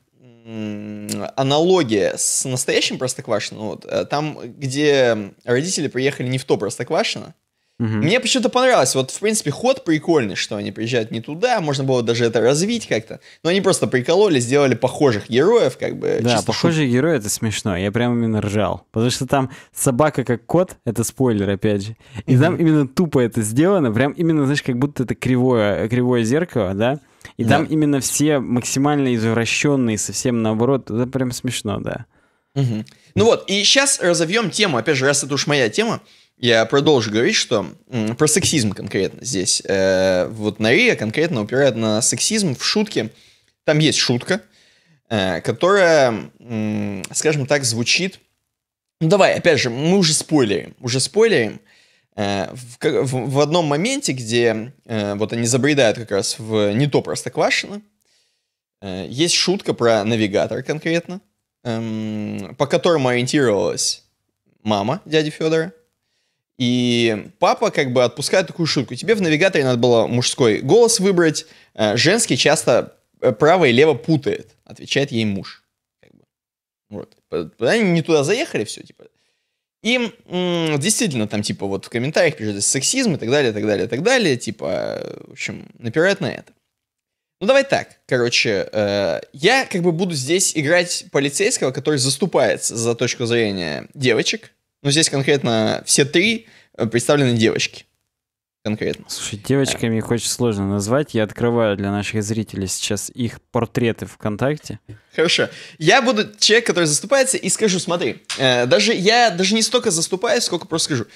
аналогия с настоящим Простоквашино, вот, э, там, где родители приехали не в то Простоквашино, Угу. Мне почему-то понравилось. Вот, в принципе, ход прикольный, что они приезжают не туда, можно было даже это развить как-то. Но они просто прикололи, сделали похожих героев, как бы. Да, похожие шут. герои это смешно. Я прям именно ржал. Потому что там собака как кот, это спойлер, опять же. И угу. там именно тупо это сделано. Прям именно, знаешь, как будто это кривое, кривое зеркало, да? И да. там именно все максимально извращенные, совсем наоборот. Это прям смешно, да. Угу. Ну вот, и сейчас разовьем тему. Опять же, раз это уж моя тема, я продолжу говорить, что про сексизм конкретно здесь. Э, вот Нария конкретно упирает на сексизм в шутке. Там есть шутка, э, которая, м, скажем так, звучит... Ну давай, опять же, мы уже спойлерим. Уже спойлерим. Э, в, в одном моменте, где э, вот они забредают как раз в не то простоквашино, э, есть шутка про навигатор конкретно, эм, по которому ориентировалась мама дяди Федора. И папа как бы отпускает такую шутку. Тебе в навигаторе надо было мужской голос выбрать. Женский часто право и лево путает, отвечает ей муж. Как бы. вот. Они не туда заехали, все, типа. И действительно там, типа, вот в комментариях пишут сексизм и так далее, и так далее, и так далее. Типа, в общем, напирают на это. Ну, давай так, короче, э, я как бы буду здесь играть полицейского, который заступается за точку зрения девочек. Ну, здесь конкретно все три э, представлены девочки конкретно. Слушай, девочками их очень сложно назвать. Я открываю для наших зрителей сейчас их портреты ВКонтакте. Хорошо. Я буду человек, который заступается, и скажу, смотри, э, даже я даже не столько заступаюсь, сколько просто скажу.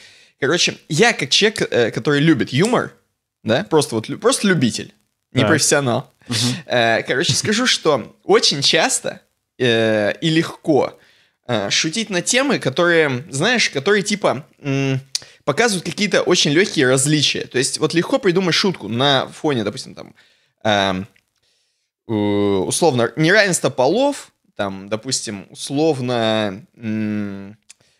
Короче, я как человек, э, который любит юмор, да, просто вот просто любитель, не да. профессионал. Угу. Э, короче, скажу, что очень часто э, и легко э, шутить на темы, которые, знаешь, которые типа... М- показывают какие-то очень легкие различия. То есть вот легко придумать шутку на фоне, допустим, там, э, условно, неравенство полов, там, допустим, условно, м-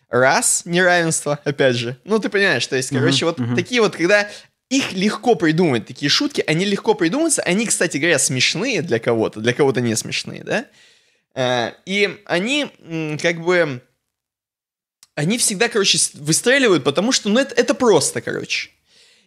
раз неравенство, опять же. Ну, ты понимаешь, то есть, короче, uh-huh, вот uh-huh. такие вот, когда их легко придумать, такие шутки, они легко придумываются, они, кстати говоря, смешные для кого-то, для кого-то не смешные, да? Э, и они как бы они всегда, короче, выстреливают, потому что, ну, это, это просто, короче.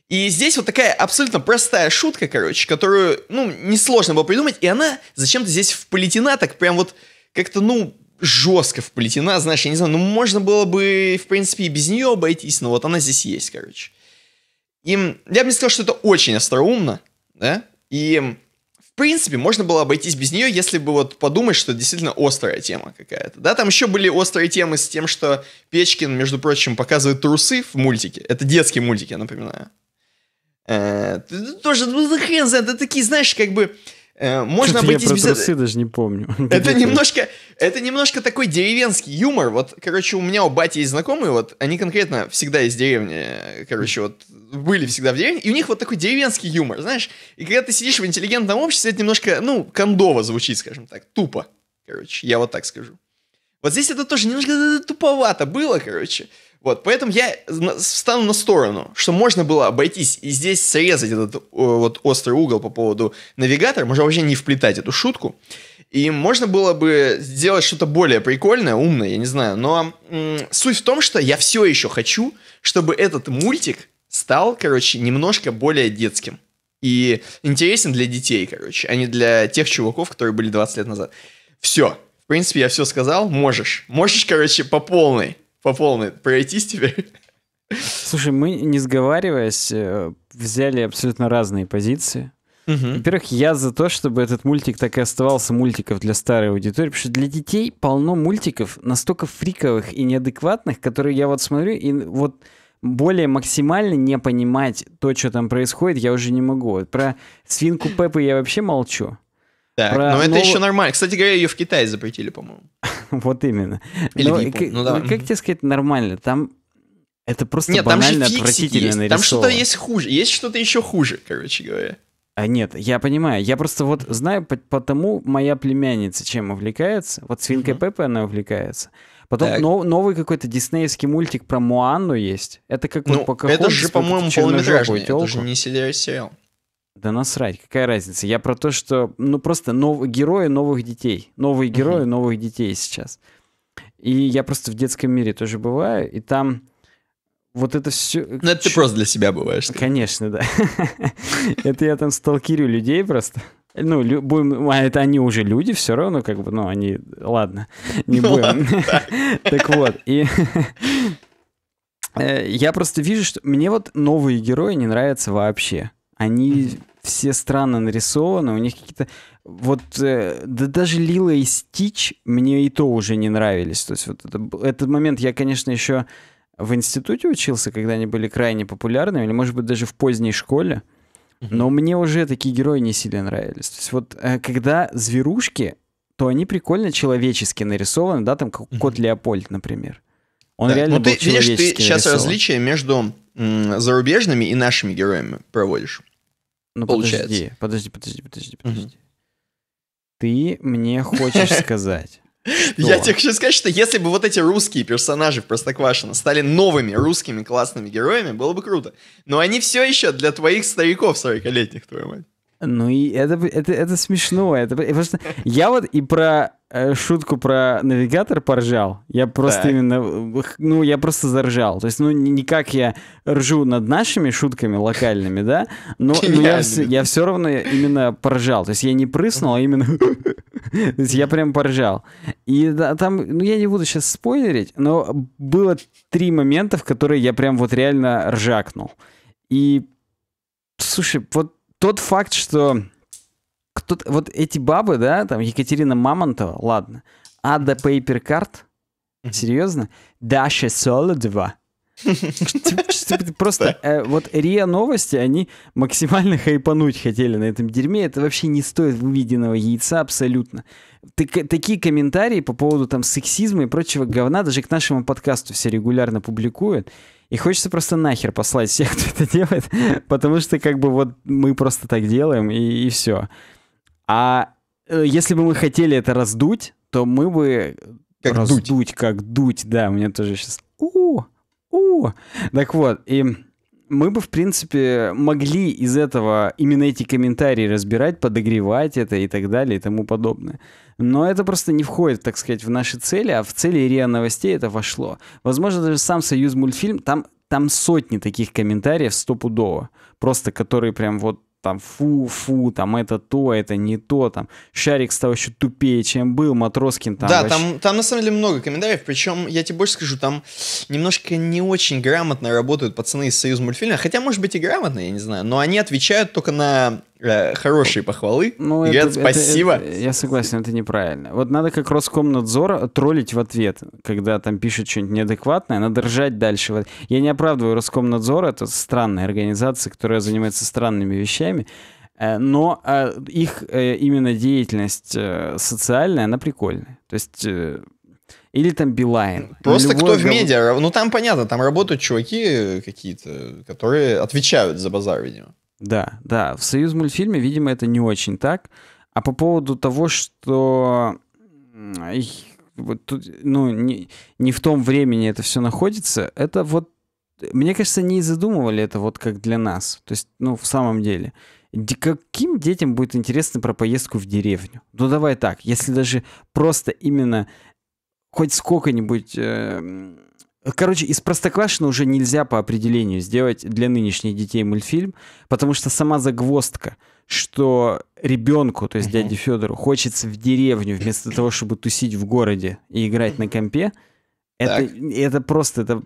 И здесь вот такая абсолютно простая шутка, короче, которую, ну, несложно было придумать, и она зачем-то здесь вплетена так прям вот как-то, ну, жестко вплетена, знаешь, я не знаю, ну, можно было бы, в принципе, и без нее обойтись, но вот она здесь есть, короче. И я бы не сказал, что это очень остроумно, да, и принципе, можно было обойтись без нее, если бы вот подумать, что действительно острая тема какая-то. Да, там еще были острые темы с тем, что Печкин, между прочим, показывает трусы в мультике. Это детские мультики, я напоминаю. Э, ну, тоже, ну, хрен знает, это такие, знаешь, как бы... Э, можно обойтись я про без трусы этого. даже не помню. Это немножко, это немножко такой деревенский юмор. Вот, короче, у меня у бати есть знакомые, вот, они конкретно всегда из деревни, э, короче, вот, были всегда в деревне, и у них вот такой деревенский юмор, знаешь. И когда ты сидишь в интеллигентном обществе, это немножко, ну, кондово звучит, скажем так, тупо. Короче, я вот так скажу. Вот здесь это тоже немножко туповато было, короче. Вот, поэтому я встану на сторону, что можно было обойтись и здесь срезать этот вот острый угол по поводу навигатора, можно вообще не вплетать эту шутку. И можно было бы сделать что-то более прикольное, умное, я не знаю. Но м- суть в том, что я все еще хочу, чтобы этот мультик стал, короче, немножко более детским. И интересен для детей, короче, а не для тех чуваков, которые были 20 лет назад. Все. В принципе, я все сказал. Можешь. Можешь, короче, по полной. По полной пройтись теперь. Слушай, мы, не сговариваясь, э, взяли абсолютно разные позиции. Угу. Во-первых, я за то, чтобы этот мультик так и оставался мультиков для старой аудитории, потому что для детей полно мультиков настолько фриковых и неадекватных, которые я вот смотрю, и вот более максимально не понимать то, что там происходит, я уже не могу. Про свинку Пеппы я вообще молчу. Так, Про но ну, нов... это еще нормально. Кстати говоря, ее в Китае запретили, по-моему. вот именно. Или но, как, ну, да. как тебе сказать нормально? Там это просто Нет, банально там же отвратительно есть. нарисовано. Там что-то есть хуже. Есть что-то еще хуже, короче говоря. А нет, я понимаю. Я просто вот знаю, потому моя племянница чем увлекается. Вот свинкой mm-hmm. Пеппа она увлекается. Потом так. новый какой-то диснеевский мультик про Муанну есть. Это как ну, вот пока Это же, по-моему, полнометражный, это же не сериал. Да насрать, какая разница? Я про то, что, ну просто нов... герои новых детей. Новые герои угу. новых детей сейчас. И я просто в детском мире тоже бываю, и там вот это все... Э, ну это Ч... ты просто для себя бываешь. Конечно, да. Это я там сталкерю людей просто ну, будем, а это они уже люди все равно, как бы, ну, они, ладно, не будем. Так вот, и э, я просто вижу, что мне вот новые герои не нравятся вообще. Они все странно нарисованы, у них какие-то... Вот э, да даже Лила и Стич мне и то уже не нравились. То есть вот это, этот момент я, конечно, еще в институте учился, когда они были крайне популярны, или, может быть, даже в поздней школе. Mm но мне уже такие герои не сильно нравились. То есть вот э, когда зверушки, то они прикольно человечески нарисованы, да, там как кот Леопольд, например. Он да. реально ну, был ты, видишь, ты нарисован. сейчас различие между м, зарубежными и нашими героями проводишь. Ну, получается. подожди, подожди, подожди, подожди, подожди. Угу. Ты мне хочешь сказать, ну Я тебе хочу сказать, что если бы вот эти русские персонажи в Простоквашино стали новыми русскими классными героями, было бы круто. Но они все еще для твоих стариков 40-летних, твою мать. Ну и это, это, это смешно. Это, просто, я вот и про э, шутку про навигатор поржал. Я просто так. именно... Ну, я просто заржал. То есть, ну, никак я ржу над нашими шутками локальными, да? Но, но я, я все равно именно поржал. То есть, я не прыснул, а именно... То есть, я прям поржал. И да, там... Ну, я не буду сейчас спойлерить, но было три момента, в которые я прям вот реально ржакнул. И... Слушай, вот тот факт, что кто вот эти бабы, да, там Екатерина Мамонтова, ладно, Ада Пейперкарт, серьезно, Даша Солодова, Просто э, вот РИА Новости, они максимально хайпануть хотели на этом дерьме. Это вообще не стоит выведенного яйца абсолютно. такие комментарии по поводу там сексизма и прочего говна даже к нашему подкасту все регулярно публикуют. И хочется просто нахер послать всех, кто это делает, потому что как бы вот мы просто так делаем, и, и все. А э, если бы мы хотели это раздуть, то мы бы... Как раздуть. дуть. Как дуть, да, У меня тоже сейчас... У, у. Так вот, и мы бы, в принципе, могли из этого именно эти комментарии разбирать, подогревать это и так далее и тому подобное. Но это просто не входит, так сказать, в наши цели, а в цели РИА новостей это вошло. Возможно, даже сам Союз мультфильм, там, там сотни таких комментариев стопудово, просто которые прям вот там фу-фу, там это то, это не то, там Шарик стал еще тупее, чем был, Матроскин там. Да, вообще... там, там на самом деле много комментариев, причем, я тебе больше скажу, там немножко не очень грамотно работают пацаны из Союз мультфильма, хотя, может быть, и грамотно, я не знаю, но они отвечают только на Э, хорошие похвалы. Ну, это, говорят, спасибо. Это, это, я согласен, это неправильно. Вот надо как Роскомнадзор троллить в ответ, когда там пишут что-нибудь неадекватное, надо ржать дальше. Я не оправдываю Роскомнадзор, это странная организация, которая занимается странными вещами. Э, но э, их именно деятельность социальная, она прикольная. То есть или там Билайн. Просто кто в медиа. Ну там понятно, там работают чуваки какие-то, которые отвечают за базар, видимо. Да, да, в «Союз мультфильме», видимо, это не очень так. А по поводу того, что вот тут, ну, не, не в том времени это все находится, это вот, мне кажется, не задумывали это вот как для нас. То есть, ну, в самом деле. Каким детям будет интересно про поездку в деревню? Ну, давай так, если даже просто именно хоть сколько-нибудь... Э Короче, из простоквашино уже нельзя по определению сделать для нынешних детей мультфильм, потому что сама загвоздка, что ребенку, то есть дяде Федору, хочется в деревню вместо того, чтобы тусить в городе и играть на компе, это, это просто это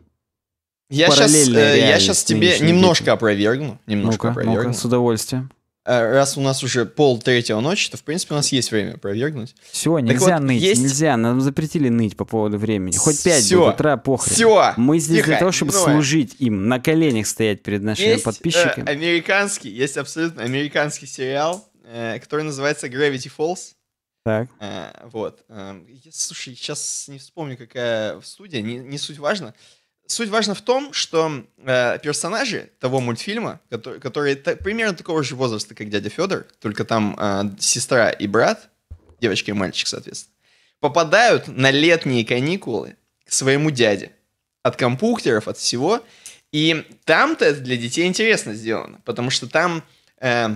я сейчас, э, я сейчас тебе немножко детям. опровергну. Немножко ну опровергну. ну с удовольствием. Э, раз у нас уже пол третьего ночи, то, в принципе, у нас есть время провергнуть. Все, нельзя вот, ныть, есть... нельзя. Нам запретили ныть по поводу времени. Хоть пять, Все. до утра, похрен. Все. Мы здесь Тихо. для того, чтобы Ноя. служить им, на коленях стоять перед нашими есть, э, подписчиками. Э, американский, есть абсолютно американский сериал, э, который называется Gravity Falls. Так. Э, вот. Э, слушай, сейчас не вспомню, какая студия, не, не суть важно. Суть важна в том, что э, персонажи того мультфильма, которые, которые та, примерно такого же возраста, как дядя Федор, только там э, сестра и брат, девочка и мальчик, соответственно, попадают на летние каникулы к своему дяде. От компьютеров, от всего. И там-то это для детей интересно сделано, потому что там э,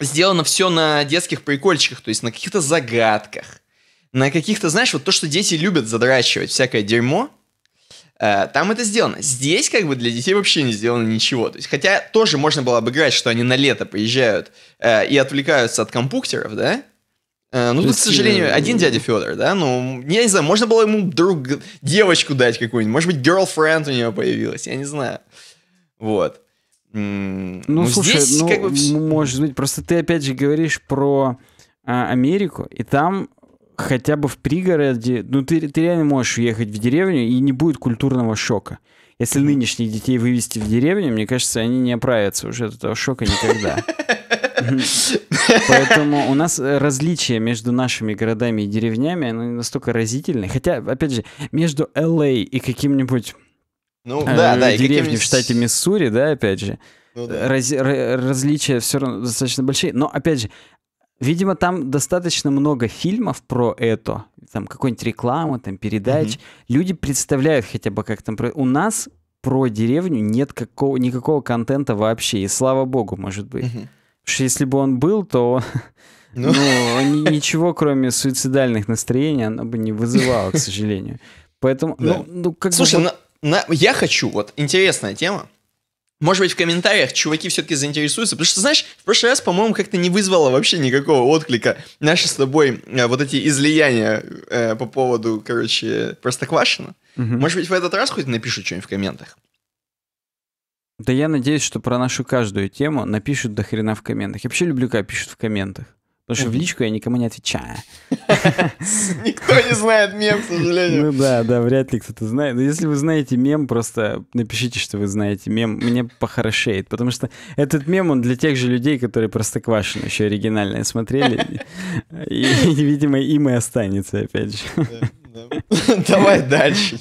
сделано все на детских прикольчиках, то есть на каких-то загадках, на каких-то, знаешь, вот то, что дети любят задрачивать, всякое дерьмо, Э, там это сделано. Здесь как бы для детей вообще не сделано ничего. То есть, хотя тоже можно было обыграть, что они на лето поезжают э, и отвлекаются от компьютеров, да? Э, ну, тут, к сожалению, один дядя Федор, да? Ну, я не знаю, можно было ему друг, девочку дать какую-нибудь. Может быть, girlfriend у него появилась, я не знаю. Вот. Ну, ну слушай, здесь, ну, как бы... может быть, просто ты опять же говоришь про а, Америку, и там хотя бы в пригороде, ну ты, ты реально можешь уехать в деревню, и не будет культурного шока. Если нынешних детей вывести в деревню, мне кажется, они не оправятся уже от этого шока никогда. Поэтому у нас э, различия между нашими городами и деревнями, они настолько разительны. Хотя, опять же, между Л.А. и каким-нибудь ну, э, да, да, деревней в штате Миссури, да, опять же, ну, да. Раз, э, различия все равно достаточно большие. Но, опять же, Видимо, там достаточно много фильмов про это, там какой-нибудь реклама, там передач. Угу. Люди представляют хотя бы как там. У нас про деревню нет какого, никакого контента вообще, и слава богу, может быть. Угу. Потому что если бы он был, то ну. ну, ничего, кроме суицидальных настроений, оно бы не вызывало, к сожалению. Поэтому, ну, ну, Слушай, я хочу, вот интересная тема. Может быть, в комментариях чуваки все-таки заинтересуются, потому что, знаешь, в прошлый раз, по-моему, как-то не вызвало вообще никакого отклика наши с тобой э, вот эти излияния э, по поводу, короче, Простоквашина. Угу. Может быть, в этот раз хоть напишут что-нибудь в комментах? Да я надеюсь, что про нашу каждую тему напишут до хрена в комментах. Я вообще люблю, когда пишут в комментах. Потому что в личку я никому не отвечаю. Никто не знает мем, к сожалению. Ну да, да, вряд ли кто-то знает. Но если вы знаете мем, просто напишите, что вы знаете мем. Мне похорошеет, потому что этот мем, он для тех же людей, которые просто Квашин еще оригинальное смотрели. И, видимо, им и останется, опять же. Давай дальше.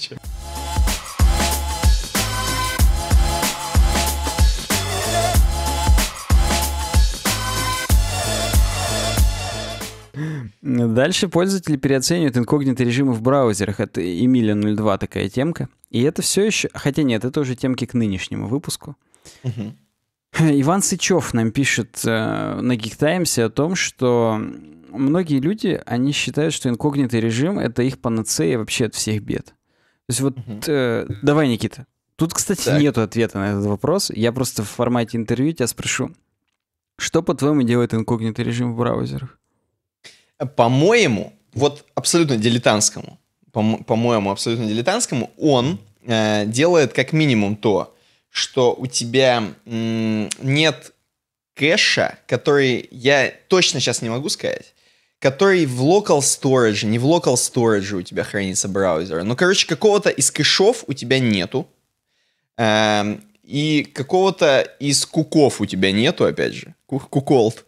Дальше пользователи переоценивают инкогнито режимы в браузерах. Это Эмилия 02 такая темка. И это все еще... Хотя нет, это уже темки к нынешнему выпуску. Иван Сычев нам пишет э, на Geek Times о том, что многие люди, они считают, что инкогнитый режим — это их панацея вообще от всех бед. То есть вот... Э, давай, Никита. Тут, кстати, так. нету ответа на этот вопрос. Я просто в формате интервью тебя спрошу. Что, по-твоему, делает инкогнитый режим в браузерах? По-моему, вот абсолютно дилетантскому, по-моему, абсолютно дилетантскому, он э, делает как минимум то, что у тебя нет кэша, который я точно сейчас не могу сказать, который в local storage, не в local storage у тебя хранится браузер. Но, ну, короче, какого-то из кэшов у тебя нету. Э, и какого-то из куков у тебя нету, опять же. Куколд.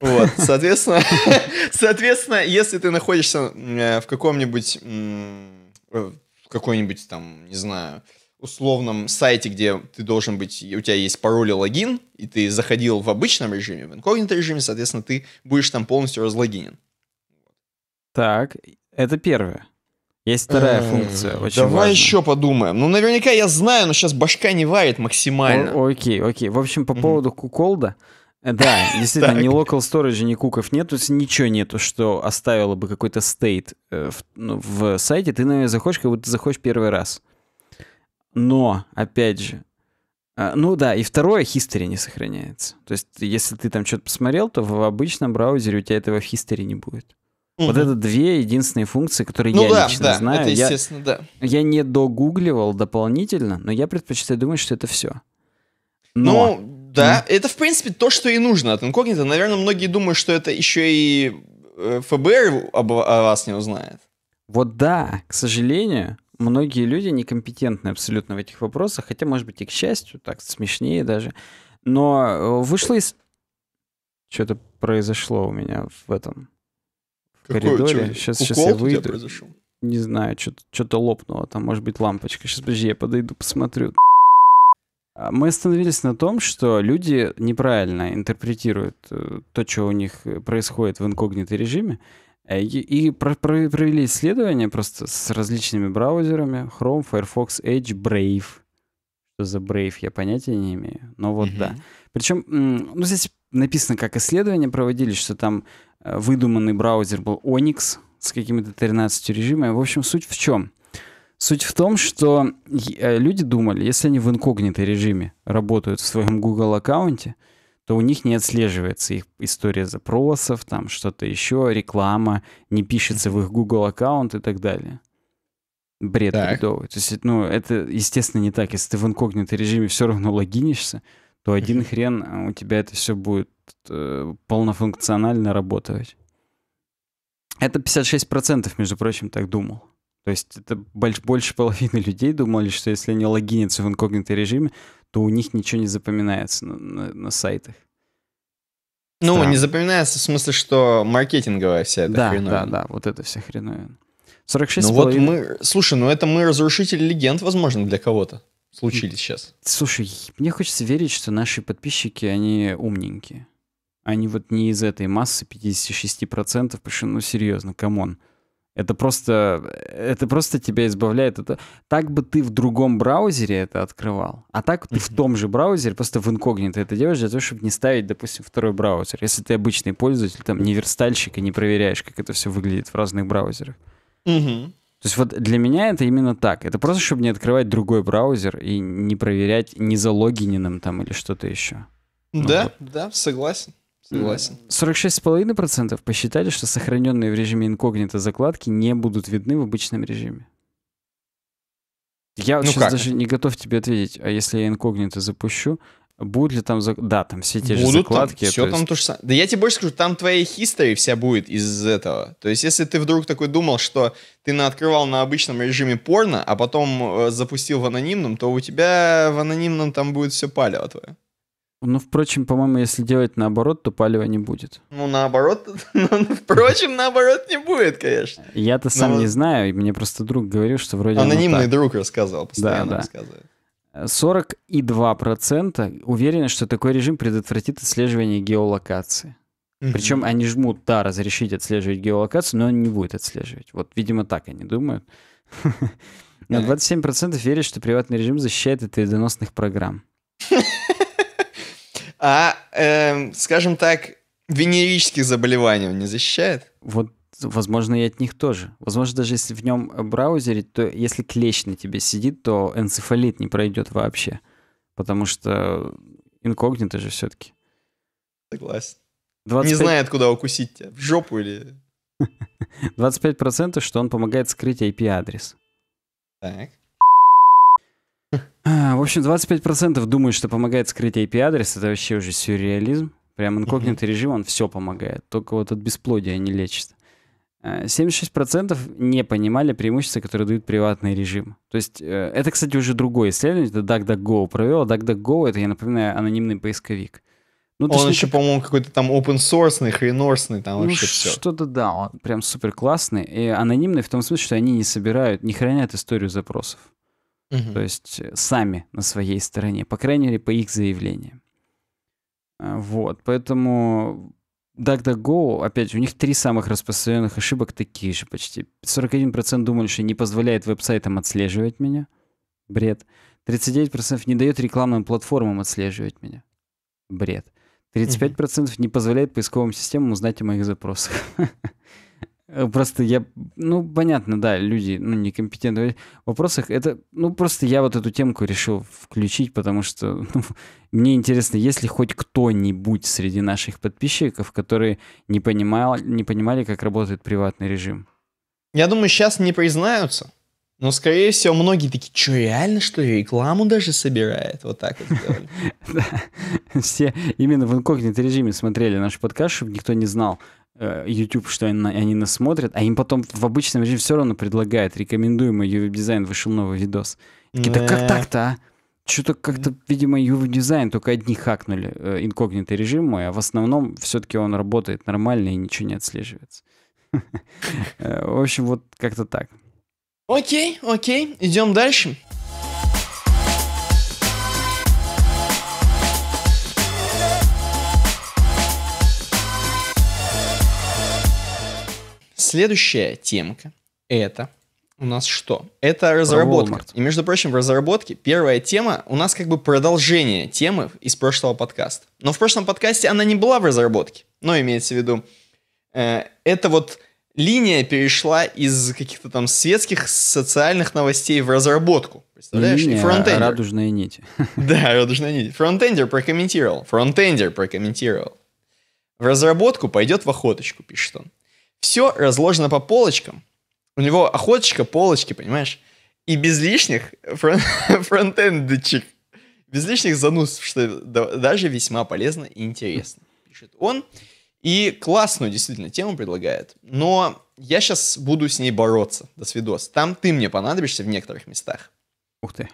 Вот, соответственно, соответственно, если ты находишься э, в каком-нибудь, какой-нибудь там, не знаю, условном сайте, где ты должен быть, у тебя есть пароль и логин, и ты заходил в обычном режиме, в инкогнито режиме, соответственно, ты будешь там полностью разлогинен. Так, это первое. Есть вторая э, функция. Очень Давай важная. еще подумаем. Ну, наверняка я знаю, но сейчас башка не варит максимально. О- окей, окей. В общем, по поводу куколда. Mm-hmm. Э, да, действительно, ни local storage, ни куков нет, то есть ничего нету, что оставило бы какой-то стейт э, в, ну, в сайте. Ты, наверное, захочешь, как будто захочешь первый раз. Но, опять же, э, ну да, и второе, history не сохраняется. То есть, если ты там что-то посмотрел, то в обычном браузере у тебя этого в history не будет. Угу. Вот это две единственные функции, которые ну, я да, лично да, знаю. Это естественно, я, да. Я не догугливал дополнительно, но я предпочитаю думать, что это все. Но... Ну, да, mm. это, в принципе, то, что и нужно от инкогнито. Наверное, многие думают, что это еще и э, ФБР об, о вас не узнает. Вот да, к сожалению, многие люди некомпетентны абсолютно в этих вопросах, хотя, может быть, и к счастью, так смешнее даже. Но э, вышло из... Что-то произошло у меня в этом в Какое, коридоре. Что, сейчас, сейчас я выйду. Не знаю, что-то лопнуло там, может быть, лампочка. Сейчас, подожди, я подойду, посмотрю. А мы остановились на том, что люди неправильно интерпретируют э, то, что у них э, происходит в инкогнито режиме. Э, и провели исследование просто с различными браузерами. Chrome, Firefox, Edge, Brave. Что за Brave, я понятия не имею. Но вот mm-hmm. да. Причем, ну, здесь написано, как исследования проводились, что там выдуманный браузер был Onyx с какими-то 13 режимами. В общем, суть в чем? Суть в том, что э, люди думали, если они в инкогнито режиме работают в своем Google аккаунте, то у них не отслеживается их история запросов, там что-то еще, реклама, не пишется в их Google аккаунт и так далее. Бред так. бредовый. То есть, ну, это, естественно, не так. Если ты в инкогнито режиме все равно логинишься, то один хрен а, у тебя это все будет э, полнофункционально работать. Это 56%, между прочим, так думал. То есть это больш больше половины людей думали, что если они логинятся в инкогнито режиме, то у них ничего не запоминается на, на, на сайтах. Ну, Странно. не запоминается в смысле, что маркетинговая вся эта да, хреновина. Да, да, вот это вся хреновина. 46 ну половин... вот мы... Слушай, ну это мы разрушители легенд, возможно, для кого-то случились сейчас. Слушай, мне хочется верить, что наши подписчики, они умненькие. Они вот не из этой массы 56%, потому что, ну серьезно, камон. Это просто, это просто тебя избавляет. Это, так бы ты в другом браузере это открывал, а так ты в том же браузере просто в инкогнито это делаешь для того, чтобы не ставить, допустим, второй браузер. Если ты обычный пользователь, там, не верстальщик и не проверяешь, как это все выглядит в разных браузерах. mm То есть вот для меня это именно так. Это просто, чтобы не открывать другой браузер и не проверять не залогиненным там или что-то еще. Ну да, ну, вот. да, согласен. Согласен. 46,5% посчитали, что сохраненные в режиме инкогнито закладки не будут видны в обычном режиме. Я ну сейчас как? даже не готов тебе ответить, а если я инкогнито запущу, Будут ли там... Зак... Да, там все те Будут же закладки. Там, все есть... там то же самое. Да я тебе больше скажу, там твоя history вся будет из этого. То есть если ты вдруг такой думал, что ты наоткрывал на обычном режиме порно, а потом э, запустил в анонимном, то у тебя в анонимном там будет все палево твое. Ну, впрочем, по-моему, если делать наоборот, то палева не будет. Ну, наоборот, ну, впрочем, наоборот не будет, конечно. Я-то сам ну, не знаю, и мне просто друг говорил, что вроде... Анонимный друг рассказал, постоянно рассказывает. 42% уверены, что такой режим предотвратит отслеживание геолокации. Mm-hmm. Причем они жмут, да, разрешить отслеживать геолокацию, но он не будет отслеживать. Вот, видимо, так они думают. Но 27% верят, что приватный режим защищает от вредоносных программ. А, э, скажем так, венерических заболеваний он не защищает? Вот возможно, и от них тоже. Возможно, даже если в нем браузере, то если клещ на тебе сидит, то энцефалит не пройдет вообще. Потому что инкогнито же все-таки. Согласен. 25... Не знает, куда укусить тебя. В жопу или... 25% что он помогает скрыть IP-адрес. Так. А, в общем, 25% думают, что помогает скрыть IP-адрес. Это вообще уже сюрреализм. Прям инкогнито режим, он все помогает. Только вот от бесплодия не лечит. 76% а, не понимали преимущества, которые дают приватный режим. То есть э, это, кстати, уже другое исследование. Это DuckDuckGo провел. А DuckDuckGo — это, я напоминаю, анонимный поисковик. Ну, он еще, как... по-моему, какой-то там open source, хренорсный, там ну, вообще все. Что-то да, он прям супер классный. И анонимный в том смысле, что они не собирают, не хранят историю запросов. Угу. То есть э, сами на своей стороне, по крайней мере, по их заявлениям. Э, вот, поэтому DuckDuckGo, опять же, у них три самых распространенных ошибок такие же почти. 41% думали, что не позволяет веб-сайтам отслеживать меня. Бред. 39% не дает рекламным платформам отслеживать меня. Бред. 35% не позволяет поисковым системам узнать о моих запросах. Э, просто я, ну, понятно, да, люди, ну, некомпетентны в вопросах. Это, ну, просто я вот эту темку решил включить, потому что ну, мне интересно, есть ли хоть кто-нибудь среди наших подписчиков, которые не, понимал, не понимали, как работает приватный режим? Я думаю, сейчас не признаются. Но, скорее всего, многие такие, что, реально, что ли, рекламу даже собирает? Вот так вот сделали. все именно в инкогнито режиме смотрели наш подкаст, чтобы никто не знал Э, YouTube, что они, они нас смотрят, а им потом в обычном режиме все равно предлагают, рекомендуемый UV-дизайн вышел новый видос. Такие, да как так-то, а? Что-то как-то, видимо, UV-дизайн только одни хакнули э, инкогнитый режим мой, а в основном все-таки он работает нормально и ничего не отслеживается. Э, в общем, вот как-то так. Окей, окей, идем дальше. Следующая темка — это у нас что? Это разработка. И, между прочим, в разработке первая тема у нас как бы продолжение темы из прошлого подкаста. Но в прошлом подкасте она не была в разработке. Но имеется в виду, э, это вот линия перешла из каких-то там светских социальных новостей в разработку. Представляешь? Линия, И фронтендер. радужные нити. Да, радужные нити. Фронтендер прокомментировал. Фронтендер прокомментировал. В разработку пойдет в охоточку, пишет он все разложено по полочкам. У него охоточка, полочки, понимаешь? И без лишних фрон фронтендочек, без лишних зануд, что даже весьма полезно и интересно, пишет он. И классную действительно тему предлагает, но я сейчас буду с ней бороться, до свидос. Там ты мне понадобишься в некоторых местах. Ух ты.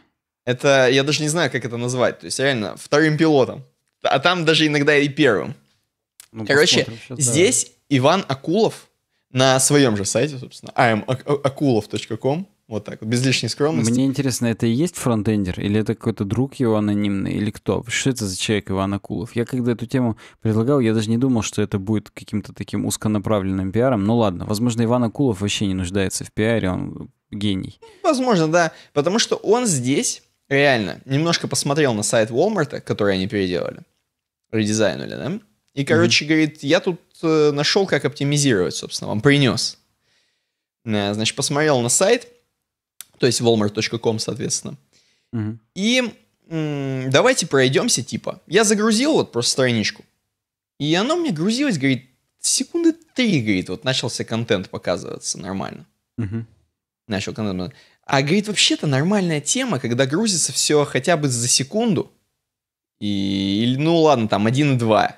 Это, я даже не знаю, как это назвать, то есть реально вторым пилотом, а там даже иногда и первым. Ну, Короче, сейчас, здесь да. Иван Акулов на своем же сайте, собственно, imakulov.com, вот так, без лишней скромности. Мне интересно, это и есть фронтендер, или это какой-то друг его анонимный, или кто? Что это за человек Иван Акулов? Я когда эту тему предлагал, я даже не думал, что это будет каким-то таким узконаправленным пиаром. Ну ладно, возможно, Иван Акулов вообще не нуждается в пиаре, он гений. Возможно, да, потому что он здесь реально немножко посмотрел на сайт Walmart, который они переделали, редизайнули, да? И, короче, mm-hmm. говорит, я тут Э, нашел, как оптимизировать, собственно, вам принес. Э, значит, посмотрел на сайт, то есть walmart.com, соответственно. Угу. И давайте пройдемся, типа. Я загрузил вот просто страничку. И оно мне грузилось, говорит, секунды три, говорит, вот начался контент показываться нормально. Угу. Начал контент. А, говорит, вообще-то нормальная тема, когда грузится все хотя бы за секунду. И, ну ладно, там 1,2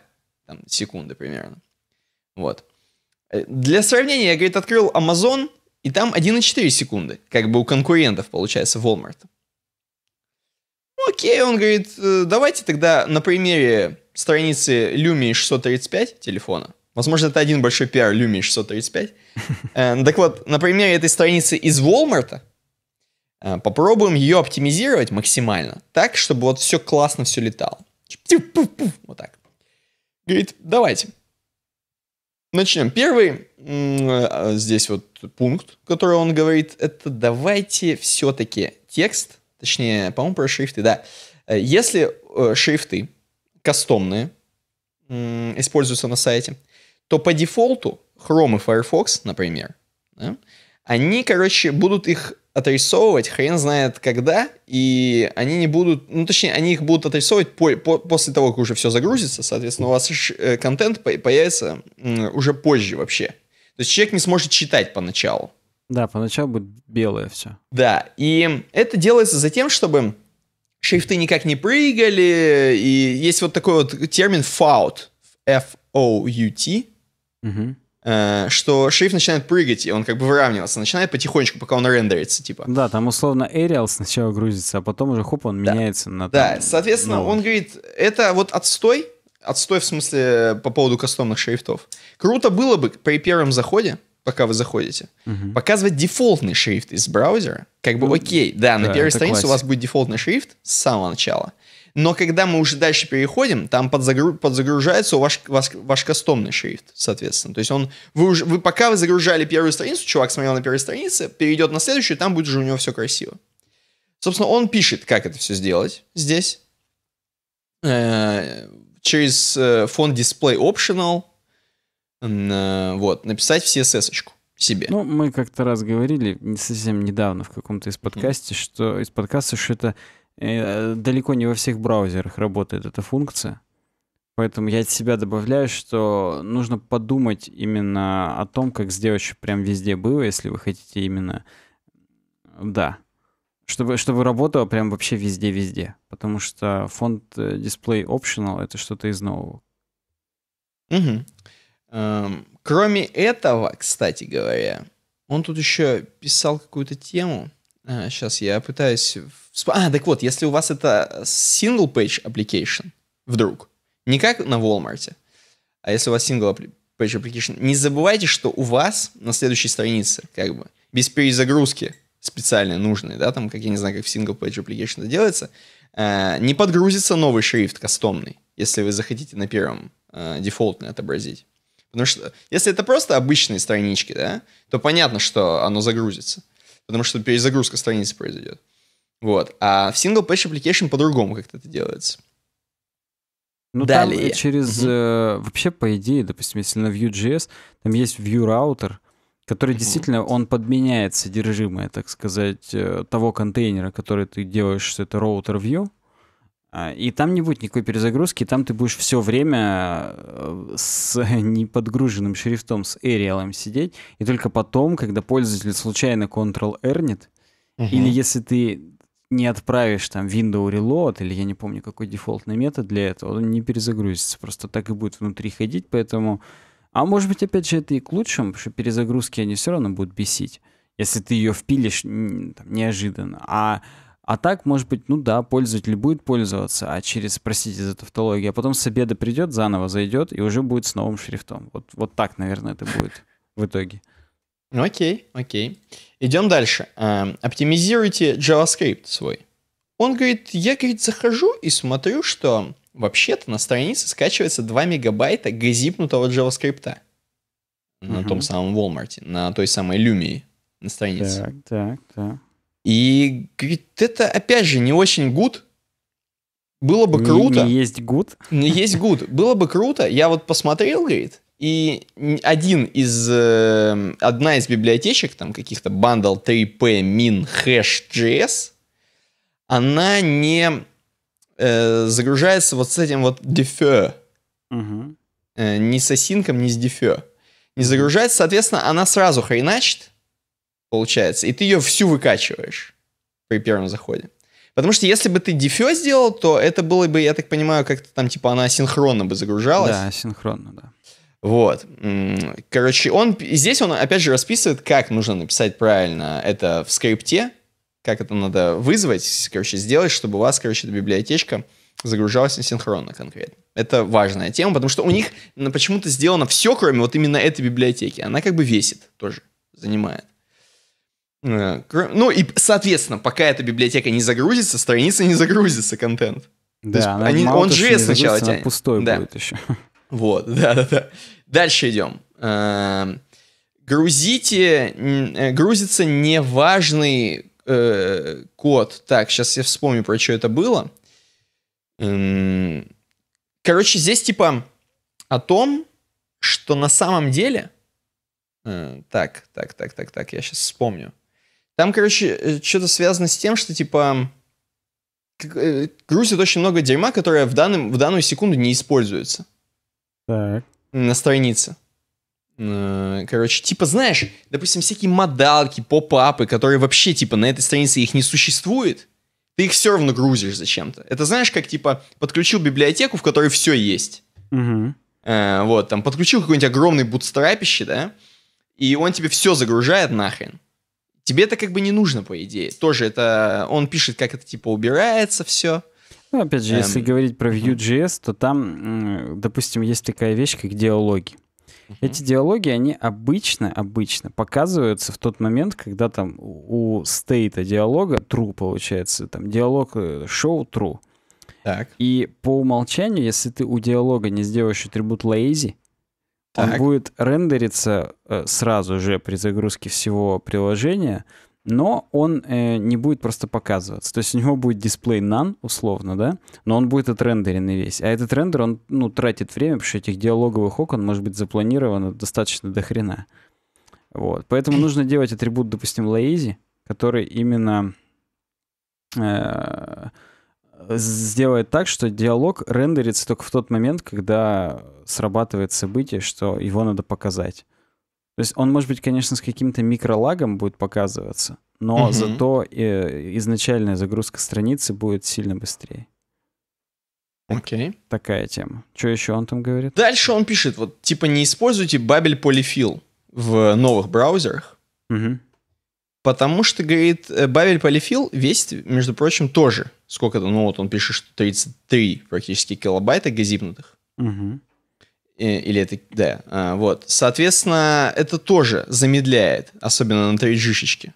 там, секунды примерно. Вот. Э, для сравнения, я, говорит, открыл Amazon, и там 1,4 секунды, как бы у конкурентов, получается, Walmart. Ну, окей, он говорит, «Э, давайте тогда на примере страницы Lumia 635 телефона. Возможно, это один большой пиар Lumia 635. Э, так вот, на примере этой страницы из Walmart попробуем ее оптимизировать максимально, так, чтобы вот все классно все летало. Вот так. Говорит, давайте. Начнем. Первый э, а, здесь вот пункт, который он говорит, это давайте все-таки текст, точнее, по-моему, про шрифты, да. Э, если э, шрифты кастомные используются на сайте, то по дефолту Chrome и Firefox, например, да, они, короче, будут их отрисовывать хрен знает когда, и они не будут, ну точнее, они их будут отрисовывать по, по, после того, как уже все загрузится, соответственно, у вас э, контент появится уже позже вообще. То есть человек не сможет читать поначалу. Да, поначалу будет белое все. Да, и это делается за тем, чтобы шрифты никак не прыгали, и есть вот такой вот термин FOUT, F-O-U-T, угу. Э, что шрифт начинает прыгать, и он как бы выравниваться, начинает потихонечку, пока он рендерится, типа. Да, там условно Arial сначала грузится, а потом уже хоп, он да. меняется на... Да, там, соответственно, новый. он говорит, это вот отстой, отстой в смысле э, по поводу кастомных шрифтов. Круто было бы при первом заходе, пока вы заходите, угу. показывать дефолтный шрифт из браузера. Как бы ну, окей, да, да на первой странице классик. у вас будет дефолтный шрифт с самого начала. Но когда мы уже дальше переходим, там подзагру... подзагружается у вас, ваш, ваш кастомный шрифт, соответственно. То есть он, вы, уже, вы пока вы загружали первую страницу, чувак смотрел на первой странице, перейдет на следующую, там будет уже у него все красиво. Собственно, он пишет, как это все сделать здесь. Э, через э, фон Display Optional. Э, вот, написать в CSS-очку себе. Ну, мы как-то раз говорили, не совсем недавно в каком-то из подкастов, mm-hmm. что из подкаста, что это Э, далеко не во всех браузерах работает эта функция. Поэтому я от себя добавляю, что нужно подумать именно о том, как сделать, чтобы прям везде было, если вы хотите именно... Да. Чтобы, чтобы работало прям вообще везде-везде. Потому что фонд э, Display Optional — это что-то из нового. Угу. Эм, кроме этого, кстати говоря, он тут еще писал какую-то тему — а, сейчас я пытаюсь... А, так вот, если у вас это single page application, вдруг, не как на Walmart, а если у вас single page application, не забывайте, что у вас на следующей странице, как бы, без перезагрузки специально нужной, да, там, как я не знаю, как в single page application это делается, а, не подгрузится новый шрифт кастомный, если вы захотите на первом а, дефолтный отобразить. Потому что если это просто обычные странички, да, то понятно, что оно загрузится потому что перезагрузка страницы произойдет. Вот. А в single page application по-другому как-то это делается. Ну, э, Далее. Там через... Угу. Э, вообще, по идее, допустим, если на Vue.js, там есть Vue Router, который угу. действительно, он подменяет содержимое, так сказать, э, того контейнера, который ты делаешь, что это роутер Vue, а, и там не будет никакой перезагрузки, там ты будешь все время э, с неподгруженным шрифтом, с Arial сидеть, и только потом, когда пользователь случайно Ctrl-Rнет, угу. или если ты не отправишь там Windows reload, или я не помню, какой дефолтный метод для этого, он не перезагрузится, просто так и будет внутри ходить, поэтому... А может быть, опять же, это и к лучшему, потому что перезагрузки они все равно будут бесить, если ты ее впилишь там, неожиданно. А а так, может быть, ну да, пользователь будет пользоваться, а через, простите за тавтологию, а потом с обеда придет, заново зайдет и уже будет с новым шрифтом. Вот, вот так, наверное, это будет в итоге. Окей, окей. Идем дальше. А, оптимизируйте JavaScript свой. Он говорит, я, говорит, захожу и смотрю, что вообще-то на странице скачивается 2 мегабайта газипнутого JavaScript. На том самом Walmart, на той самой Lumia на странице. Так, так, так. И говорит, это, опять же, не очень гуд. Было бы круто. Не есть гуд? Не есть гуд. Было бы круто. Я вот посмотрел, говорит, и один из, э, одна из библиотечек, там каких-то бандл 3p min js, она не э, загружается вот с этим вот defer. Угу. Э, ни с осинком, ни с defer. Не загружается, соответственно, она сразу хреначит получается. И ты ее всю выкачиваешь при первом заходе. Потому что если бы ты дефё сделал, то это было бы, я так понимаю, как-то там, типа, она синхронно бы загружалась. Да, синхронно, да. Вот. Короче, он здесь он опять же расписывает, как нужно написать правильно это в скрипте, как это надо вызвать, короче, сделать, чтобы у вас, короче, эта библиотечка загружалась синхронно конкретно. Это важная тема, потому что у них ну, почему-то сделано все, кроме вот именно этой библиотеки. Она как бы весит тоже, занимает. Ну и, соответственно, пока эта библиотека не загрузится, страница не загрузится, контент. Да, есть, она, они, он же сначала тянет. пустой да. будет еще. Вот, да-да-да. Дальше идем. Грузите, грузится неважный э, код. Так, сейчас я вспомню, про что это было. Короче, здесь типа о том, что на самом деле... Так, так, так, так, так, я сейчас вспомню. Там, короче, э, что-то связано с тем, что, типа, э, грузит очень много дерьма, которое в, данном, в данную секунду не используется. Так. На странице. Э, короче, типа, знаешь, допустим, всякие модалки, поп-апы, которые вообще, типа, на этой странице их не существует, ты их все равно грузишь зачем-то. Это знаешь, как, типа, подключил библиотеку, в которой все есть. Угу. А, вот, там, подключил какой-нибудь огромный бутстрапище, да, и он тебе все загружает нахрен тебе это как бы не нужно, по идее. Тоже это... Он пишет, как это, типа, убирается все. Ну, опять же, эм... если говорить про Vue.js, то там, допустим, есть такая вещь, как диалоги. Эти диалоги, они обычно, обычно показываются в тот момент, когда там у стейта диалога true получается, там диалог э, show true. Так. И по умолчанию, если ты у диалога не сделаешь атрибут lazy, так. Он будет рендериться э, сразу же при загрузке всего приложения, но он э, не будет просто показываться. То есть у него будет дисплей none, условно, да, но он будет отрендеренный весь. А этот рендер, он, ну, тратит время, потому что этих диалоговых окон может быть запланировано достаточно до хрена. Вот. Поэтому нужно делать атрибут, допустим, lazy, который именно э, сделает так, что диалог рендерится только в тот момент, когда срабатывает событие, что его надо показать. То есть он, может быть, конечно, с каким-то микролагом будет показываться, но угу. зато э, изначальная загрузка страницы будет сильно быстрее. Окей. Такая тема. Что еще он там говорит? Дальше он пишет, вот, типа, не используйте Babel Polyfill в новых браузерах, угу. потому что, говорит, э, Babel Polyfill весит, между прочим, тоже сколько то ну вот он пишет, что 33 практически килобайта газипнутых. Угу. Или это, да, а, вот. Соответственно, это тоже замедляет, особенно на 3G-шечке,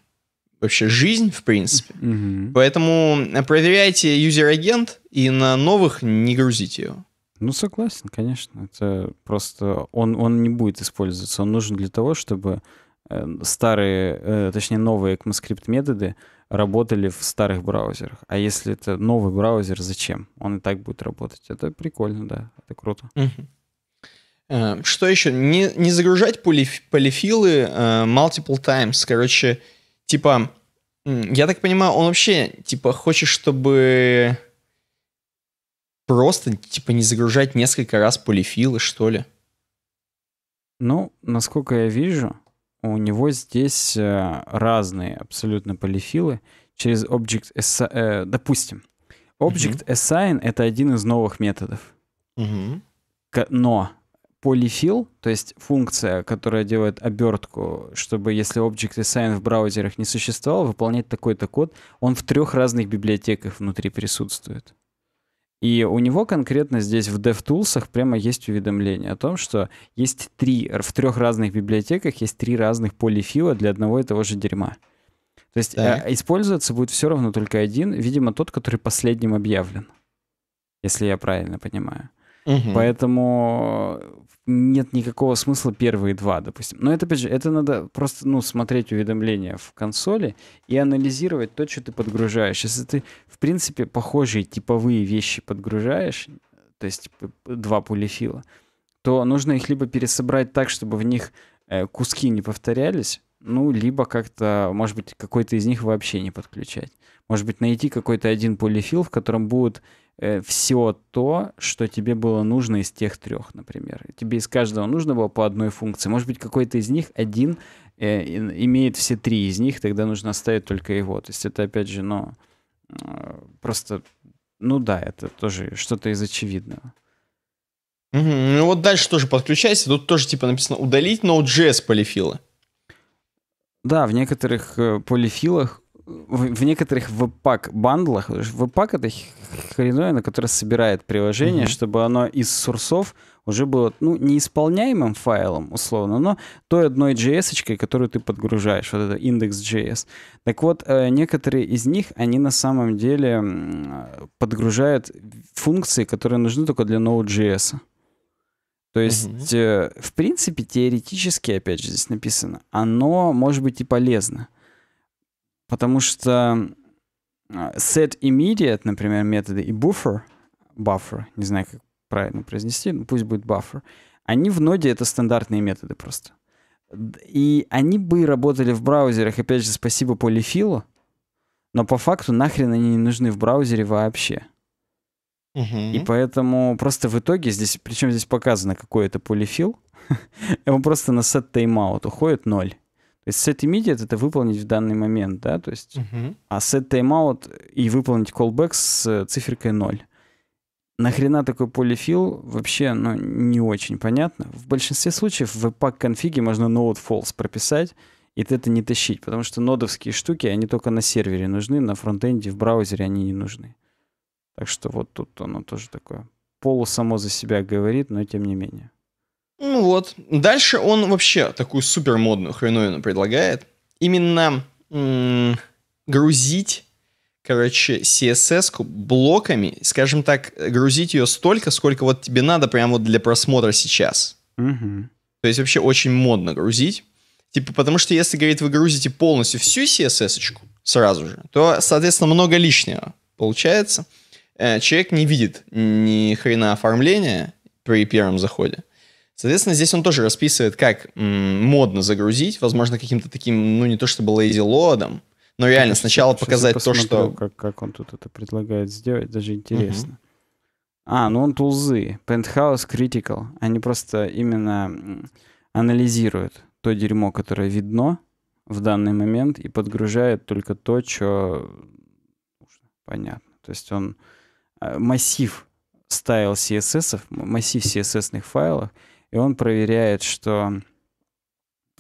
вообще жизнь, в принципе. Угу. Поэтому а, проверяйте юзер-агент и на новых не грузите его. Ну, согласен, конечно. Это просто... Он, он не будет использоваться. Он нужен для того, чтобы э, старые, э, точнее, новые ECMAScript-методы — работали в старых браузерах. А если это новый браузер, зачем? Он и так будет работать. Это прикольно, да, это круто. Э, что еще? Не, не загружать полиф, полифилы uh, multiple times. Короче, типа, я так понимаю, он вообще, типа, хочет, чтобы просто, типа, не загружать несколько раз полифилы, что ли? Ну, насколько я вижу, у него здесь э, разные абсолютно полифилы через Object Assign. Э, допустим, Object uh-huh. Assign — это один из новых методов. Uh-huh. Но полифил, то есть функция, которая делает обертку, чтобы если Object Assign в браузерах не существовал, выполнять такой-то код, он в трех разных библиотеках внутри присутствует. И у него конкретно здесь в DevTools прямо есть уведомление о том, что есть три, в трех разных библиотеках есть три разных полифила для одного и того же дерьма. То есть так. Э, использоваться будет все равно только один, видимо, тот, который последним объявлен, если я правильно понимаю. Угу. Поэтому э, нет никакого смысла первые два, допустим. Но это, опять же, это надо просто, ну, смотреть уведомления в консоли и анализировать то, что ты подгружаешь. Если ты, в принципе, похожие типовые вещи подгружаешь, то есть два полифила, то нужно их либо пересобрать так, чтобы в них э, куски не повторялись, ну, либо как-то, может быть, какой-то из них вообще не подключать. Может быть, найти какой-то один полифил, в котором будут Э, все то, что тебе было нужно из тех трех, например. Тебе из каждого нужно было по одной функции. Может быть, какой-то из них один э, имеет все три из них, тогда нужно оставить только его. То есть это, опять же, ну, а, просто, ну да, это тоже что-то из очевидного. Ну вот дальше тоже подключайся. Тут тоже типа написано удалить Node.js полифилы. Да, в некоторых э, полифилах в, в некоторых веб-пак бандлах, веб-пак это хреновина, которая собирает приложение, mm-hmm. чтобы оно из сурсов уже было, ну, неисполняемым файлом, условно, но той одной JS-очкой, которую ты подгружаешь, вот это index.js. Так вот, э, некоторые из них, они на самом деле подгружают функции, которые нужны только для Node.js. То есть, mm-hmm. в принципе, теоретически, опять же, здесь написано, оно может быть и полезно. Потому что а, set immediate, например, методы и buffer, buffer, не знаю, как правильно произнести, но ну, пусть будет buffer, они в ноде это стандартные методы просто. И они бы работали в браузерах, опять же, спасибо полифилу, но по факту нахрен они не нужны в браузере вообще. Угу. И поэтому просто в итоге здесь, причем здесь показано, какой это полифил, он просто на set timeout уходит ноль. То есть set immediate — это выполнить в данный момент, да, то есть, uh-huh. а set timeout и выполнить callback с э, циферкой 0. Нахрена такой полифил вообще, ну, не очень понятно. В большинстве случаев в pack конфиге можно node false прописать, и это не тащить, потому что нодовские штуки, они только на сервере нужны, на фронтенде, в браузере они не нужны. Так что вот тут оно тоже такое полусамо за себя говорит, но тем не менее. Ну вот. Дальше он вообще такую супер модную хреновину предлагает. Именно грузить, короче, CSS ку блоками, скажем так, грузить ее столько, сколько вот тебе надо прямо вот для просмотра сейчас. Угу. То есть вообще очень модно грузить. Типа, потому что если, говорит, вы грузите полностью всю CSS-очку сразу же, то, соответственно, много лишнего получается. Э, человек не видит ни хрена оформления при первом заходе. Соответственно, здесь он тоже расписывает, как м, модно загрузить, возможно, каким-то таким, ну, не то чтобы лейзи-лодом, но ну, реально сейчас, сначала сейчас показать посмотрю, то, что... Как, как он тут это предлагает сделать, даже интересно. Угу. А, ну он тулзы. Penthouse Critical. Они просто именно анализируют то дерьмо, которое видно в данный момент, и подгружает только то, что понятно. То есть он э, массив стайл CSS, массив CSS-ных файлов, и он проверяет, что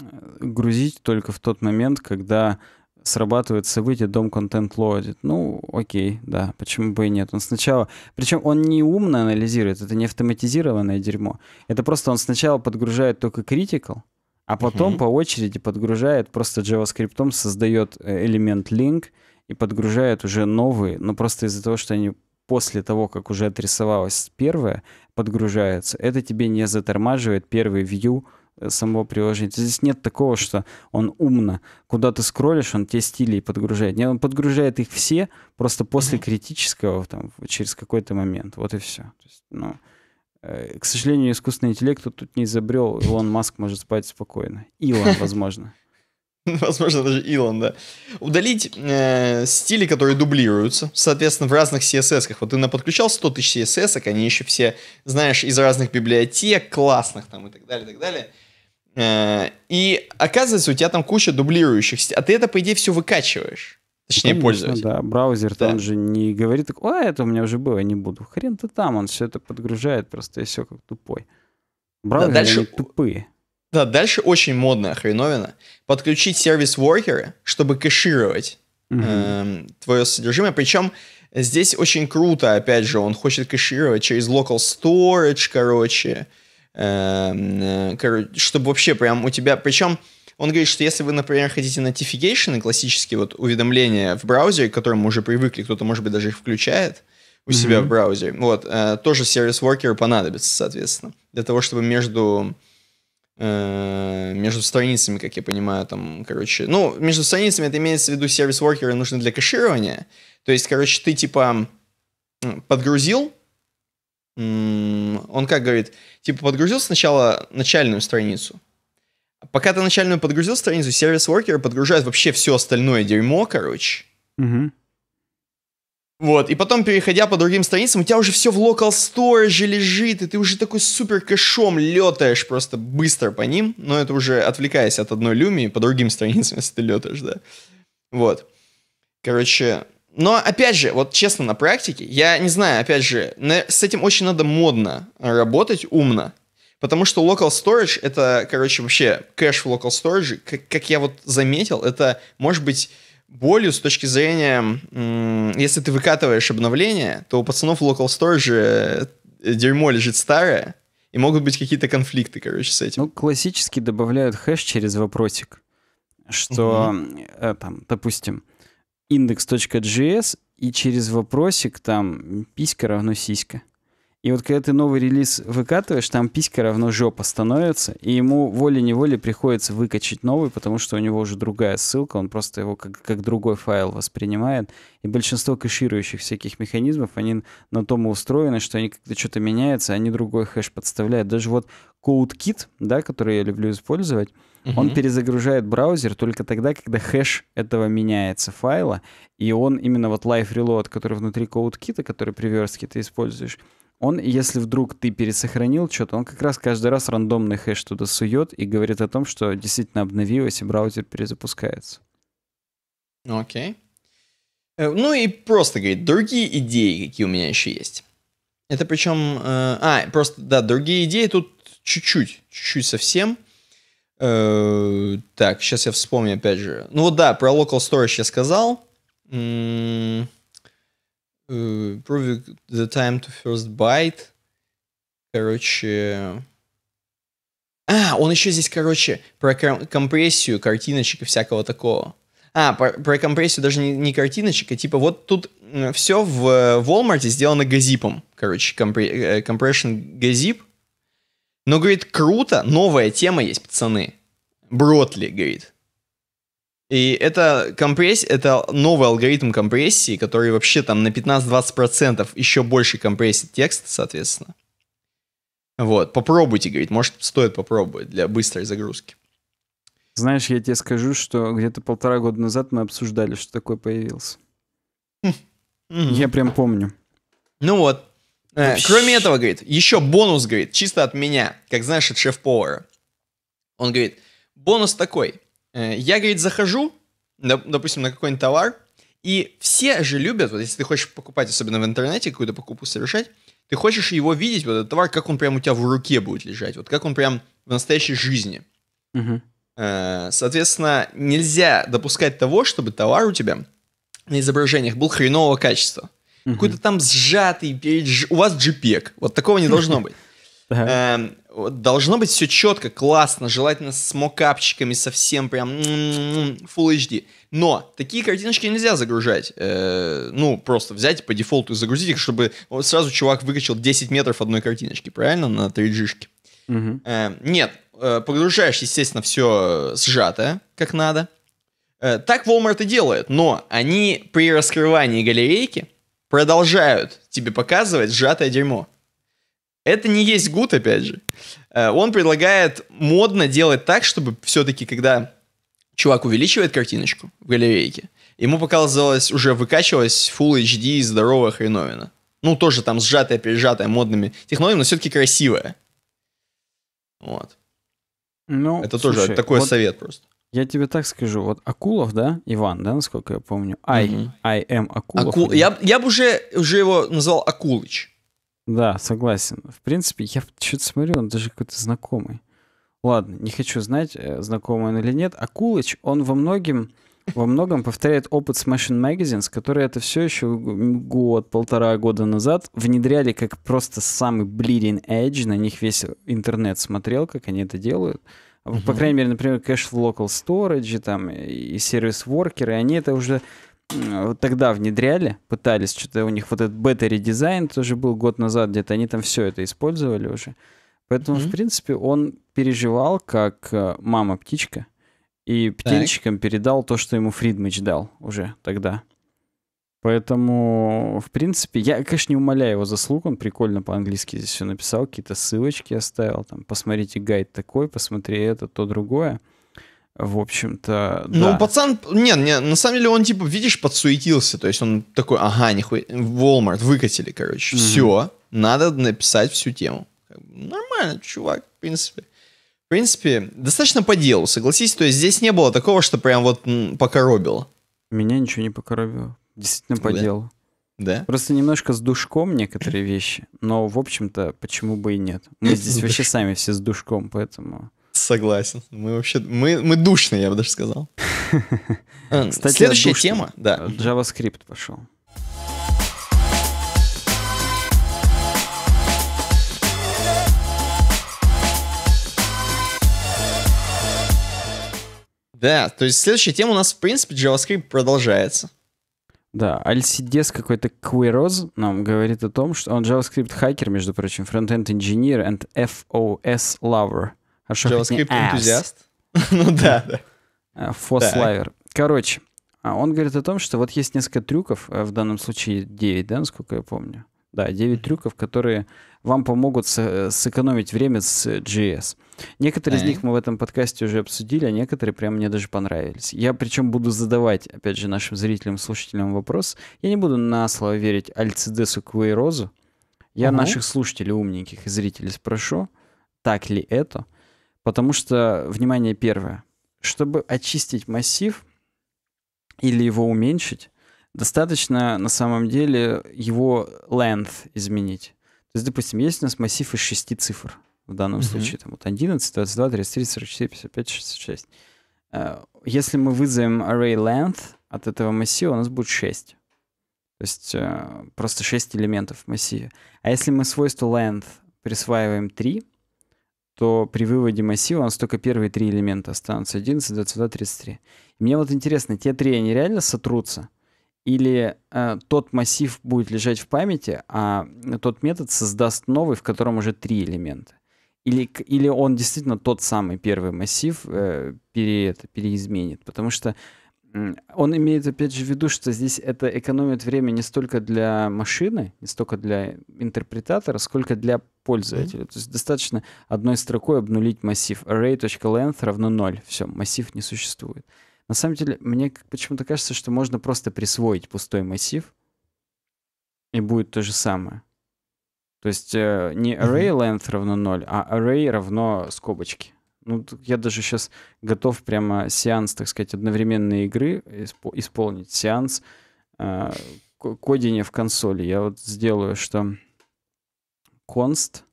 э, грузить только в тот момент, когда срабатывает событие дом контент лоадит. Ну, окей, да, почему бы и нет. Он сначала... Причем он не умно анализирует, это не автоматизированное дерьмо. Это просто он сначала подгружает только critical, а потом mm-hmm. по очереди подгружает, просто JavaScript создает э, элемент link и подгружает уже новые, но просто из-за того, что они после того, как уже отрисовалась первая, подгружается. Это тебе не затормаживает первый вью э, самого приложения. Здесь нет такого, что он умно. Куда ты скроллишь, он те стили подгружает. Нет, он подгружает их все просто после критического, там, через какой-то момент. Вот и все. То есть, ну, э, к сожалению, искусственный интеллект тут не изобрел. Илон Маск может спать спокойно. Илон, возможно. возможно, даже Илон, да, удалить э, стили, которые дублируются, соответственно, в разных CSS. -ках. Вот ты наподключал 100 тысяч CSS, они еще все, знаешь, из разных библиотек, классных там и так далее, и так далее. Э, и оказывается, у тебя там куча дублирующих а ты это, по идее, все выкачиваешь. Точнее, Конечно, Да, браузер да. там же не говорит, а, это у меня уже было, не буду. Хрен ты там, он все это подгружает просто, и все как тупой. Браузеры да, дальше... тупые. Да, дальше очень модная хреновина. Подключить сервис-воркеры, чтобы кэшировать угу. э, эм, твое содержимое. Причем здесь очень круто, опять же, он хочет кэшировать через local storage, короче. Эм, э, короче чтобы вообще прям у тебя... Причем он говорит, что если вы, например, хотите notification, классические вот уведомления в браузере, к которым мы уже привыкли, кто-то, может быть, даже их включает, у mm-hmm. себя в браузере. Вот, э, тоже сервис-воркеры понадобится, соответственно, для того, чтобы между Э, между страницами, как я понимаю, там, короче, ну, между страницами это имеется в виду сервис-воркеры нужны для кэширования, то есть, короче, ты, типа, подгрузил, он как говорит, типа, подгрузил сначала начальную страницу, пока ты начальную подгрузил страницу, сервис-воркеры подгружают вообще все остальное дерьмо, короче, угу. Вот, и потом, переходя по другим страницам, у тебя уже все в local storage лежит, и ты уже такой супер кэшом летаешь просто быстро по ним, но это уже отвлекаясь от одной люми по другим страницам, если ты летаешь, да. Вот. Короче, но опять же, вот честно, на практике, я не знаю, опять же, на, с этим очень надо модно работать, умно, потому что local storage, это, короче, вообще кэш в local storage, как, как я вот заметил, это, может быть, болью с точки зрения, если ты выкатываешь обновление, то у пацанов Local Storage э, дерьмо лежит старое, и могут быть какие-то конфликты, короче, с этим. Ну, классически добавляют хэш через вопросик, что, угу. там, допустим, индекс.js и через вопросик там писька равно сиська. И вот когда ты новый релиз выкатываешь, там писька равно жопа становится, и ему волей-неволей приходится выкачать новый, потому что у него уже другая ссылка, он просто его как, как другой файл воспринимает. И большинство кэширующих всяких механизмов, они на том и устроены, что они когда что-то меняются, они другой хэш подставляют. Даже вот CodeKit, да, который я люблю использовать, угу. он перезагружает браузер только тогда, когда хэш этого меняется файла, и он именно вот Live Reload, который внутри CodeKit, который при верстке ты используешь, он, если вдруг ты пересохранил что-то, он как раз каждый раз рандомный хэш туда сует и говорит о том, что действительно обновилось и браузер перезапускается. Окей. Okay. Э, ну и просто, говорит, другие идеи, какие у меня еще есть. Это причем... Э, а, просто, да, другие идеи тут чуть-чуть, чуть-чуть совсем. Э, так, сейчас я вспомню опять же. Ну вот да, про local storage я сказал. Uh, э, prove the time to first bite Короче... А, он еще здесь, короче, про компрессию картиночек и всякого такого. А, про, про компрессию даже не, не картиночек, а типа вот тут все в э, Walmart сделано газипом. Короче, компрессион э, compression газип. Но, говорит, круто, новая тема есть, пацаны. Бротли, говорит. И это компресс, это новый алгоритм компрессии, который вообще там на 15-20% еще больше компрессит текст, соответственно. Вот, попробуйте, говорит, может, стоит попробовать для быстрой загрузки. Знаешь, я тебе скажу, что где-то полтора года назад мы обсуждали, что такое появился. Я прям помню. Ну вот. Э, кроме этого, говорит, еще бонус, говорит, чисто от меня, как знаешь, от шеф-повара. Он говорит, бонус такой – Э, я, говорит, захожу, допустим, на какой-нибудь товар, и все же любят, вот если ты хочешь покупать, особенно в интернете, какую-то покупку совершать, ты хочешь его видеть, вот этот товар, как он прям у тебя в руке будет лежать, вот как он прям в настоящей жизни. Угу. Соответственно, нельзя допускать того, чтобы товар у тебя на изображениях был хренового качества. Угу. Какой-то там сжатый, у вас JPEG. Вот такого не должно быть. должно быть все четко, классно, желательно с мокапчиками совсем прям м-м-м, Full HD. Но такие картиночки нельзя загружать. Э, ну, просто взять по дефолту и загрузить их, чтобы сразу чувак выкачал 10 метров одной картиночки, правильно, на 3G-шке. Угу. Э, нет, э, погружаешь, естественно, все сжатое, как надо. Э, так Walmart и делает, но они при раскрывании галерейки продолжают тебе показывать сжатое дерьмо. Это не есть гуд, опять же. Э, он предлагает модно делать так, чтобы все-таки, когда чувак увеличивает картиночку в галерейке, ему показалось, уже выкачивалась Full HD здоровая хреновина. Ну, тоже там сжатая, пережатая модными технологиями, но все-таки красивая. Вот. Ну, Это слушай, тоже такой вот совет просто. Я тебе так скажу, вот Акулов, да, Иван, да, насколько я помню, I, угу. I am Акулов. Аку... Я, я бы уже, уже его назвал Акулыч. Да, согласен. В принципе, я что-то смотрю, он даже какой-то знакомый. Ладно, не хочу знать, э, знакомый он или нет. Акулыч, он во многим во многом повторяет опыт Smashing Magazines, который это все еще год, полтора года назад внедряли как просто самый bleeding edge, на них весь интернет смотрел, как они это делают. Uh-huh. По крайней мере, например, кэш в local storage там, и сервис-воркеры, они это уже вот тогда внедряли, пытались, что-то у них вот этот бета-редизайн тоже был год назад, где-то они там все это использовали уже. Поэтому, mm-hmm. в принципе, он переживал, как э, мама-птичка, и птенчикам так. передал то, что ему Фридмич дал уже тогда. Поэтому, в принципе, я, конечно, не умоляю его заслуг, он прикольно по-английски здесь все написал, какие-то ссылочки оставил, там, посмотрите гайд такой, посмотри это, то другое. В общем-то, ну, да. Ну, пацан, нет, не, на самом деле он, типа, видишь, подсуетился, то есть он такой, ага, нихуя, Walmart выкатили, короче, mm-hmm. все, надо написать всю тему. Нормально, чувак, в принципе. В принципе, достаточно по делу, согласись, то есть здесь не было такого, что прям вот покоробило. Меня ничего не покоробило, действительно по да. делу. Да? Просто немножко с душком некоторые вещи, но, в общем-то, почему бы и нет. Мы здесь вообще сами все с душком, поэтому... Согласен. Мы вообще... Мы, мы душные, я бы даже сказал. А, Кстати, Следующая тема. Да. А, JavaScript пошел. Да, то есть следующая тема у нас, в принципе, JavaScript продолжается. Да, Альсидес какой-то Queroz нам говорит о том, что он JavaScript хакер, между прочим, фронтенд engineer and FOS lover. А JavaScript энтузиаст? ну да, да. Э, Фослайвер. Короче, а он говорит о том, что вот есть несколько трюков, э, в данном случае 9, да, насколько я помню. Да, 9 трюков, которые вам помогут с- э, сэкономить время с GS. Некоторые mm-hmm. из них мы в этом подкасте уже обсудили, а некоторые прям мне даже понравились. Я причем буду задавать, опять же, нашим зрителям, слушателям вопрос. Я не буду на слово верить Альцидесу Квейрозу. Я mm-hmm. наших слушателей умненьких и зрителей спрошу, так ли это – Потому что, внимание первое, чтобы очистить массив или его уменьшить, достаточно на самом деле его length изменить. То есть, допустим, есть у нас массив из шести цифр. В данном mm-hmm. случае там вот 11, 22, 33, 44, 55, 66. Если мы вызовем array length от этого массива, у нас будет 6. То есть э, просто 6 элементов в массиве. А если мы свойство length присваиваем 3, что при выводе массива у нас только первые три элемента останутся. 11, 22, 33. Мне вот интересно, те три, они реально сотрутся? Или э, тот массив будет лежать в памяти, а тот метод создаст новый, в котором уже три элемента? Или, или он действительно тот самый первый массив э, пере, это, переизменит? Потому что он имеет, опять же, в виду, что здесь это экономит время не столько для машины, не столько для интерпретатора, сколько для пользователя. Mm-hmm. То есть достаточно одной строкой обнулить массив. Array.length равно 0. Все, массив не существует. На самом деле, мне почему-то кажется, что можно просто присвоить пустой массив, и будет то же самое. То есть э, не array length равно 0, а array равно скобочки. Ну, я даже сейчас готов прямо сеанс, так сказать, одновременной игры исп- исполнить. Сеанс э, кодения в консоли. Я вот сделаю, что const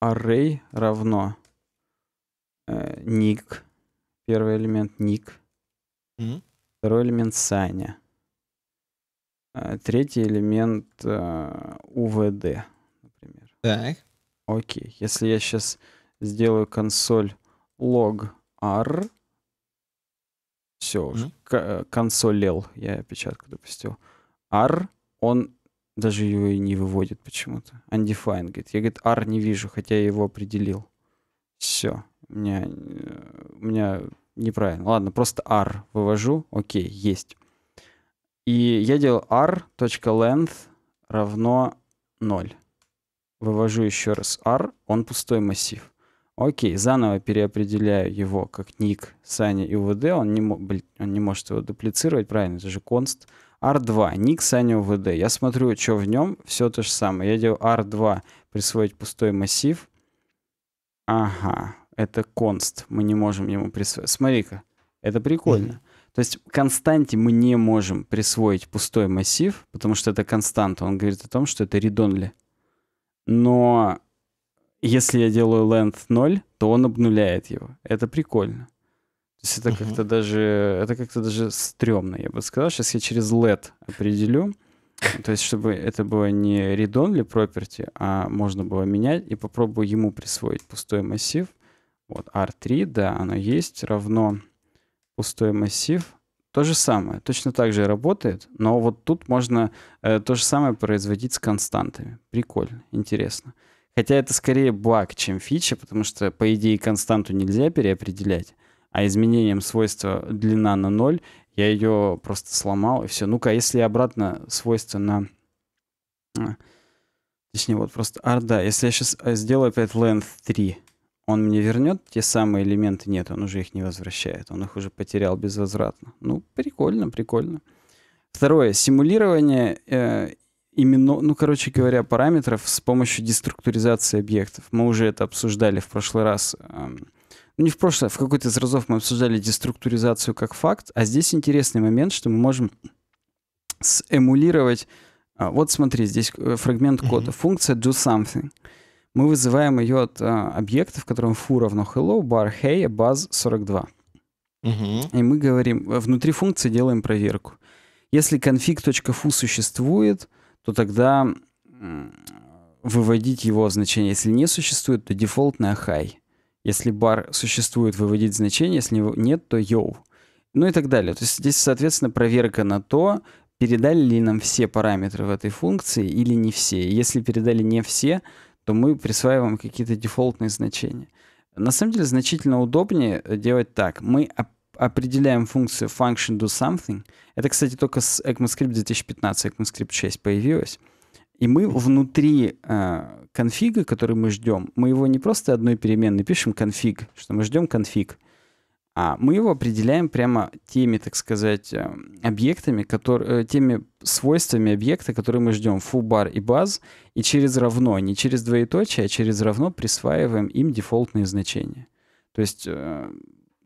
array равно э, ник. Первый элемент ник. Mm-hmm. Второй элемент Саня. Э, третий элемент э, УВД, например. Так. Окей. Если я сейчас сделаю консоль log r. Все уже. mm э, Консолел. Я печатку допустил. R, он даже его и не выводит почему-то. Undefined, говорит. Я, говорит, R не вижу, хотя я его определил. Все. У меня, э, у меня неправильно. Ладно, просто R вывожу. Окей, есть. И я делал r.length равно 0. Вывожу еще раз r, он пустой массив. Окей, заново переопределяю его как ник Саня и УВД. Он не, блин, он не может его дуплицировать, правильно, это же конст. R2, ник Саня УВД. Я смотрю, что в нем, все то же самое. Я делаю R2, присвоить пустой массив. Ага, это конст, мы не можем ему присвоить. Смотри-ка, это прикольно. Mm-hmm. То есть константе мы не можем присвоить пустой массив, потому что это константа. Он говорит о том, что это редонли. Но если я делаю length 0, то он обнуляет его. Это прикольно. То есть это uh-huh. как-то даже, это как-то даже стрёмно, я бы сказал. Сейчас я через LED определю. То есть, чтобы это было не read-only property, а можно было менять и попробую ему присвоить пустой массив. Вот R3, да, оно есть, равно пустой массив. То же самое, точно так же работает, но вот тут можно э, то же самое производить с константами. Прикольно, интересно. Э, Хотя это скорее баг, чем фича, потому что, по идее, константу нельзя переопределять, а изменением свойства длина на 0 я ее просто сломал, и все. Ну-ка, а если обратно свойство на... А, точнее, вот просто R, а, да. Если я сейчас сделаю опять length 3, он мне вернет те самые элементы? Нет, он уже их не возвращает. Он их уже потерял безвозвратно. Ну, прикольно, прикольно. Второе, симулирование э, именно, ну, короче говоря, параметров с помощью деструктуризации объектов. Мы уже это обсуждали в прошлый раз. Эм, ну, не в прошлый, а в какой-то из разов мы обсуждали деструктуризацию как факт, а здесь интересный момент, что мы можем сэмулировать... А, вот смотри, здесь э, фрагмент кода. Mm-hmm. Функция do something. Мы вызываем ее от а, э, объекта, в котором foo равно hello, bar hey, buzz 42. Mm-hmm. И мы говорим, э, внутри функции делаем проверку. Если config.foo существует, то тогда выводить его значение. Если не существует, то дефолтное high, Если бар существует, выводить значение. Если его нет, то йоу. Ну и так далее. То есть здесь, соответственно, проверка на то, передали ли нам все параметры в этой функции или не все. Если передали не все, то мы присваиваем какие-то дефолтные значения. На самом деле значительно удобнее э, делать так. Мы определяем функцию function do something. Это, кстати, только с ECMAScript 2015, ECMAScript 6 появилась. И мы внутри э, конфига, который мы ждем, мы его не просто одной переменной пишем конфиг, что мы ждем конфиг, а мы его определяем прямо теми, так сказать, э, объектами, которые, э, теми свойствами объекта, которые мы ждем, full bar и buzz, и через равно, не через двоеточие, а через равно присваиваем им дефолтные значения. То есть э,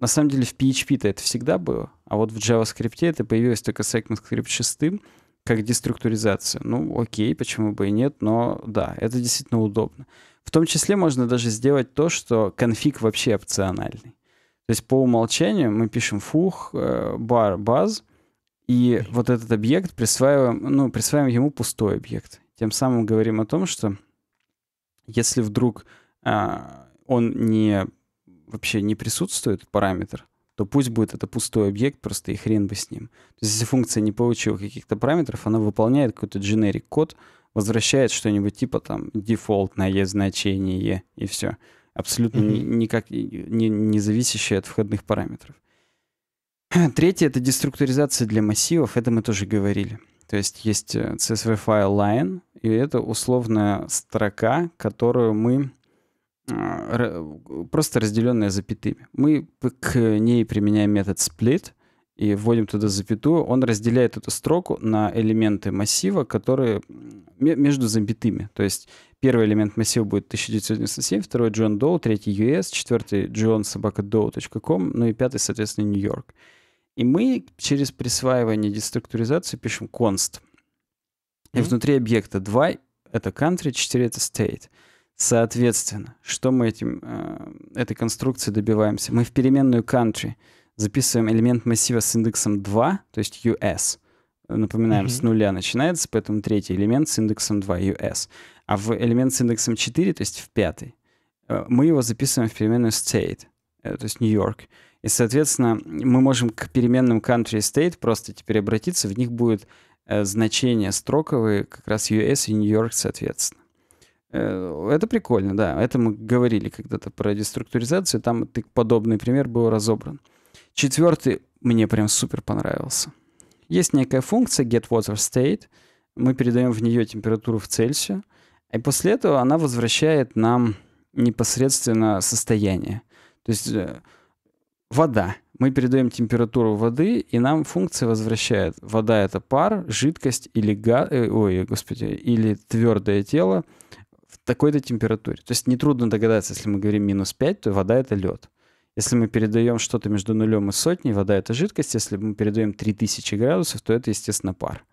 на самом деле в PHP-то это всегда было, а вот в JavaScript это появилось только с ECMAScript 6, как деструктуризация. Ну, окей, почему бы и нет, но да, это действительно удобно. В том числе можно даже сделать то, что конфиг вообще опциональный. То есть по умолчанию мы пишем фух, э, бар, баз, и вот этот объект присваиваем, ну, присваиваем ему пустой объект. Тем самым говорим о том, что если вдруг а, он не вообще не присутствует параметр, то пусть будет это пустой объект, просто и хрен бы с ним. То есть если функция не получила каких-то параметров, она выполняет какой-то generic код, возвращает что-нибудь типа там дефолтное значение и все. Абсолютно mm-hmm. никак не, не зависящее от входных параметров. Третье — это деструктуризация для массивов. Это мы тоже говорили. То есть есть э, CSV файл line, и это условная строка, которую мы а, э, просто разделенная запятыми. Мы к ней применяем метод split и вводим туда запятую. Он разделяет эту строку на элементы массива, которые между запятыми. То есть первый элемент массива будет 1997, второй John Doe, третий US, четвертый John собака Doe.com, ну и пятый, соответственно, New York. И мы через присваивание деструктуризации пишем const. И mm-hmm. внутри объекта 2 — это country, 4 — это state — Соответственно, что мы этим, э, этой конструкцией добиваемся? Мы в переменную country записываем элемент массива с индексом 2, то есть US. Напоминаем, mm-hmm. с нуля начинается, поэтому третий элемент с индексом 2, US. А в элемент с индексом 4, то есть в пятый, э, мы его записываем в переменную state, э, то есть Нью-Йорк. И, соответственно, мы можем к переменным country и state просто теперь обратиться, в них будет значение строковые как раз US и Нью-Йорк соответственно. Э, это прикольно, да. Это мы говорили когда-то про деструктуризацию. Там ты, подобный пример был разобран. Четвертый мне прям супер понравился. Есть некая функция get water state. Мы передаем в нее температуру в Цельсию. И после этого она возвращает нам непосредственно состояние. То есть э, вода. Мы передаем температуру воды, и нам функция возвращает. Вода — это пар, жидкость или га э, Ой, господи, или твердое тело в такой-то температуре. То есть нетрудно догадаться, если мы говорим минус 5, то вода — это лед. Если мы передаем что-то между нулем и сотней, вода — это жидкость. Если мы передаем 3000 градусов, то это, естественно, пар.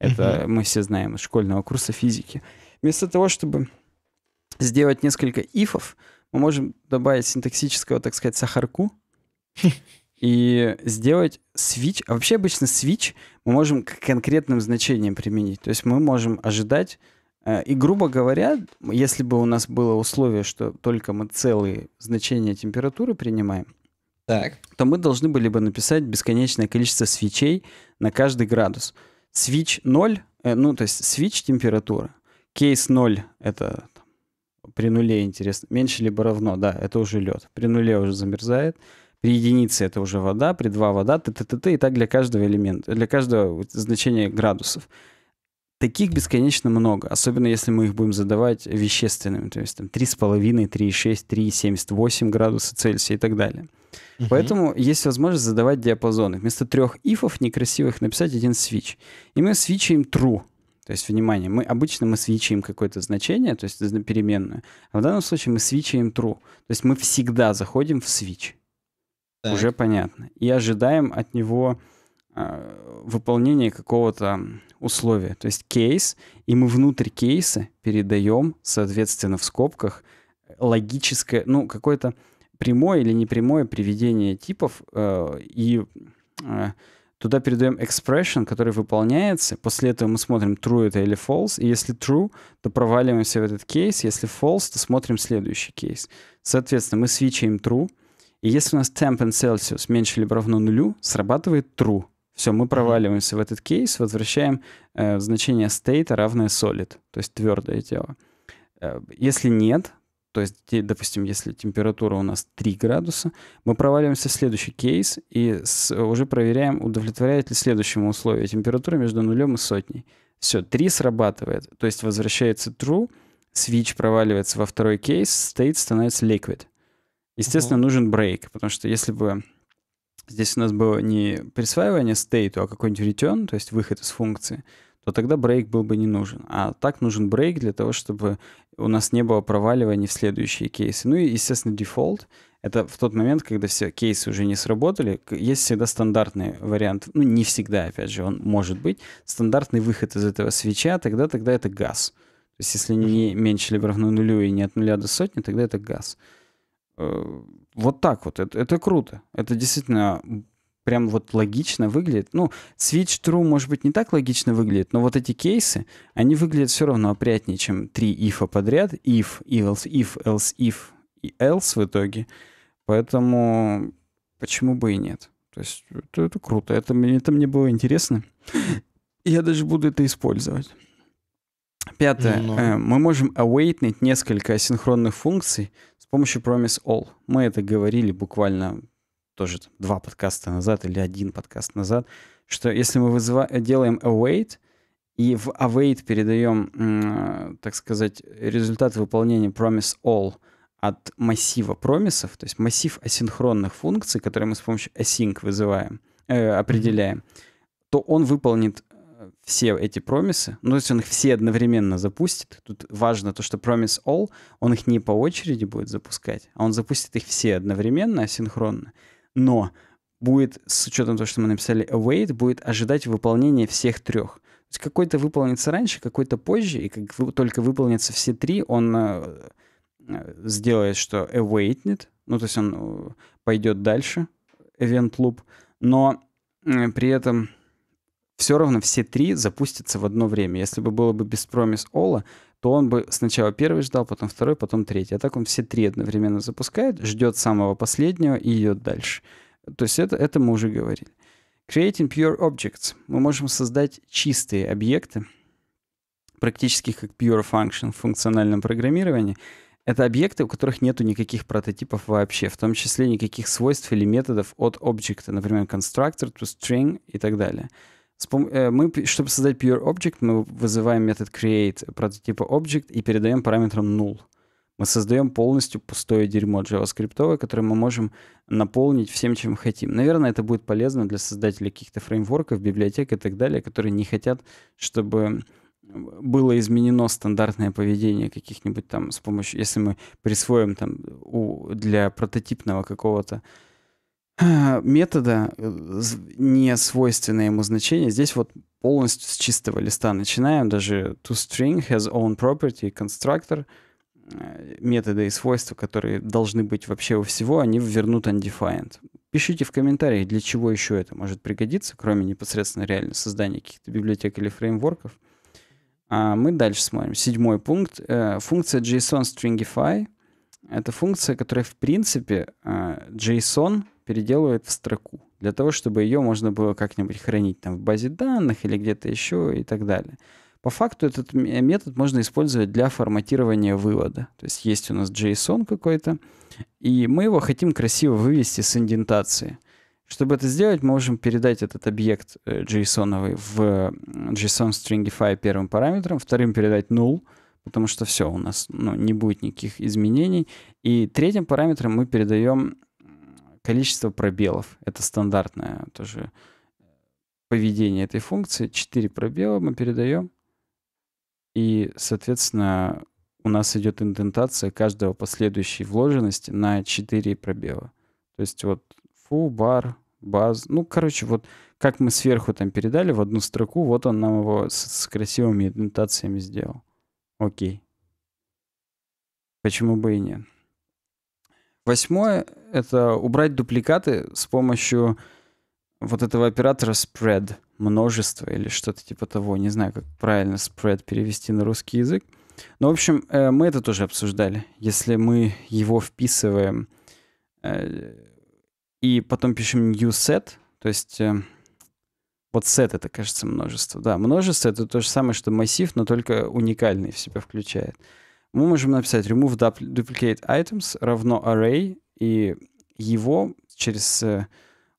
Это угу. мы все знаем из школьного курса физики. Вместо того, чтобы сделать несколько ифов, мы можем добавить синтаксического, так сказать, сахарку и сделать switch. А вообще обычно switch мы можем к конкретным значениям применить. То есть мы можем ожидать Э, и, грубо говоря, если бы у нас было условие, что только мы целые значения температуры принимаем, так. то мы должны были бы написать бесконечное количество свечей на каждый градус. Свич 0, э, ну, то есть свич температура. Кейс 0 — это при нуле, интересно, меньше либо равно, да, это уже лед. При нуле уже замерзает. При единице это уже вода, при 2 вода, т, т, т, т, и так для каждого элемента, для каждого значения градусов. Таких бесконечно много, особенно если мы их будем задавать вещественными, то есть там 3,5, 3,6, 3,78 градуса Цельсия и так далее. Угу. Поэтому есть возможность задавать диапазоны. Вместо трех ифов некрасивых написать один switch. И мы свичаем true. То есть, внимание, мы обычно мы свичаем какое-то значение, то есть переменную, а в данном случае мы свичаем true. То есть мы всегда заходим в switch. Так. Уже понятно. И ожидаем от него Э, выполнение какого-то условия. То есть кейс, и мы внутрь кейса передаем, соответственно, в скобках э, логическое, ну, какое-то прямое или непрямое приведение типов, э, и туда передаем expression, который выполняется. После этого мы смотрим, true это или false. И если true, то проваливаемся в этот кейс. Если false, то смотрим следующий кейс. Соответственно, мы свечаем true. И если у нас temp and Celsius меньше либо равно нулю, срабатывает true. Все, мы проваливаемся в этот кейс, возвращаем э, значение state равное solid, то есть твердое тело. Э, если нет, то есть, допустим, если температура у нас 3 градуса, мы проваливаемся в следующий кейс и с, уже проверяем, удовлетворяет ли следующему условию температура между нулем и сотней. Все, 3 срабатывает, то есть возвращается true, switch проваливается во второй кейс, state становится liquid. Естественно, угу. нужен break, потому что если бы здесь у нас было не присваивание стейту, а какой-нибудь return, то есть выход из функции, то тогда брейк был бы не нужен. А так нужен брейк для того, чтобы у нас не было проваливаний в следующие кейсы. Ну и, естественно, дефолт — это в тот момент, когда все кейсы уже не сработали. Есть всегда стандартный вариант, ну не всегда, опять же, он может быть, стандартный выход из этого свеча, тогда, тогда это газ. То есть если не меньше либо равно нулю и не от нуля до сотни, тогда это газ. Э, вот так вот. Это, это круто. Это действительно прям вот логично выглядит. Ну, Switch True, может быть, не так логично выглядит, но вот эти кейсы, они выглядят все равно опрятнее, чем три ифа подряд. If, else, if, else, if и else в итоге. Поэтому почему бы и нет? То есть это, это круто. Это, это мне было интересно. Я даже буду это использовать. Пятое. Ну, ну. Э, мы можем await несколько асинхронных функций помощью Promise All. Мы это говорили буквально тоже там, два подкаста назад или один подкаст назад, что если мы вызва... делаем await и в await передаем, так сказать, результат выполнения promise all от массива промисов, то есть массив асинхронных функций, которые мы с помощью async вызываем, э, определяем, то он выполнит все эти промисы, ну, то есть он их все одновременно запустит. Тут важно то, что промис all, он их не по очереди будет запускать, а он запустит их все одновременно, асинхронно. Но будет, с учетом того, что мы написали await, будет ожидать выполнения всех трех. То есть какой-то выполнится раньше, какой-то позже, и как только выполнятся все три, он э, э, сделает, что awaitнет, ну, то есть он э, пойдет дальше, event loop, но при этом все равно все три запустятся в одно время. Если бы было бы без промис Ола, то он бы сначала первый ждал, потом второй, потом третий. А так он все три одновременно запускает, ждет самого последнего и идет дальше. То есть это, это мы уже говорили. Creating Pure Objects. Мы можем создать чистые объекты, практически как Pure Function в функциональном программировании. Это объекты, у которых нету никаких прототипов вообще, в том числе никаких свойств или методов от объекта, например, constructor to string и так далее. Э, мы, чтобы создать pure object, мы вызываем метод create прототипа object и передаем параметром null. Мы создаем полностью пустое дерьмо JavaScript, которое мы можем наполнить всем, чем хотим. Наверное, это будет полезно для создателей каких-то фреймворков, библиотек и так далее, которые не хотят, чтобы было изменено стандартное поведение каких-нибудь там с помощью, если мы присвоим там у, для прототипного какого-то метода, э, не свойственное ему значение. Здесь вот полностью с чистого листа начинаем. Даже toString has own property, constructor. Э, методы и свойства, которые должны быть вообще у всего, они вернут undefined. Пишите в комментариях, для чего еще это может пригодиться, кроме непосредственно реально создания каких-то библиотек или фреймворков. А мы дальше смотрим. Седьмой пункт. Э, функция JSON stringify — это функция, которая, в принципе, э, JSON переделывает в строку для того, чтобы ее можно было как-нибудь хранить там в базе данных или где-то еще и так далее. По факту этот метод можно использовать для форматирования вывода. То есть есть у нас JSON какой-то, и мы его хотим красиво вывести с индентации. Чтобы это сделать, мы можем передать этот объект э, JSON в JSON Stringify первым параметром, вторым передать null — потому что все, у нас ну, не будет никаких изменений. И третьим параметром мы передаем количество пробелов. Это стандартное тоже поведение этой функции. 4 пробела мы передаем. И, соответственно, у нас идет индентация каждого последующей вложенности на 4 пробела. То есть вот фу, бар, баз. Ну, короче, вот как мы сверху там передали в одну строку, вот он нам его с, с красивыми индентациями сделал. Окей. Почему бы и нет? Восьмое — это убрать дубликаты с помощью вот этого оператора spread, множество или что-то типа того. Не знаю, как правильно spread перевести на русский язык. Но, ну, в общем, э, мы это тоже обсуждали. Если мы его вписываем э, и потом пишем new set, то есть э, вот сет это, кажется, множество. Да, множество это то же самое, что массив, но только уникальный в себя включает. Мы можем написать remove duplicate items равно array, и его через э,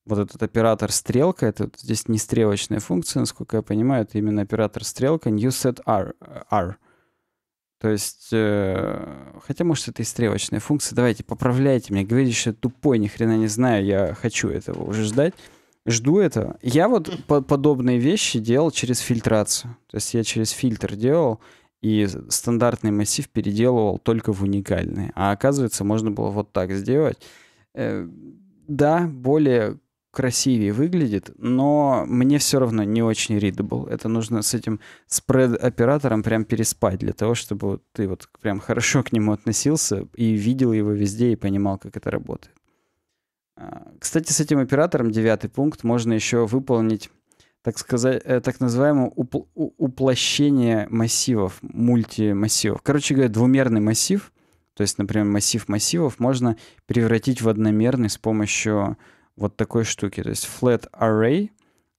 вот этот оператор стрелка, это здесь не стрелочная функция, насколько я понимаю, это именно оператор стрелка new set r. Э, r. То есть, э, хотя, может, это и стрелочная функция. Давайте, поправляйте меня. Говорите, что я тупой, ни хрена не знаю, я хочу этого уже ждать жду это. Я вот по подобные вещи делал через фильтрацию. То есть я через фильтр делал и стандартный массив переделывал только в уникальный. А оказывается, можно было вот так сделать. Э, да, более красивее выглядит, но мне все равно не очень readable. Это нужно с этим спред-оператором прям переспать для того, чтобы ты вот прям хорошо к нему относился и видел его везде и понимал, как это работает. А, кстати, с этим оператором, девятый пункт, можно еще выполнить так сказать, э, так называемое уплощение массивов, мультимассивов. Короче говоря, двумерный массив, то есть, например, массив массивов можно превратить в одномерный с помощью вот такой штуки. То есть flat array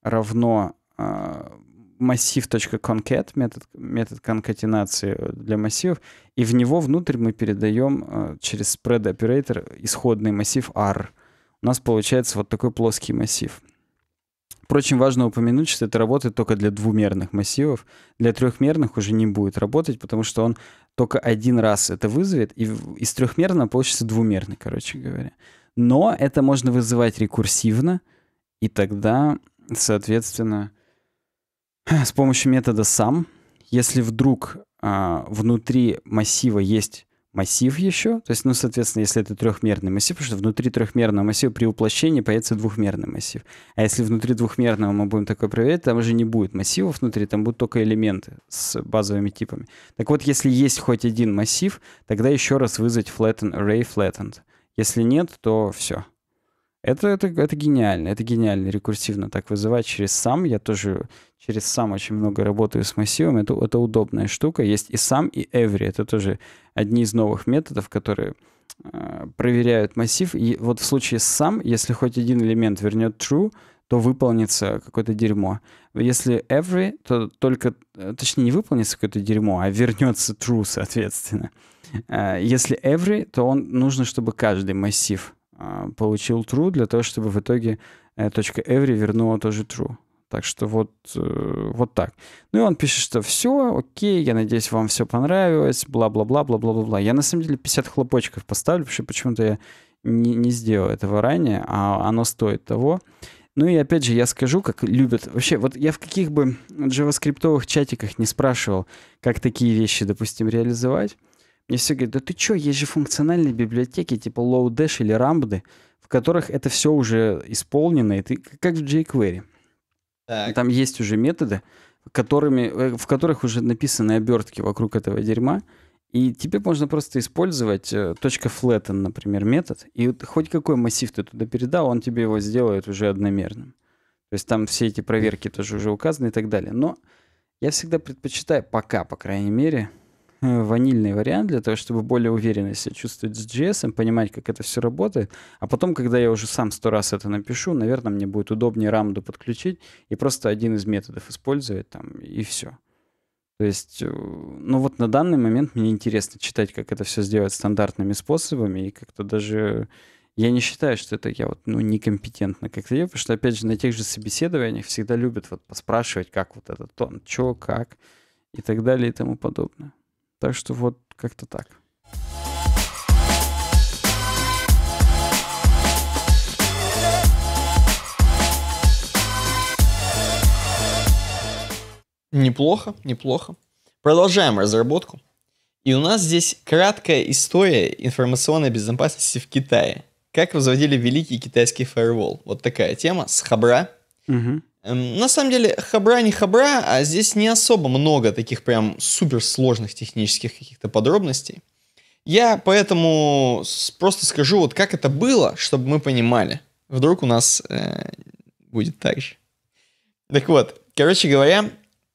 равно э, массив.concat, метод, метод конкатинации для массивов, и в него внутрь мы передаем а, через spread operator исходный массив r у нас получается вот такой плоский массив. Впрочем, важно упомянуть, что это работает только для двумерных массивов. Для трехмерных уже не будет работать, потому что он только один раз это вызовет, и из трехмерного получится двумерный, короче говоря. Но это можно вызывать рекурсивно, и тогда, соответственно, с помощью метода сам, если вдруг а, внутри массива есть массив еще. То есть, ну, соответственно, если это трехмерный массив, потому что внутри трехмерного массива при уплощении появится двухмерный массив. А если внутри двухмерного мы будем такое проверять, там уже не будет массивов внутри, там будут только элементы с базовыми типами. Так вот, если есть хоть один массив, тогда еще раз вызвать flatten array flattened. Если нет, то все. Это, это, это гениально, это гениально рекурсивно так вызывать через сам. Я тоже через сам очень много работаю с массивом. Это, это удобная штука. Есть и сам, и every. Это тоже одни из новых методов, которые э, проверяют массив. И вот в случае с сам, если хоть один элемент вернет true, то выполнится какое-то дерьмо. Если every, то только, э, точнее, не выполнится какое-то дерьмо, а вернется true, соответственно. Э, если every, то он нужно, чтобы каждый массив а, получил true для того, чтобы в итоге э, точка .every вернула тоже true. Так что вот, э, вот так. Ну и он пишет, что все, окей, я надеюсь, вам все понравилось, бла-бла-бла, бла-бла-бла. Я на самом деле 50 хлопочков поставлю, потому что почему-то я не, не сделал этого ранее, а оно стоит того. Ну и опять же, я скажу, как любят... Вообще, вот я в каких бы джаваскриптовых чатиках не спрашивал, как такие вещи, допустим, реализовать, мне все говорят, да ты чё, есть же функциональные библиотеки типа Lodash или Ramboды, в которых это все уже исполнено, и ты, как в jQuery. Так. Там есть уже методы, которыми, э, в которых уже написаны обертки вокруг этого дерьма, и теперь можно просто использовать точка э, .flatten, например, метод, и хоть какой массив ты туда передал, он тебе его сделает уже одномерным. То есть там все эти проверки тоже уже указаны и так далее. Но я всегда предпочитаю, пока, по крайней мере, Э, ванильный вариант для того, чтобы более уверенно себя чувствовать с JS, понимать, как это все работает. А потом, когда я уже сам сто раз это напишу, наверное, мне будет удобнее рамду подключить и просто один из методов использовать там, и все. То есть, э, ну вот на данный момент мне интересно читать, как это все сделать стандартными способами, и как-то даже я не считаю, что это я вот, ну, некомпетентно как-то делаю, потому что, опять же, на тех же собеседованиях всегда любят вот поспрашивать, как вот этот тон, чё, как и так далее и тому подобное. Так что вот как-то так. Неплохо, неплохо. Продолжаем разработку. И у нас здесь краткая история информационной безопасности в Китае. Как возводили великий китайский фаервол. Вот такая тема с хабра. Угу. Эм, на самом деле, хабра не хабра, а здесь не особо много таких прям суперсложных технических каких-то подробностей. Я поэтому просто скажу, вот как это было, чтобы мы понимали. Вдруг у нас э, будет так же. Так вот, короче говоря,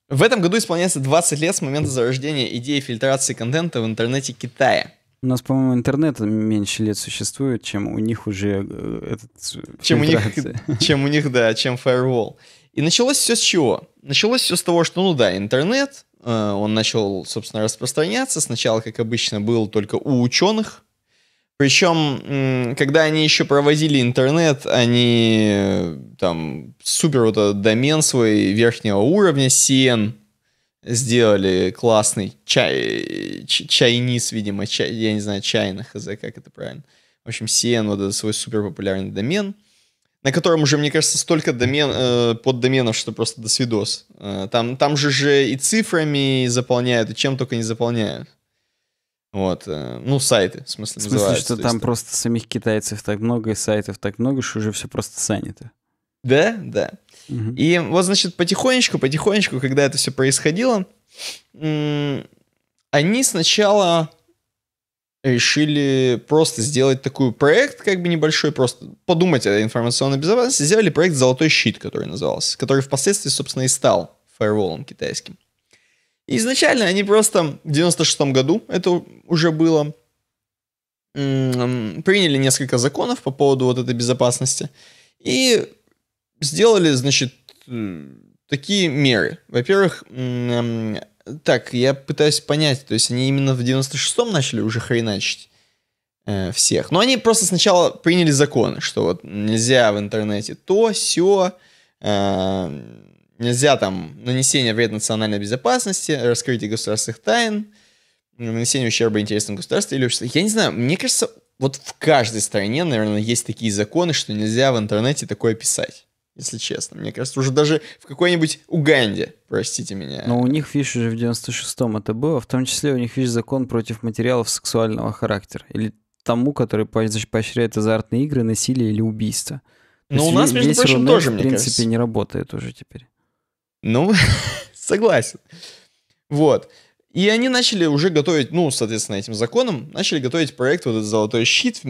в этом году исполняется 20 лет с момента зарождения идеи фильтрации контента в интернете Китая. У нас, по-моему, интернет меньше лет существует, чем у них уже э, этот э, чем фильтрация. у них, чем у них, да, чем firewall. И началось все с чего? Началось все с того, что, ну да, интернет, э, он начал, собственно, распространяться. Сначала, как обычно, был только у ученых. Причем, когда они еще провозили интернет, они э, там супер вот этот домен свой верхнего уровня CN сделали классный. Чай, чайниз, видимо, чай, я не знаю, чайна, хз, как это правильно. В общем, CN вот этот свой супер популярный домен – на котором уже, мне кажется, столько домен, э, поддоменов, что просто до свидос. Э, там, там же же и цифрами заполняют, и чем только не заполняют. Вот, э, ну, сайты, в смысле, В смысле, что там есть, просто самих китайцев так много и сайтов так много, что уже все просто занято. Да, да. Угу. И вот, значит, потихонечку, потихонечку, когда это все происходило, они сначала решили просто сделать такой проект, как бы небольшой, просто подумать о информационной безопасности, сделали проект «Золотой щит», который назывался, который впоследствии, собственно, и стал фаерволом китайским. И изначально они просто в 96 году, это уже было, приняли несколько законов по поводу вот этой безопасности и сделали, значит, такие меры. Во-первых, так, я пытаюсь понять, то есть они именно в 96-м начали уже хреначить э, всех. Но они просто сначала приняли закон, что вот нельзя в интернете то, все, э, нельзя там нанесение вред национальной безопасности, раскрытие государственных тайн, нанесение ущерба интересам государства или общества. Я не знаю, мне кажется, вот в каждой стране, наверное, есть такие законы, что нельзя в интернете такое писать если честно. Мне кажется, уже даже в какой-нибудь Уганде, простите меня. Но у них, видишь, уже в 96-м это было, в том числе у них, видишь, закон против материалов сексуального характера. Или тому, который поощряет азартные игры, насилие или убийство. Но То ну, у нас, между прочим, Рунет, тоже, в мне принципе, кажется. не работает уже теперь. Ну, согласен. Вот. И они начали уже готовить, ну, соответственно, этим законом, начали готовить проект вот этот «Золотой щит»,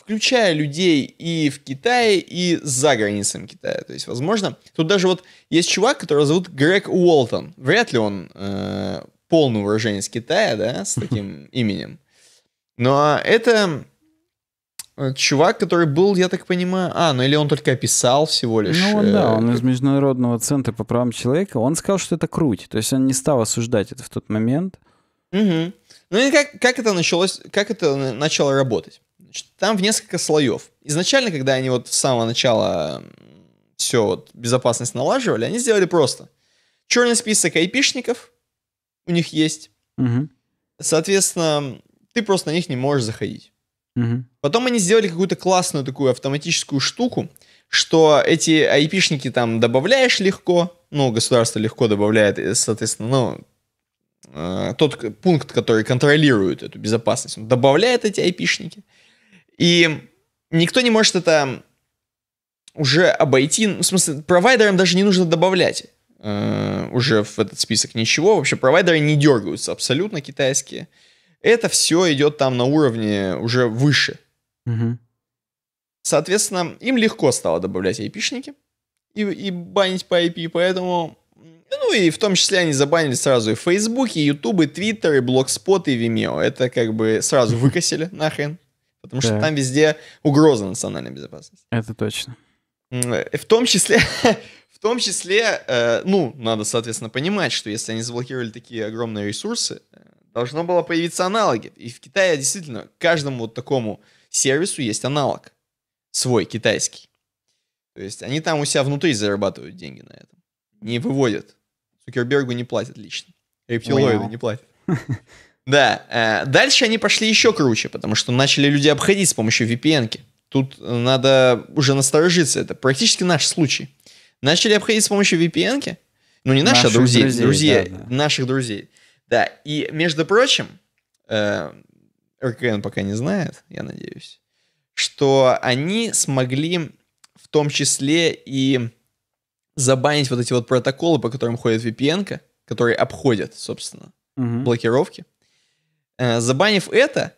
включая людей и в Китае, и за границами Китая. То есть, возможно, тут даже вот есть чувак, которого зовут Грег Уолтон. Вряд ли он э, полный уроженец Китая, да, с таким именем. Но это Э, чувак, который был, я так понимаю... А, ну или он только описал всего ну, лишь... Ну он, да, э, он э, из Международного центра по правам человека. Он сказал, что это круть. То есть он не стал осуждать это в тот момент. Угу. Ну и как, как это началось... Как это начало работать? Значит, там в несколько слоев. Изначально, когда они вот с самого начала все, вот, безопасность налаживали, они сделали просто. Черный список айпишников у них есть. Угу. Соответственно, ты просто на них не можешь заходить. Потом они сделали какую-то классную такую автоматическую штуку, что эти айпишники там добавляешь легко, ну, государство легко добавляет, соответственно, ну, э, тот пункт, который контролирует эту безопасность, он добавляет эти айпишники. И никто не может это уже обойти, ну, в смысле, провайдерам даже не нужно добавлять э, уже в этот список ничего, вообще провайдеры не дергаются абсолютно китайские. Э, это все идет там на уровне уже выше. Угу. Соответственно, им легко стало добавлять айпишники и, и банить по IP, поэтому... Ну и в том числе они забанили сразу и Facebook, и YouTube, и Twitter, и Blogspot, и Vimeo. Это как бы сразу выкосили нахрен, потому что там везде угроза национальной безопасности. Это точно. Э, в том числе, в том числе, э, ну, надо, соответственно, понимать, что если они заблокировали такие огромные ресурсы, э, должно было появиться аналоги. И в Китае действительно каждому вот такому сервису есть аналог. Свой, китайский. То есть они там у себя внутри зарабатывают деньги на этом. Не выводят. Цукербергу не платят лично. Рептилоиды не платят. Да. Э, дальше они пошли еще круче, потому что начали люди обходить с помощью VPN. -ки. Тут э, надо уже насторожиться. Это практически наш случай. Начали обходить с помощью VPN. -ки. Ну, не наши, а наших а друзей. Друзей, друзей да, да. наших друзей да, и, между прочим, э, РКН пока не знает, я надеюсь, что они смогли в том числе и забанить вот эти вот протоколы, по которым ходит VPN, которые обходят, собственно, угу. блокировки. Э, забанив это,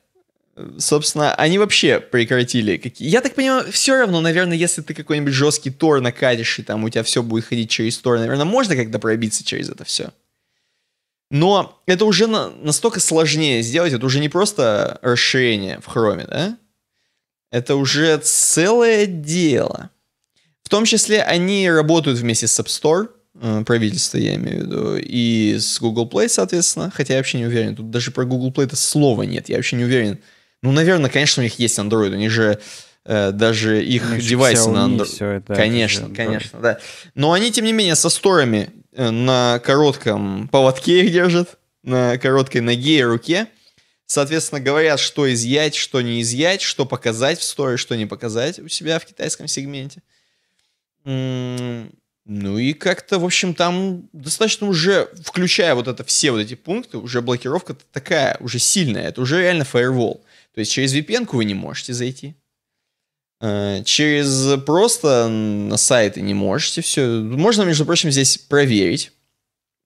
собственно, они вообще прекратили. Какие... Я так понимаю, все равно, наверное, если ты какой-нибудь жесткий тор накатишь, и там у тебя все будет ходить через тор, наверное, можно как-то пробиться через это все. Но это уже на, настолько сложнее сделать, это уже не просто расширение в хроме, да? Это уже целое дело. В том числе они работают вместе с App Store, э, правительство, я имею в виду, и с Google Play, соответственно, хотя я вообще не уверен, тут даже про Google play это слова нет, я вообще не уверен. Ну, наверное, конечно, у них есть Android, они же э, даже их ну, девайсы на Android. конечно, конечно, да. Но они, тем не менее, со сторами Э, на коротком поводке их держит на короткой ноге и руке. Соответственно, говорят, что изъять, что не изъять, что показать в сторе, что не показать у себя в китайском сегменте. Ну и как-то, в общем, там достаточно уже, включая вот это все вот эти пункты, уже блокировка такая, уже сильная. Это уже реально фаервол. То есть через vpn вы не можете зайти. Э, через просто на сайты не можете все. Можно, между прочим, здесь проверить.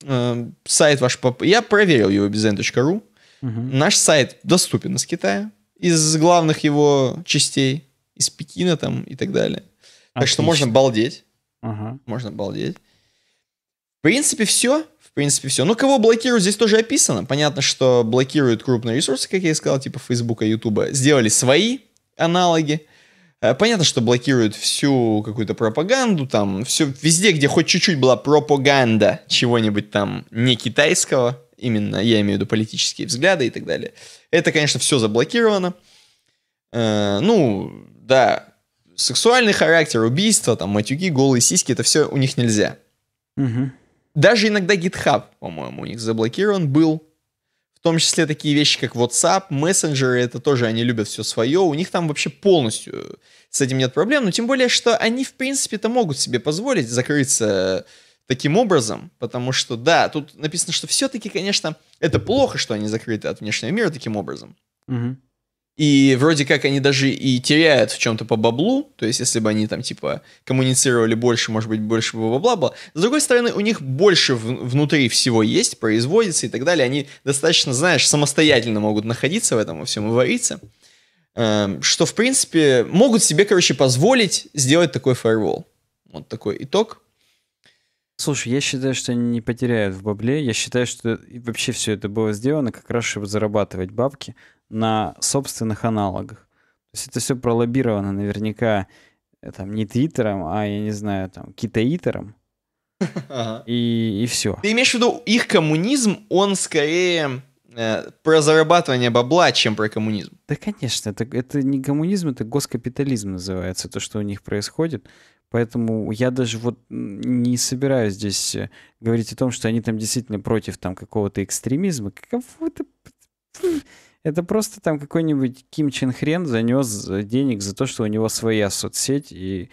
Э, сайт ваш... Поп... Я проверил его bizzen.ru. Угу. Наш сайт доступен из Китая. Из главных его частей. Из Пекина там и так далее. Отлично. Так что можно балдеть. Ага. Можно балдеть. В принципе, все. В принципе, все. Ну, кого блокируют, здесь тоже описано. Понятно, что блокируют крупные ресурсы, как я и сказал, типа Фейсбука, Ютуба. Сделали свои аналоги. Э, понятно, что блокируют всю какую-то пропаганду, там, все, везде, где хоть чуть-чуть была пропаганда чего-нибудь там не китайского, именно, я имею в виду политические взгляды и так далее. Это, конечно, все заблокировано. Э, ну, да, сексуальный характер, убийства, там, матюки, голые сиськи, это все у них нельзя. Угу. Даже иногда GitHub, по-моему, у них заблокирован был. В том числе такие вещи, как WhatsApp, Messenger это тоже они любят все свое. У них там вообще полностью э, с этим нет проблем. Но тем более, что они, в принципе-то, могут себе позволить закрыться таким образом, потому что, да, тут написано, что все-таки, конечно, это плохо, что они закрыты от внешнего мира таким образом. Угу. И вроде как они даже и теряют в чем-то по баблу, то есть если бы они там типа коммуницировали больше, может быть, больше бы бабла было. С другой стороны, у них больше в- внутри всего есть, производится и так далее. Они достаточно, знаешь, самостоятельно могут находиться в этом во всем и вариться. Эм, что, в принципе, могут себе, короче, позволить сделать такой фаервол. Вот такой итог. Слушай, я считаю, что они не потеряют в бабле. Я считаю, что вообще все это было сделано как раз, чтобы зарабатывать бабки, на собственных аналогах. То есть это все пролоббировано наверняка э, там не твиттером, а, я не знаю, там, китаитером. Ага. И, и все. Ты имеешь в виду, их коммунизм, он скорее э, про зарабатывание бабла, чем про коммунизм? Да, конечно. Это, это не коммунизм, это госкапитализм называется, то, что у них происходит. Поэтому я даже вот не собираюсь здесь э, говорить о том, что они там действительно против там какого-то экстремизма. Какого-то... Это просто там какой-нибудь Ким Чен Хрен занес денег за то, что у него своя соцсеть. И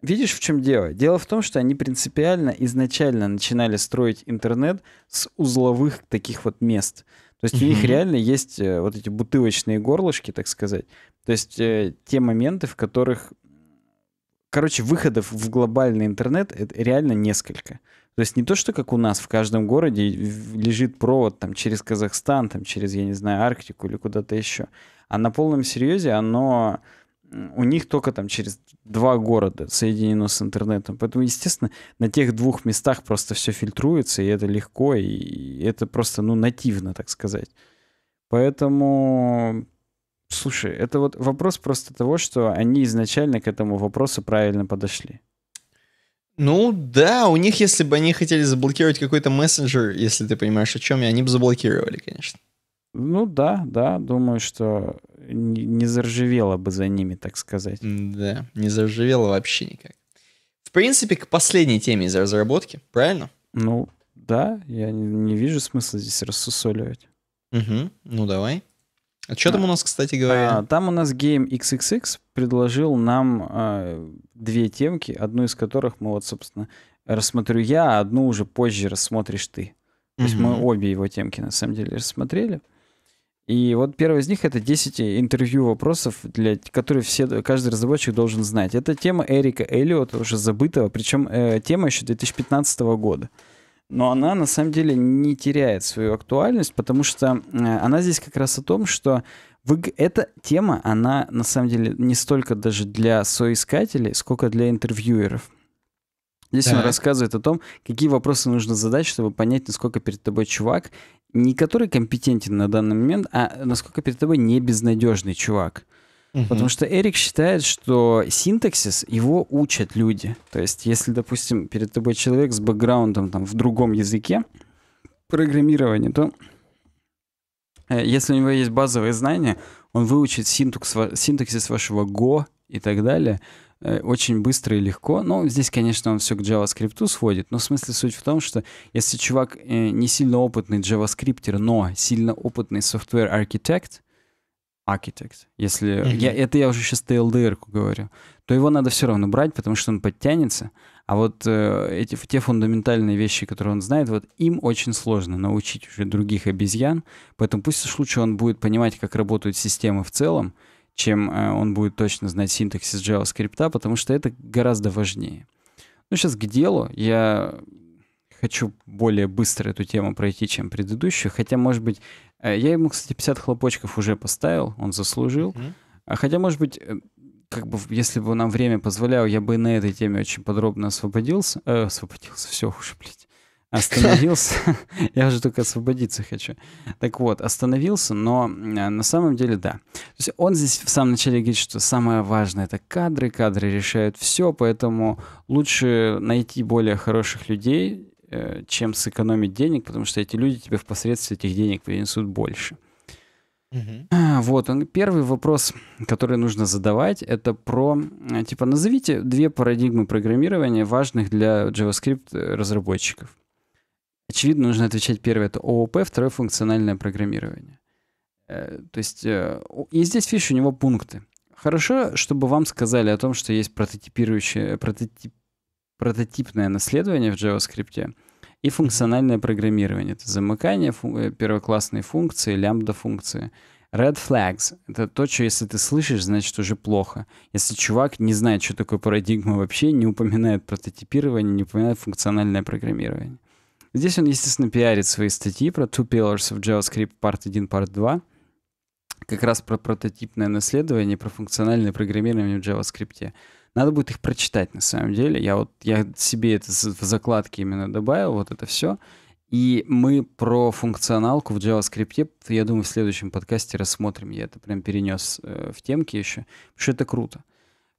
видишь, в чем дело? Дело в том, что они принципиально изначально начинали строить интернет с узловых таких вот мест. То есть у них реально есть э, вот эти бутылочные горлышки, так сказать. То есть э, те моменты, в которых... Короче, выходов в глобальный интернет это реально несколько. То есть не то, что как у нас в каждом городе лежит провод там через Казахстан, там через, я не знаю, Арктику или куда-то еще. А на полном серьезе оно у них только там через два города соединено с интернетом. Поэтому, естественно, на тех двух местах просто все фильтруется, и это легко, и это просто, ну, нативно, так сказать. Поэтому, слушай, это вот вопрос просто того, что они изначально к этому вопросу правильно подошли. Ну да, у них, если бы они хотели заблокировать какой-то мессенджер, если ты понимаешь, о чем я, они бы заблокировали, конечно. Ну да, да, думаю, что не заржавело бы за ними, так сказать. Да, не заржавело вообще никак. В принципе, к последней теме из разработки, правильно? Ну да, я не, вижу смысла здесь рассусоливать. Угу, ну давай. А что а, там у нас, кстати говоря? А, там у нас Game XXX предложил нам а, две темки, одну из которых мы вот, собственно, рассмотрю я, а одну уже позже рассмотришь ты. То есть mm-hmm. мы обе его темки на самом деле рассмотрели. И вот первый из них это 10 интервью вопросов, для, которые все, каждый разработчик должен знать. Это тема Эрика Эллиота, уже забытого, причем э, тема еще 2015 года. Но она на самом деле не теряет свою актуальность, потому что э, она здесь как раз о том, что вы... Эта тема, она на самом деле не столько даже для соискателей, сколько для интервьюеров. Здесь так. он рассказывает о том, какие вопросы нужно задать, чтобы понять, насколько перед тобой чувак, не который компетентен на данный момент, а насколько перед тобой не безнадежный чувак. Угу. Потому что Эрик считает, что синтаксис его учат люди. То есть, если, допустим, перед тобой человек с бэкграундом там, в другом языке программирования, то Э, если у него есть базовые знания, он выучит синтекс, синтаксис вашего Go и так далее э, очень быстро и легко. Ну, здесь, конечно, он все к JavaScript сводит, но в смысле суть в том, что если чувак э, не сильно опытный JavaScripter, но сильно опытный software architect, architect, если... Mm-hmm. Я, это я уже сейчас TLDR говорю, то его надо все равно брать, потому что он подтянется — а вот э, эти, те фундаментальные вещи, которые он знает, вот им очень сложно научить уже других обезьян. Поэтому пусть уж лучше он будет понимать, как работают системы в целом, чем э, он будет точно знать синтаксис JavaScript, потому что это гораздо важнее. Ну, сейчас к делу. Я хочу более быстро эту тему пройти, чем предыдущую. Хотя, может быть, э, я ему, кстати, 50 хлопочков уже поставил, он заслужил. Mm-hmm. Хотя, может быть, э, как бы, если бы нам время позволяло, я бы на этой теме очень подробно освободился. Э, освободился, все уже, блядь. Остановился. Я уже только освободиться хочу. Так вот, остановился, но э, на самом деле да. То есть он здесь в самом начале говорит, что самое важное — это кадры. Кадры решают все, поэтому лучше найти более хороших людей, э, чем сэкономить денег, потому что эти люди тебе впоследствии этих денег принесут больше. Угу. Вот он. Первый вопрос, который нужно задавать, это про, э, типа, назовите две парадигмы программирования, важных для JavaScript э, разработчиков. Очевидно, нужно отвечать первое — это ООП, второе — функциональное программирование. Э, то есть, и здесь, видишь, у него пункты. Хорошо, чтобы вам сказали о том, что есть прототипирующее, прототип, прототипное наследование в JavaScript, и функциональное программирование. Это замыкание фу- э, первоклассной функции, лямбда-функции. Red flags — это то, что если ты слышишь, значит уже плохо. Если чувак не знает, что такое парадигма вообще, не упоминает прототипирование, не упоминает функциональное программирование. Здесь он, естественно, пиарит свои статьи про Two Pillars of JavaScript Part 1, Part 2, как раз про прототипное наследование, про функциональное программирование в JavaScript. Надо будет их прочитать на самом деле. Я вот я себе это в закладке именно добавил, вот это все. И мы про функционалку в JavaScript, я думаю, в следующем подкасте рассмотрим. Я это прям перенес э, в темки еще, потому что это круто.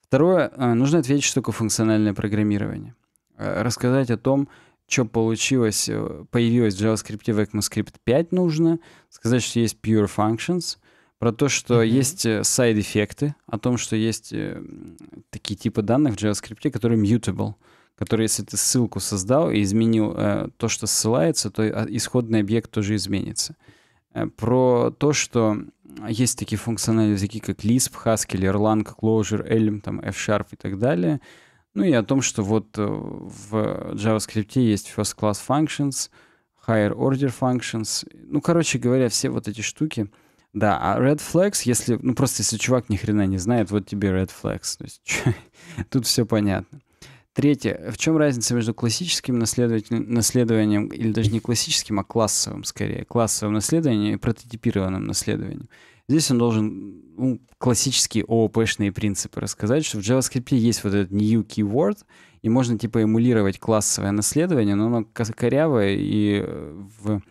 Второе, э, нужно ответить, что такое функциональное программирование. Э, рассказать о том, что получилось, появилось в JavaScript в ECMAScript 5 нужно. Сказать, что есть pure functions — про то, что mm-hmm. есть э, сайд-эффекты, о том, что есть э, такие типы данных в JavaScript, которые mutable, которые, если ты ссылку создал и изменил э, то, что ссылается, то а, исходный объект тоже изменится. Э, про то, что есть такие функциональные языки, как Lisp, Haskell, Erlang, Clojure, Elm, там F-Sharp и так далее. Ну и о том, что вот э, в JavaScript есть first-class functions, higher order functions. Ну, короче говоря, все вот эти штуки — да, а red flags, если, ну просто если чувак ни хрена не знает, вот тебе red flags. То есть, тут все понятно. Третье. В чем разница между классическим наследованием, или даже не классическим, а классовым скорее, классовым наследованием и прототипированным наследованием? Здесь он должен ну, классические шные принципы рассказать, что в JavaScript есть вот этот new keyword, и можно типа эмулировать классовое наследование, но оно корявое, и э, в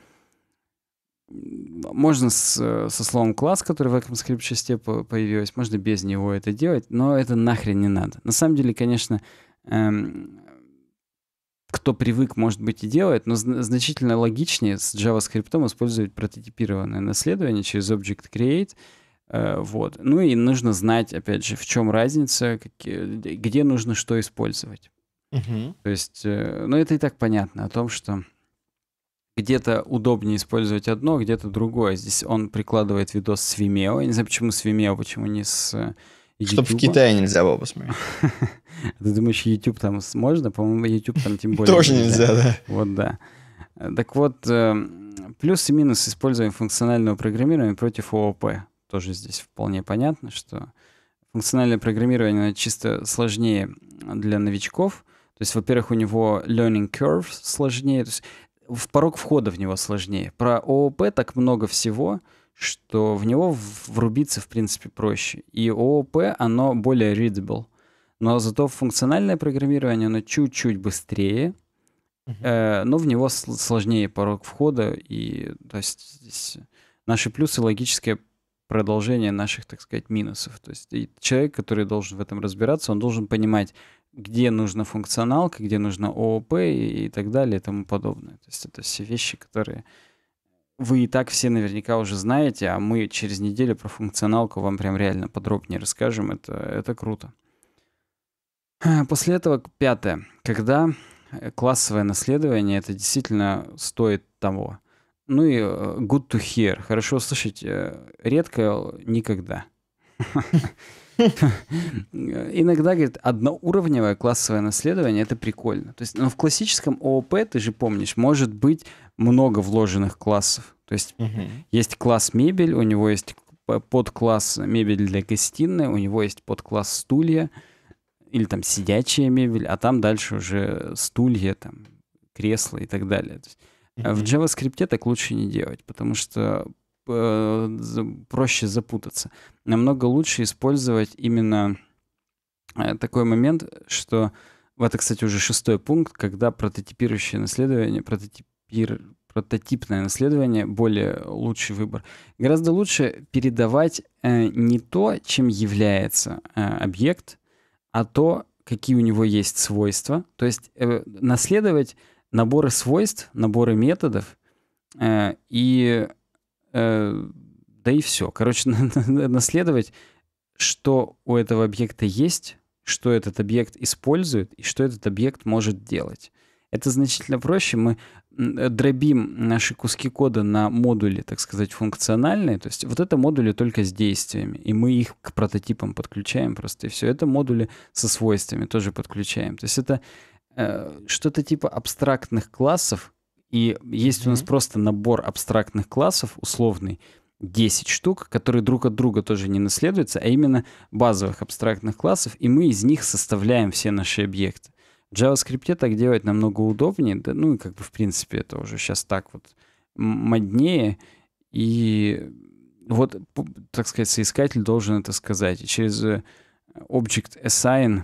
можно с, со словом класс, который в ECMAScript части э, появилось, можно без него это делать, но это нахрен не надо. На самом деле, конечно, эм, кто привык, может быть, и делает, но значительно логичнее с JavaScript использовать прототипированное наследование через Object Create. Э, вот. Ну и нужно знать, опять же, в чем разница, какие, где нужно что использовать. Угу. То есть, э, ну это и так понятно о том, что где-то удобнее использовать одно, где-то другое. Здесь он прикладывает видос с Vimeo. Я не знаю, почему с Vimeo, почему не с э, YouTube. Чтобы в Китае нельзя было посмотреть. Ты думаешь, YouTube там можно? По-моему, YouTube там тем более Тоже нельзя, да. Вот, да. Так вот, э, плюс и минус использования функционального программирования против ООП. Тоже здесь вполне понятно, что функциональное программирование чисто сложнее для новичков — то есть, во-первых, у него learning curve сложнее. То есть в порог входа в него сложнее. Про ООП так много всего, что в него врубиться, в принципе, проще. И ООП, оно более readable. Но зато функциональное программирование, оно чуть-чуть быстрее, Uh-huh. Э, но в него сложнее порог входа, и то есть здесь наши плюсы логическое продолжение наших, так сказать, минусов. То есть человек, который должен в этом разбираться, он должен понимать, где нужна функционалка, где нужно ООП и, так далее и тому подобное. То есть это все вещи, которые вы и так все наверняка уже знаете, а мы через неделю про функционалку вам прям реально подробнее расскажем. Это, это круто. После этого пятое. Когда э, классовое наследование, это действительно стоит того. Ну и э, good to hear. Хорошо услышать, э, редко никогда. Иногда, говорит, одноуровневое классовое наследование — это прикольно. То есть, но ну, в классическом ООП, ты же помнишь, может быть много вложенных классов. То есть угу. есть класс мебель, у него есть подкласс мебель для гостиной, у него есть подкласс стулья или там сидячая мебель, а там дальше уже стулья, там кресла и так далее. есть, mm В JavaScript так лучше не делать, потому что Э, проще запутаться. Намного лучше использовать именно э, такой момент, что вот кстати, уже шестой пункт, когда прототипирующее наследование, прототипир, прототипное наследование более лучший выбор. Гораздо лучше передавать э, не то, чем является э, объект, а то, какие у него есть свойства. То есть э, наследовать наборы свойств, наборы методов э, и Э, да и все. Короче, наследовать, что у этого объекта есть, что этот объект использует и что этот объект может делать. Это значительно проще. Мы э, дробим наши куски кода на модули, так сказать, функциональные. То есть вот это модули только с действиями, и мы их к прототипам подключаем просто, и все. Это модули со свойствами тоже подключаем. То есть это э, что-то типа абстрактных классов, и есть mm-hmm. у нас просто набор абстрактных классов условный, 10 штук, которые друг от друга тоже не наследуются, а именно базовых абстрактных классов, и мы из них составляем все наши объекты. В JavaScript так делать намного удобнее, да, ну и как бы в принципе это уже сейчас так вот моднее, и вот, так сказать, соискатель должен это сказать. И через э, Object Assign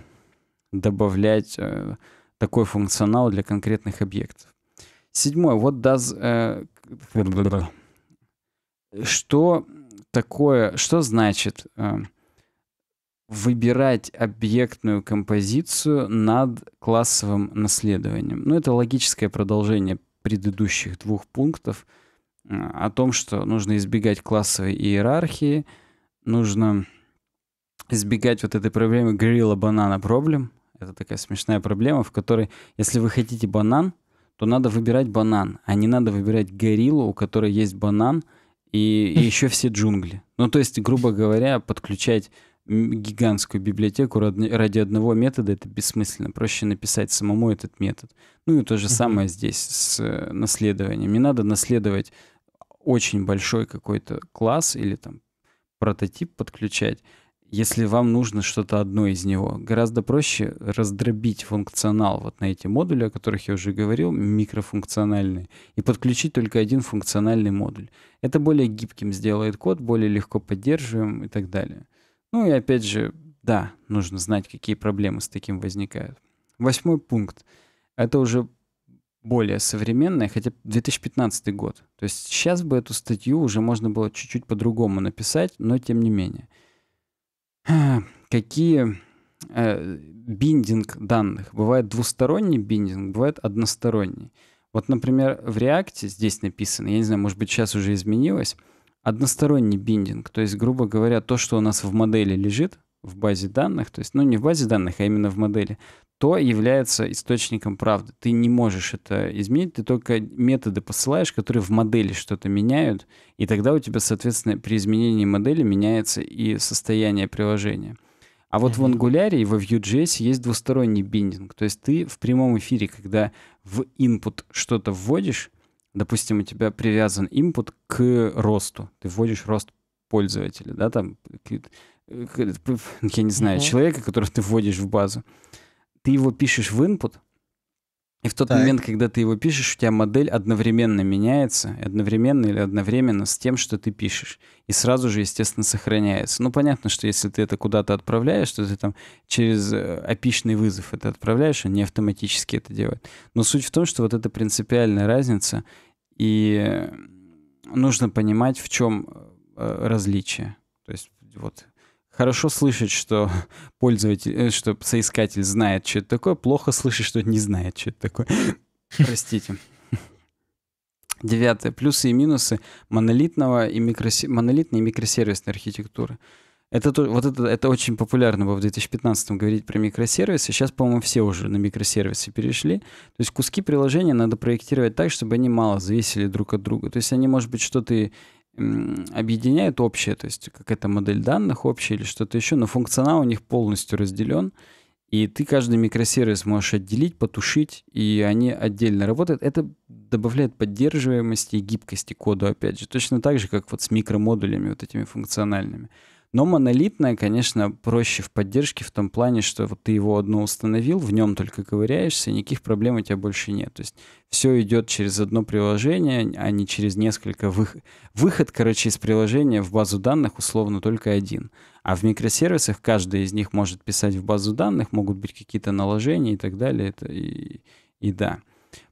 добавлять э, такой функционал для конкретных объектов. Седьмое. Вот does... Э, что такое, что значит э, выбирать объектную композицию над классовым наследованием? Ну, это логическое продолжение предыдущих двух пунктов э, о том, что нужно избегать классовой иерархии, нужно избегать вот этой проблемы горилла банана проблем. Это такая смешная проблема, в которой, если вы хотите банан, то надо выбирать банан, а не надо выбирать гориллу, у которой есть банан и, и еще все джунгли. Ну, то есть, грубо говоря, подключать гигантскую библиотеку ради одного метода это бессмысленно. Проще написать самому этот метод. Ну и то же самое здесь с э, наследованием. Не надо наследовать очень большой какой-то класс или там прототип подключать, если вам нужно что-то одно из него. Гораздо проще раздробить функционал вот на эти модули, о которых я уже говорил, микрофункциональные, и подключить только один функциональный модуль. Это более гибким сделает код, более легко поддерживаем и так далее. Ну и опять же, да, нужно знать, какие проблемы с таким возникают. Восьмой пункт. Это уже более современная, хотя 2015 год. То есть сейчас бы эту статью уже можно было чуть-чуть по-другому написать, но тем не менее — какие э, биндинг данных. Бывает двусторонний биндинг, бывает односторонний. Вот, например, в React здесь написано, я не знаю, может быть, сейчас уже изменилось, односторонний биндинг. То есть, грубо говоря, то, что у нас в модели лежит, в базе данных, то есть, ну, не в базе данных, а именно в модели, то является источником правды. Ты не можешь это изменить, ты только методы посылаешь, которые в модели что-то меняют, и тогда у тебя, соответственно, при изменении модели меняется и состояние приложения. А вот в Angular и во Vue.js есть двусторонний биндинг. То есть ты в прямом эфире, когда в input что-то вводишь, допустим, у тебя привязан input к росту, ты вводишь рост пользователя, да, там Э, э, я не знаю, угу. человека, которого ты вводишь в базу, ты его пишешь в input, и в тот так. момент, когда ты его пишешь, у тебя модель одновременно меняется, одновременно или одновременно с тем, что ты пишешь. И сразу же, естественно, сохраняется. Ну, понятно, что если ты это куда-то отправляешь, то ты там через э, опишный вызов это отправляешь, он не автоматически это делают. Но суть в том, что вот это принципиальная разница, и нужно понимать, в чем различие. То есть вот Хорошо слышать, что пользователь, э, что соискатель знает, что это такое, плохо слышать, что не знает, что это такое. Простите. Девятое. Плюсы и минусы монолитного и микросе... монолитной и микросервисной архитектуры. Это, то, вот это, это очень популярно было в 2015-м говорить про микросервисы. Сейчас, по-моему, все уже на микросервисы перешли. То есть куски приложения надо проектировать так, чтобы они мало зависели друг от друга. То есть они, может быть, что-то объединяет общее, то есть какая-то модель данных общая или что-то еще, но функционал у них полностью разделен, и ты каждый микросервис можешь отделить, потушить, и они отдельно работают. Это добавляет поддерживаемости и гибкости коду, опять же, точно так же, как вот с микромодулями вот этими функциональными. Но монолитное, конечно, проще в поддержке в том плане, что вот ты его одно установил, в нем только ковыряешься, никаких проблем у тебя больше нет. То есть все идет через одно приложение, а не через несколько выход. Выход, короче, из приложения в базу данных условно только один. А в микросервисах каждый из них может писать в базу данных, могут быть какие-то наложения и так далее. Это и, и да.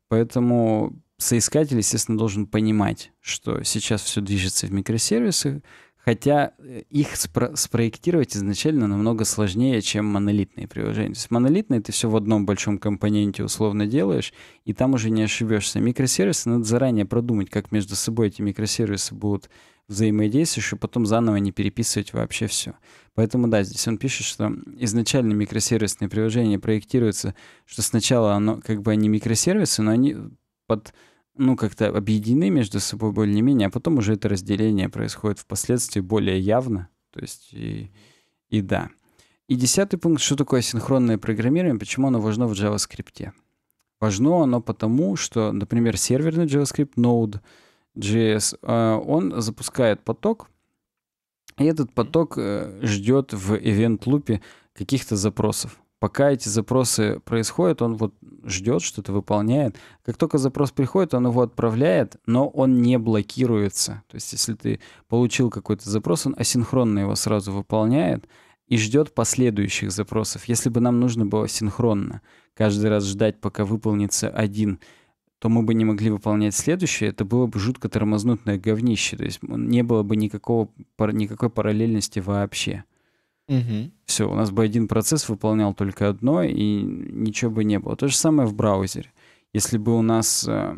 Поэтому соискатель, естественно, должен понимать, что сейчас все движется в микросервисах, Хотя э, их спро- спроектировать изначально намного сложнее, чем монолитные приложения. То есть монолитные ты все в одном большом компоненте условно делаешь, и там уже не ошибешься. Микросервисы надо заранее продумать, как между собой эти микросервисы будут взаимодействовать, чтобы потом заново не переписывать вообще все. Поэтому да, здесь он пишет, что изначально микросервисные приложения проектируются, что сначала оно, как бы они микросервисы, но они под ну, как-то объединены между собой более-менее, а потом уже это разделение происходит впоследствии более явно. То есть и, и да. И десятый пункт, что такое синхронное программирование, почему оно важно в JavaScript. Важно оно потому, что, например, серверный JavaScript Node.js, э, он запускает поток, и этот поток э, ждет в event лупе каких-то запросов пока эти запросы происходят, он вот ждет, что-то выполняет. Как только запрос приходит, он его отправляет, но он не блокируется. То есть, если ты получил какой-то запрос, он асинхронно его сразу выполняет и ждет последующих запросов. Если бы нам нужно было синхронно каждый раз ждать, пока выполнится один то мы бы не могли выполнять следующее, это было бы жутко тормознутное говнище, то есть не было бы никакого, никакой параллельности вообще. Угу. Все, у нас бы один процесс выполнял только одно, и ничего бы не было. То же самое в браузере. Если бы у нас э,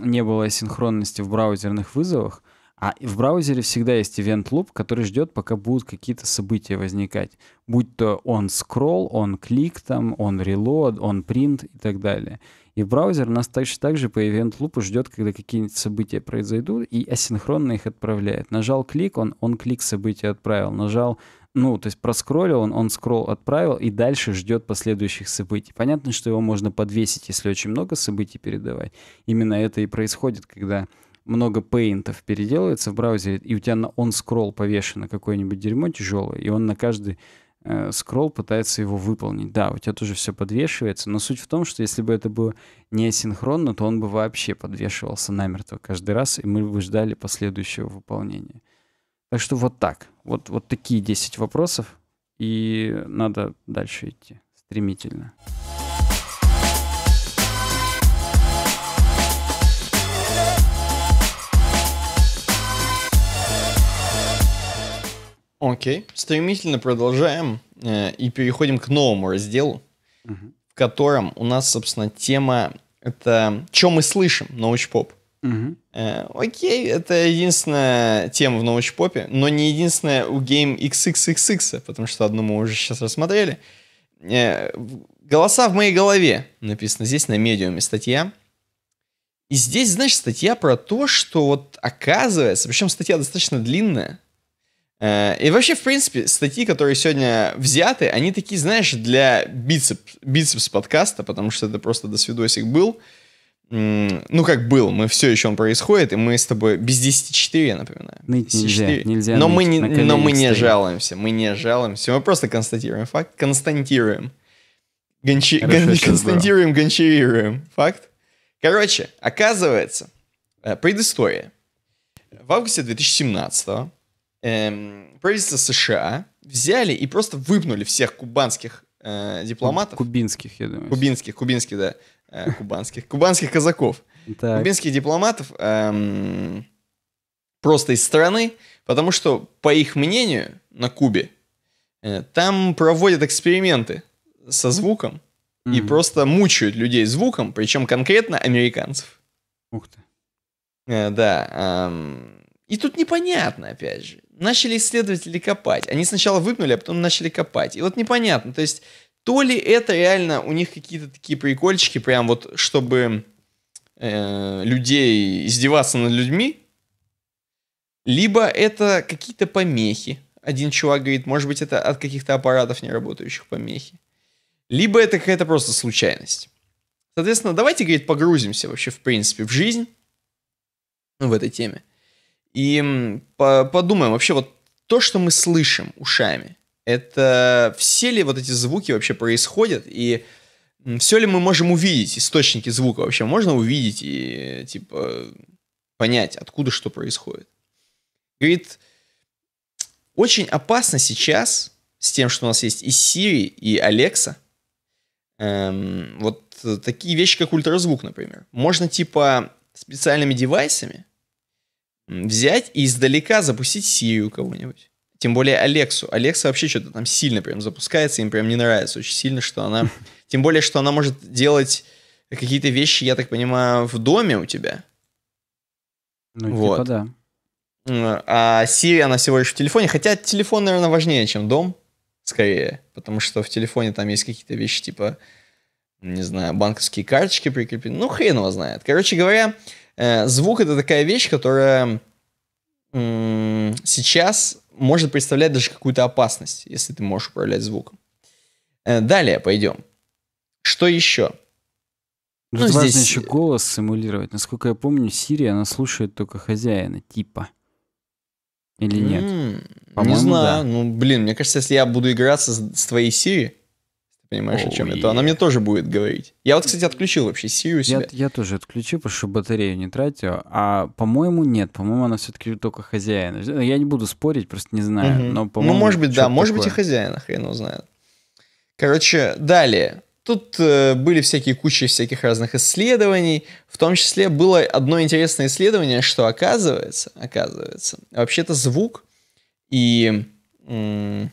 не было синхронности в браузерных вызовах, а в браузере всегда есть event loop, который ждет, пока будут какие-то события возникать. Будь то он scroll, он клик там, он reload, он print и так далее. И браузер нас точно так же по event loop ждет, когда какие-нибудь события произойдут, и асинхронно их отправляет. Нажал клик, он, он клик события отправил. Нажал ну, то есть проскроллил, он, он скролл отправил и дальше ждет последующих событий. Понятно, что его можно подвесить, если очень много событий передавать. Именно это и происходит, когда много пейнтов переделывается в браузере, и у тебя на он скролл повешено какое-нибудь дерьмо тяжелое, и он на каждый э, скролл пытается его выполнить. Да, у тебя тоже все подвешивается, но суть в том, что если бы это было не асинхронно, то он бы вообще подвешивался намертво каждый раз, и мы бы ждали последующего выполнения. Так что вот так. Вот, вот такие 10 вопросов. И надо дальше идти стремительно. Окей, okay. стремительно продолжаем э, и переходим к новому разделу, uh-huh. в котором у нас, собственно, тема это что мы слышим?» научпоп. Угу. Э, окей, это единственная тема в научпопе, но не единственная у Game XXXX, потому что одну мы уже сейчас рассмотрели. Э, «Голоса в моей голове» написано здесь на медиуме статья. И здесь, знаешь, статья про то, что вот оказывается, причем статья достаточно длинная, э, и вообще, в принципе, статьи, которые сегодня взяты, они такие, знаешь, для бицепс, бицепс подкаста, потому что это просто до свидосик был ну, как был, мы все еще он происходит, и мы с тобой без 10 4, я напоминаю. Нельзя, 4. нельзя. Но мы, не, но мы не жалуемся, мы не жалуемся, мы просто констатируем факт, констатируем. Гончи... Гон... Констатируем, гончарируем. Факт. Короче, оказывается, э, предыстория. В августе 2017 эм, правительство США взяли и просто выпнули всех кубанских э, дипломатов. Кубинских, я думаю. Кубинских, кубинских, да Э, кубанских, кубанских казаков, так. кубинских дипломатов эм, просто из страны, потому что, по их мнению, на Кубе э, там проводят эксперименты со звуком mm-hmm. и просто мучают людей звуком, причем конкретно американцев. Ух ты. Э, да. Эм, и тут непонятно, опять же. Начали исследователи копать. Они сначала выгнули, а потом начали копать. И вот непонятно, то есть то ли это реально у них какие-то такие прикольчики, прям вот чтобы э, людей издеваться над людьми, либо это какие-то помехи. Один чувак говорит, может быть, это от каких-то аппаратов не работающих помехи. Либо это какая-то просто случайность. Соответственно, давайте, говорит, погрузимся вообще, в принципе, в жизнь ну, в этой теме. И подумаем вообще вот то, что мы слышим ушами, это все ли вот эти звуки вообще происходят, и все ли мы можем увидеть источники звука вообще? Можно увидеть и, типа, понять, откуда что происходит? Говорит, очень опасно сейчас с тем, что у нас есть и Siri, и Alexa, эм, вот такие вещи, как ультразвук, например. Можно, типа, специальными девайсами взять и издалека запустить Siri у кого-нибудь тем более Алексу. Алекса вообще что-то там сильно прям запускается, им прям не нравится очень сильно, что она... Тем более, что она может делать какие-то вещи, я так понимаю, в доме у тебя. Ну, типа, вот. типа да. А Siri, она всего лишь в телефоне. Хотя телефон, наверное, важнее, чем дом, скорее. Потому что в телефоне там есть какие-то вещи, типа, не знаю, банковские карточки прикреплены. Ну, хрен его знает. Короче говоря, э, звук — это такая вещь, которая сейчас может представлять даже какую-то опасность, если ты можешь управлять звуком. Э, далее пойдем. Что еще? Ну, здесь... важно еще голос симулировать. Насколько я помню, Сири, она слушает только хозяина, типа. Или нет? Mm, не знаю. Да. Ну, блин, мне кажется, если я буду играться с, с твоей Сири, Понимаешь, oh, о чем yeah. это? Она мне тоже будет говорить. Я вот, кстати, отключил вообще Siri у себя. Я, я тоже отключил, потому что батарею не тратил. А, по-моему, нет. По-моему, она все-таки только хозяина. Ну, я не буду спорить, просто не знаю. Uh-huh. Но, ну, по-моему, ну, может быть, да. Такое. Может быть, и хозяина, хрен узнает. Короче, далее. Тут э, были всякие кучи всяких разных исследований. В том числе было одно интересное исследование, что оказывается, оказывается, вообще-то звук и м-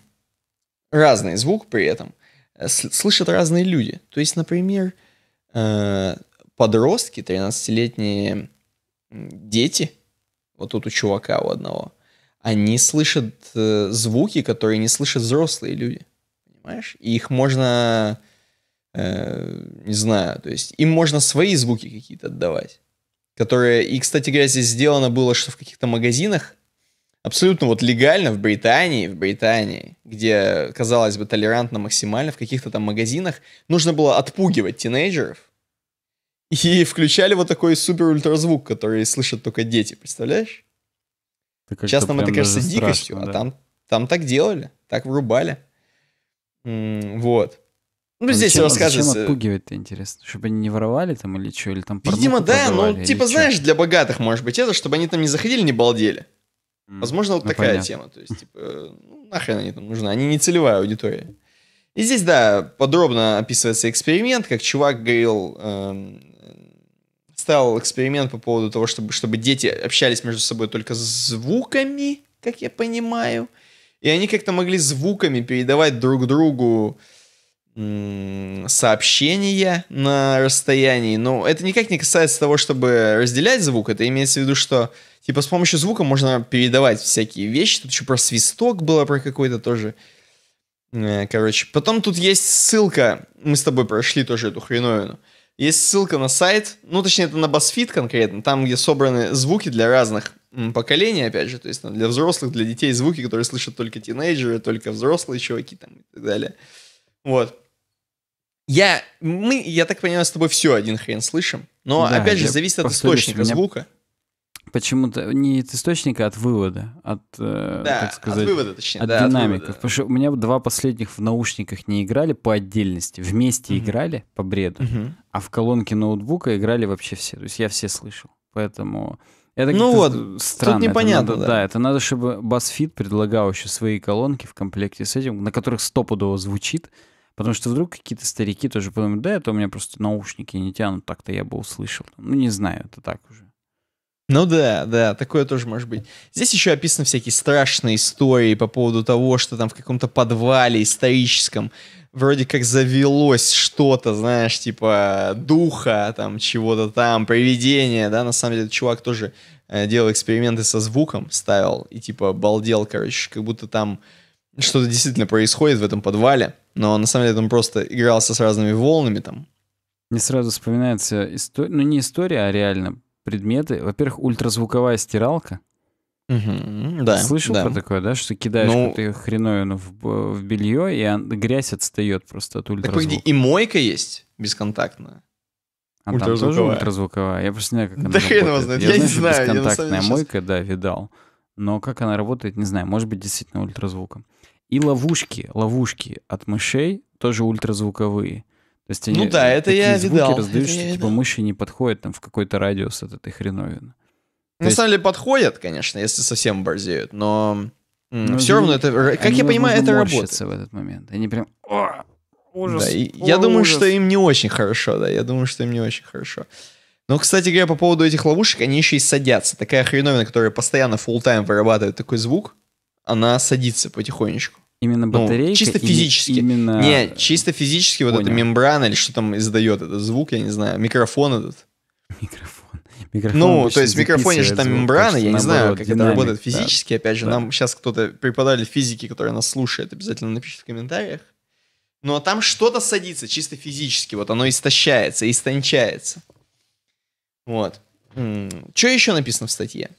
разный звук при этом слышат разные люди. То есть, например, э, подростки, 13-летние дети, вот тут у чувака у одного, они слышат э, звуки, которые не слышат взрослые люди. Понимаешь? И их можно, э, не знаю, то есть им можно свои звуки какие-то отдавать. Которые, и, кстати говоря, здесь сделано было, что в каких-то магазинах абсолютно вот легально в Британии, в Британии, где, казалось бы, толерантно максимально, в каких-то там магазинах нужно было отпугивать тинейджеров. И включали вот такой супер-ультразвук, который слышат только дети, представляешь? Это Сейчас нам это кажется дикостью, а да. а там, там так делали, так врубали. вот. Ну, а здесь зачем, расскажется. Зачем э, отпугивать-то, интересно? Чтобы они не воровали там или что? Или там Видимо, да, ну, типа, знаешь, для богатых, может быть, это, чтобы они там не заходили, не балдели. Возможно, вот ну, такая понятно. тема. То есть, типа, ну, нахрен они там нужны? Они не целевая аудитория. И здесь, да, подробно описывается эксперимент, как чувак говорил, эм, ставил эксперимент по поводу того, чтобы, чтобы дети общались между собой только звуками, как я понимаю. И они как-то могли звуками передавать друг другу сообщения на расстоянии. Но это никак не касается того, чтобы разделять звук. Это имеется в виду, что типа с помощью звука можно передавать всякие вещи. Тут еще про свисток было, про какой-то тоже. Э, короче, потом тут есть ссылка. Мы с тобой прошли тоже эту хреновину. Есть ссылка на сайт, ну, точнее, это на BuzzFeed конкретно, там, где собраны звуки для разных поколений, опять же, то есть там, для взрослых, для детей звуки, которые слышат только тинейджеры, только взрослые чуваки там и так далее. Вот. Я, мы, я так понимаю, с тобой все один хрен слышим, но да, опять же зависит от источника меня... звука. Почему-то не от источника, а от вывода, от, э, да, как сказать, от вывода, точнее, от да, динамиков. От вывода. Потому что у меня два последних в наушниках не играли по отдельности, вместе mm-hmm. играли по бреду, mm-hmm. а в колонке ноутбука играли вообще все. То есть я все слышал, поэтому это ну вот, странно. тут непонятно. Это надо, да. да, это надо, чтобы BuzzFeed предлагал еще свои колонки в комплекте с этим, на которых стопудово звучит, Потому что вдруг какие-то старики тоже подумают, да, это у меня просто наушники не тянут, так-то я бы услышал. Ну, не знаю, это так уже. Ну да, да, такое тоже может быть. Здесь еще описаны всякие страшные истории по поводу того, что там в каком-то подвале историческом вроде как завелось что-то, знаешь, типа духа, там чего-то там, привидения, да, на самом деле чувак тоже э, делал эксперименты со звуком, ставил и типа балдел, короче, как будто там что-то действительно происходит в этом подвале но на самом деле он просто игрался с разными волнами там. Мне сразу вспоминается история, ну не история, а реально предметы. Во-первых, ультразвуковая стиралка. Угу, да, Слышал да. про такое, да, что кидаешь ну, какую-то хреновину в, в белье, и он, грязь отстает просто от ультразвука. Так, и мойка есть бесконтактная? А ультразвуковая. там тоже ультразвуковая? Я просто не знаю, как она да работает. хрен его знает, я, я знаю, не знаю. Бесконтактная я мойка, сейчас... да, видал. Но как она работает, не знаю. Может быть, действительно ультразвуком. И ловушки, ловушки от мышей, тоже ультразвуковые. То есть они ну да, это я звуки видал. раздают, это что я типа видал. мыши не подходят там в какой-то радиус от этой хреновины. То на есть... самом деле подходят, конечно, если совсем борзеют, но, но все равно это, как они, я понимаю, это работает. в этот момент. Они прям... О, ужас. Да, и, о, я думаю, ужас. что им не очень хорошо, да, я думаю, что им не очень хорошо. Но, кстати говоря, по поводу этих ловушек, они еще и садятся. Такая хреновина, которая постоянно full time вырабатывает такой звук, она садится потихонечку. Именно ну, батарейка? Ну, чисто физически. Именно... Не, чисто физически Понял. вот эта мембрана или что там издает этот звук, я не знаю, микрофон этот. Микрофон. микрофон ну, то есть в микрофоне же там мембрана, я не знаю, как динамик, это работает физически. Да, Опять же, да. нам сейчас кто-то, преподаватель физики, который нас слушает, обязательно напишет в комментариях. Но ну, а там что-то садится чисто физически, вот оно истощается, истончается. Вот. Что еще написано в статье?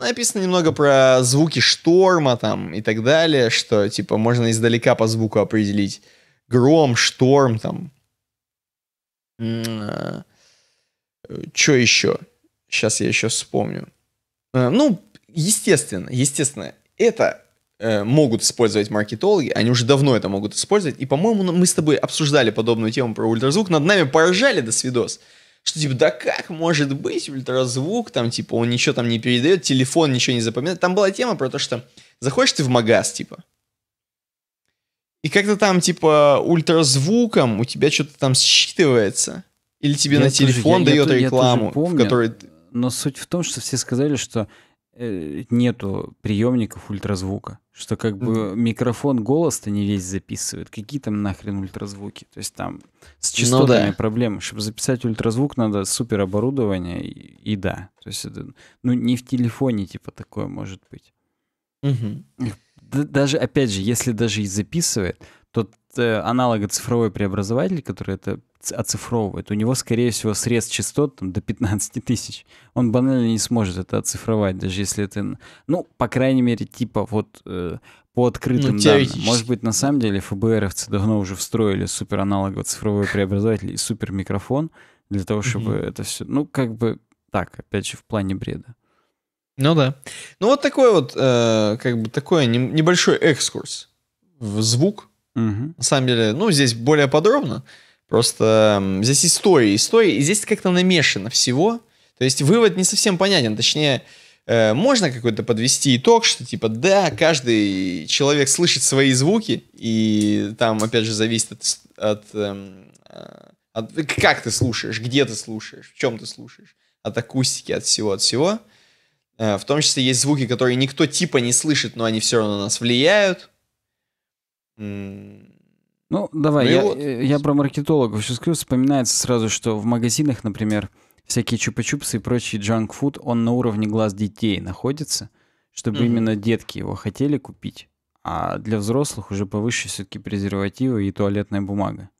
написано немного про звуки шторма там и так далее, что типа можно издалека по звуку определить гром, шторм там. Э, что еще? Сейчас я еще вспомню. Э, ну, естественно, естественно, это э, могут использовать маркетологи, они уже давно это могут использовать, и, по-моему, мы с тобой обсуждали подобную тему про ультразвук, над нами поражали до свидос что типа, да как может быть ультразвук, там типа он ничего там не передает, телефон ничего не запоминает. Там была тема про то, что заходишь ты в магаз, типа, и как-то там типа ультразвуком у тебя что-то там считывается. Или тебе я на тоже, телефон я, дает я, рекламу, я помню, в которой... Но суть в том, что все сказали, что Э, нету приемников ультразвука. Что как бы микрофон голос-то не весь записывает. Какие там нахрен ультразвуки? То есть там с ну частотами ну, да. проблемы. Чтобы записать ультразвук, надо супер оборудование и, и да. То есть это, ну, не в телефоне типа такое может быть. mm Даже, опять же, если даже и записывает, то Э, аналога цифровой преобразователь, который это оцифровывает, у него, скорее всего, срез частот там, до 15 тысяч. Он банально не сможет это оцифровать, даже если это... Ну, по крайней мере, типа вот э, по открытым ну, данным. Может быть, на самом деле ФБРовцы давно уже встроили супераналоговый цифровой преобразователь и супермикрофон для того, чтобы угу. это все... Ну, как бы так, опять же, в плане бреда. Ну да. Ну вот такой вот, э, как бы такой небольшой экскурс в звук, Угу. На самом деле, ну, здесь более подробно. Просто здесь история, история, и здесь как-то намешано всего. То есть вывод не совсем понятен, точнее, э, можно какой-то подвести итог, что типа да, каждый человек слышит свои звуки, и там опять же зависит от, от, эм, а, от как ты слушаешь, где ты слушаешь, в чем ты слушаешь, от акустики, от всего, от всего. Э, в том числе есть звуки, которые никто типа не слышит, но они все равно на нас влияют. Ну, давай, ну, я, вот... Э, я про маркетологов сейчас скажу. Вспоминается сразу, что в магазинах, например, всякие чупа-чупсы и прочий джанк-фуд, он на уровне глаз детей находится, чтобы mm-hmm. именно детки его хотели купить. А для взрослых уже повыше все-таки презервативы и туалетная бумага.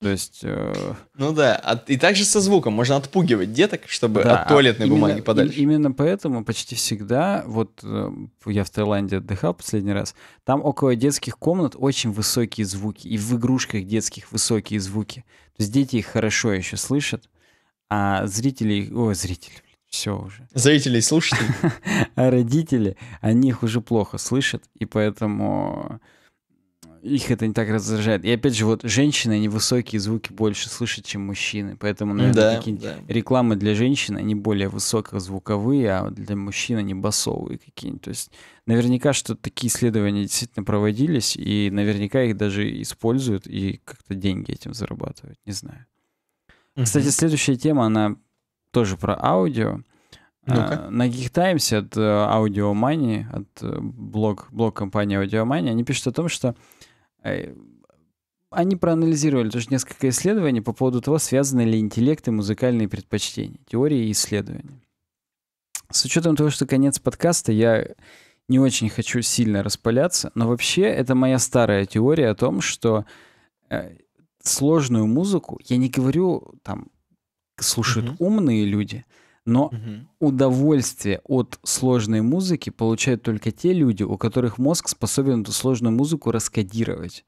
То есть... Э... Ну да, от, а и также со звуком. Можно отпугивать деток, чтобы да, от а туалетной а именно, бумаги подальше. И, именно поэтому почти всегда, вот э, я в Таиланде отдыхал последний раз, там около детских комнат очень высокие звуки, и в игрушках детских высокие звуки. То есть дети их хорошо еще слышат, а зрители... Ой, зрители, все уже. Зрители и слушатели. А родители, они их уже плохо слышат, и поэтому их это не так раздражает. И опять же, вот женщины, они высокие звуки больше слышат, чем мужчины. Поэтому, наверное, да, какие да. рекламы для женщин, они более высокозвуковые, а для мужчин они басовые какие-нибудь. То есть наверняка, что такие исследования действительно проводились, и наверняка их даже используют и как-то деньги этим зарабатывают. Не знаю. Угу. Кстати, следующая тема, она тоже про аудио. Ну-ка. А, на Geek Times от э, Audio Money, от э, блог, блог компании Audio Money, они пишут о том, что Э, они проанализировали тоже несколько исследований по поводу того, связаны ли интеллект и музыкальные предпочтения, теории и исследования. С учетом того, что конец подкаста, я не очень хочу сильно распаляться, но вообще это моя старая теория о том, что э, сложную музыку, я не говорю там слушают mm-hmm. умные люди, но угу. удовольствие от сложной музыки получают только те люди, у которых мозг способен эту сложную музыку раскодировать.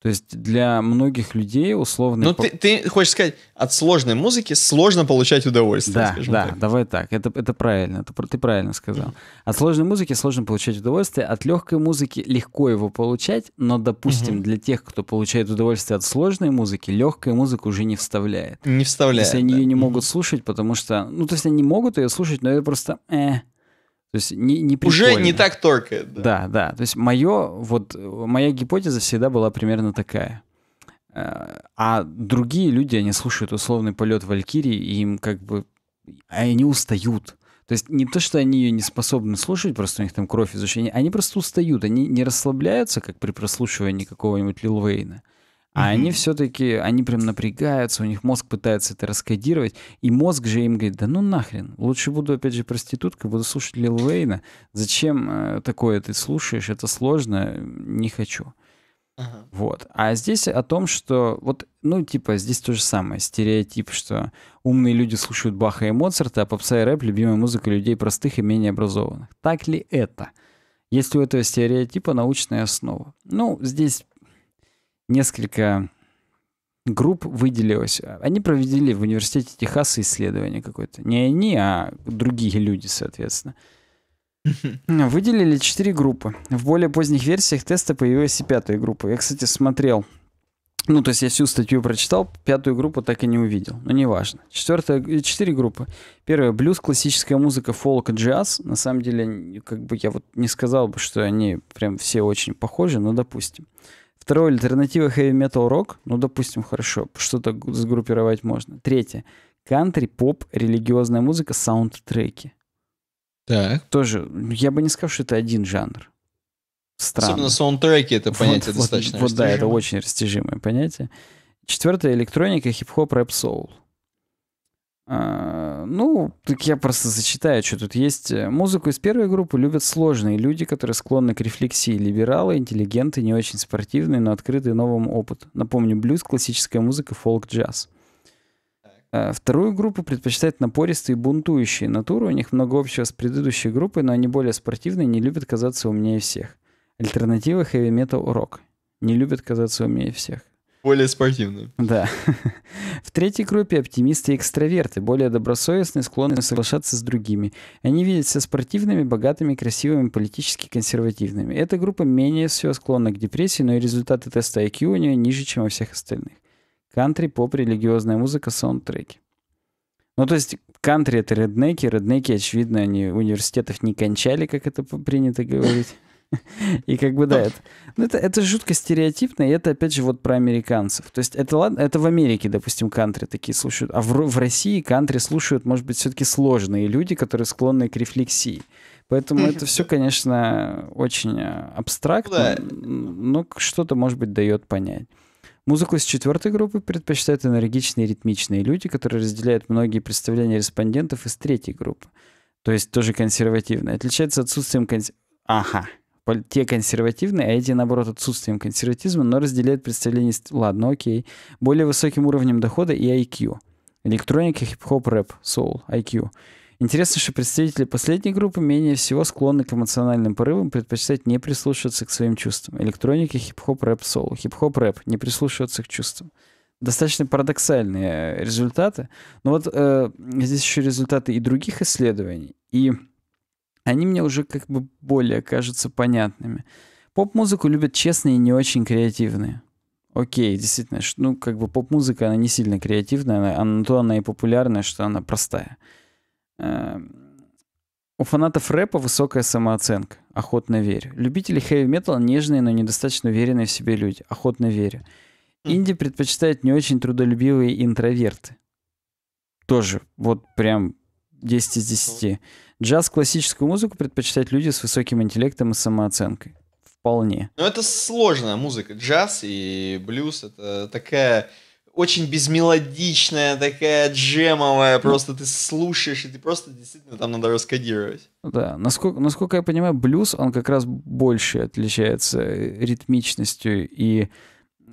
То есть для многих людей условно... Ну, по... ты, ты хочешь сказать, от сложной музыки сложно получать удовольствие, да, да, так. давай так, это, это правильно, это, ты правильно сказал. От сложной музыки сложно получать удовольствие, от легкой музыки легко его получать, но, допустим, угу. для тех, кто получает удовольствие от сложной музыки, легкая музыка уже не вставляет. Не вставляет, То есть они да. ее не могут слушать, потому что... Ну, то есть они могут ее слушать, но это просто... Э, то есть не, не Уже не так торкает. Да, да. да. То есть мое, вот, моя гипотеза всегда была примерно такая. Э, а другие люди, они слушают условный полет Валькирии, и им как бы... А они устают. То есть не то, что они ее не способны слушать, просто у них там кровь из ушей, они просто устают, они не расслабляются, как при прослушивании какого-нибудь Лил Вейна. А mm-hmm. они все-таки, они прям напрягаются, у них мозг пытается это раскодировать, и мозг же им говорит, да ну нахрен, лучше буду опять же проституткой, буду слушать Лил Уэйна, зачем э, такое ты слушаешь, это сложно, не хочу. Uh-huh. Вот. А здесь о том, что вот, ну, типа, здесь то же самое, стереотип, что умные люди слушают Баха и Моцарта, а попса и рэп — любимая музыка людей простых и менее образованных. Так ли это? Есть у этого стереотипа научная основа? Ну, здесь несколько групп выделилось. Они провели в университете Техаса исследование какое-то. Не они, а другие люди, соответственно. Выделили четыре группы. В более поздних версиях теста появилась и пятая группа. Я, кстати, смотрел. Ну, то есть я всю статью прочитал, пятую группу так и не увидел. Но неважно. Четвертая, четыре группы. Первая — блюз, классическая музыка, фолк, джаз. На самом деле, как бы я вот не сказал бы, что они прям все очень похожи, но допустим. Второе, альтернатива heavy metal рок. Ну, допустим, хорошо, что-то сгруппировать можно. Третье, кантри, поп, религиозная музыка, саундтреки. Так. Тоже, я бы не сказал, что это один жанр. Странно. Особенно саундтреки, это понятие вот, достаточно Вот, вот да, это очень растяжимое понятие. Четвертое, электроника, хип-хоп, рэп, соул. А, ну, так я просто зачитаю, что тут есть. Музыку из первой группы любят сложные люди, которые склонны к рефлексии. Либералы, интеллигенты, не очень спортивные, но открытые новому опыту. Напомню, блюз, классическая музыка, фолк, джаз. А, вторую группу предпочитают напористые бунтующие Натуру У них много общего с предыдущей группой, но они более спортивные, не любят казаться умнее всех. Альтернатива хэви метал рок. Не любят казаться умнее всех более спортивные. Да. В третьей группе оптимисты и экстраверты, более добросовестные, склонны соглашаться с другими. Они видятся спортивными, богатыми, красивыми, политически консервативными. Эта группа менее всего склонна к депрессии, но и результаты теста IQ у нее ниже, чем у всех остальных. Кантри, поп, религиозная музыка, саундтреки. Ну, то есть кантри — это реднеки. Реднеки, очевидно, они университетов не кончали, как это принято говорить. И как бы да, это, ну, это, это жутко стереотипно, и это опять же вот про американцев. То есть это ладно, это в Америке, допустим, кантри такие слушают, а в, в России кантри слушают, может быть, все-таки сложные люди, которые склонны к рефлексии. Поэтому это все, конечно, очень э, абстрактно, но что-то, может быть, дает понять. Музыку из четвертой группы предпочитают энергичные и ритмичные люди, которые разделяют многие представления респондентов из третьей группы. То есть тоже консервативные. Отличается отсутствием конс... Ага, те консервативные, а эти, наоборот, отсутствием консерватизма, но разделяют представление... Ладно, окей. Более высоким уровнем дохода и IQ. Электроника, хип-хоп, рэп, соул, IQ. Интересно, что представители последней группы менее всего склонны к эмоциональным порывам, предпочитают не прислушиваться к своим чувствам. Электроника, хип-хоп, рэп, соул. Хип-хоп, рэп, не прислушиваться к чувствам. Достаточно парадоксальные э, результаты. Но вот э, здесь еще результаты и других исследований, и они мне уже как бы более кажутся понятными. Поп-музыку любят честные и не очень креативные. Окей, действительно, ну как бы поп-музыка, она не сильно креативная, она, она, то она и популярная, что она простая. Эм, у фанатов рэпа высокая самооценка, охотно верю. Любители хэви-металла нежные, но недостаточно уверенные в себе люди, охотно верю. Хм. Инди предпочитает не очень трудолюбивые интроверты. Тоже, вот прям 10 из 10. Джаз-классическую музыку предпочитают люди с высоким интеллектом и самооценкой. Вполне. Но ну, это сложная музыка. Джаз и блюз — это такая очень безмелодичная, такая джемовая, ну. просто ты слушаешь, и ты просто действительно там надо раскодировать. Ну да, насколько, насколько я понимаю, блюз, он как раз больше отличается ритмичностью и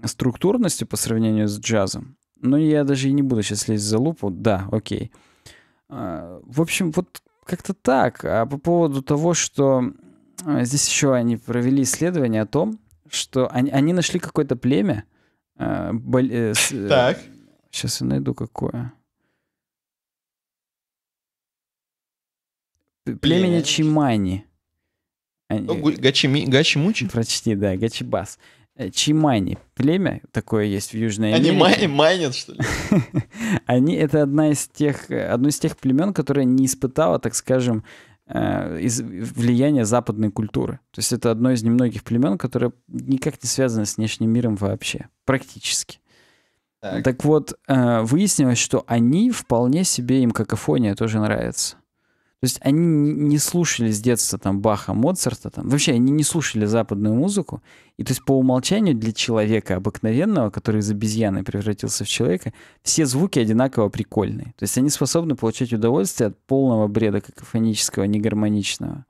структурностью по сравнению с джазом. Но я даже и не буду сейчас лезть за лупу. Да, окей. А, в общем, вот как-то так. А по поводу того, что э, здесь еще они провели исследование о том, что они, они нашли какое-то племя. Э, бол, э, э, так. Сейчас я найду какое. Племя Чимани. Ну, гачи, гачи Мучи? Прочти, да, Гачибас. Э, Чимани племя такое есть в Южной Америке. Они май- майнят, что ли? Они, это одна из тех, одно из тех племен, которая не испытала, так скажем, э, из влияния западной культуры. То есть это одно из немногих племен, которое никак не связано с внешним миром вообще, практически. Так, так вот, э, выяснилось, что они вполне себе, им какофония тоже нравится. То есть они не слушали с детства там Баха, Моцарта, там. вообще они не слушали западную музыку, и то есть по умолчанию для человека обыкновенного, который из обезьяны превратился в человека, все звуки одинаково прикольные. То есть они способны получать удовольствие от полного бреда какофонического, негармоничного.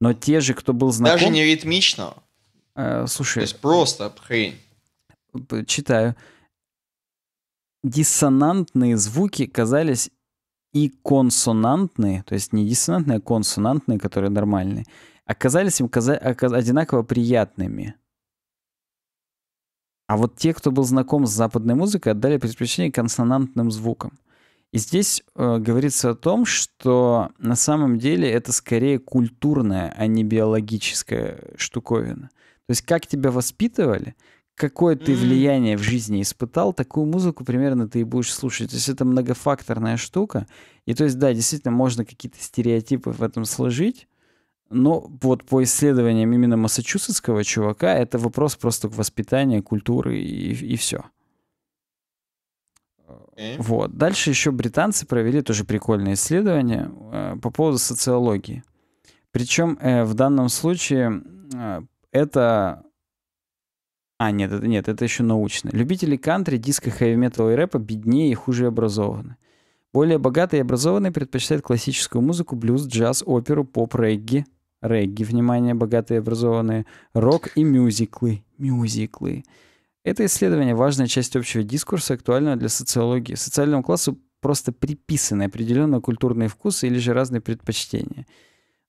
Но те же, кто был знаком... Даже не ритмичного. Э, слушай... То есть просто хрень. Читаю. Диссонантные звуки казались и консонантные, то есть не диссонантные, а консонантные, которые нормальные, оказались а им каза- а, одинаково приятными. А вот те, кто был знаком с западной музыкой, отдали предпочтение консонантным звукам. И здесь э, говорится о том, что на самом деле это скорее культурная, а не биологическая штуковина. То есть как тебя воспитывали, какое ты влияние в жизни испытал, такую музыку примерно ты и будешь слушать. То есть это многофакторная штука. И то есть, да, действительно, можно какие-то стереотипы в этом сложить, но вот по исследованиям именно массачусетского чувака, это вопрос просто к воспитанию, культуры и, и все. Okay. Вот. Дальше еще британцы провели тоже прикольное исследование э, по поводу социологии. Причем э, в данном случае э, это... А, нет, это, нет, это еще научно. Любители кантри, диска, хэви-метал и рэпа беднее и хуже образованы. Более богатые и образованные предпочитают классическую музыку, блюз, джаз, оперу, поп, регги, регги, внимание, богатые и образованные, рок и мюзиклы. Мюзиклы. Это исследование – важная часть общего дискурса, актуального для социологии. Социальному классу просто приписаны определенные культурные вкусы или же разные предпочтения.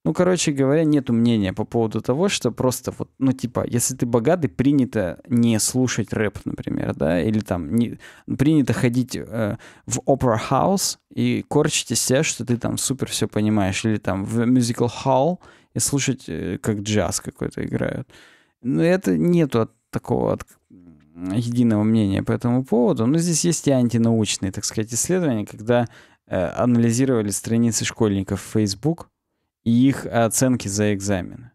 Ну, короче говоря, нет мнения по поводу того, что просто вот, ну, типа, если ты богатый, принято не слушать рэп, например, да, или там не, принято ходить э, в опера хаус и корчить из себя, что ты там супер все понимаешь, или там в мюзикл холл, hall и слушать, э, как джаз какой-то играют. Но это нету от такого от единого мнения по этому поводу. Но здесь есть и антинаучные, так сказать, исследования, когда э, анализировали страницы школьников в Facebook и их оценки за экзамены.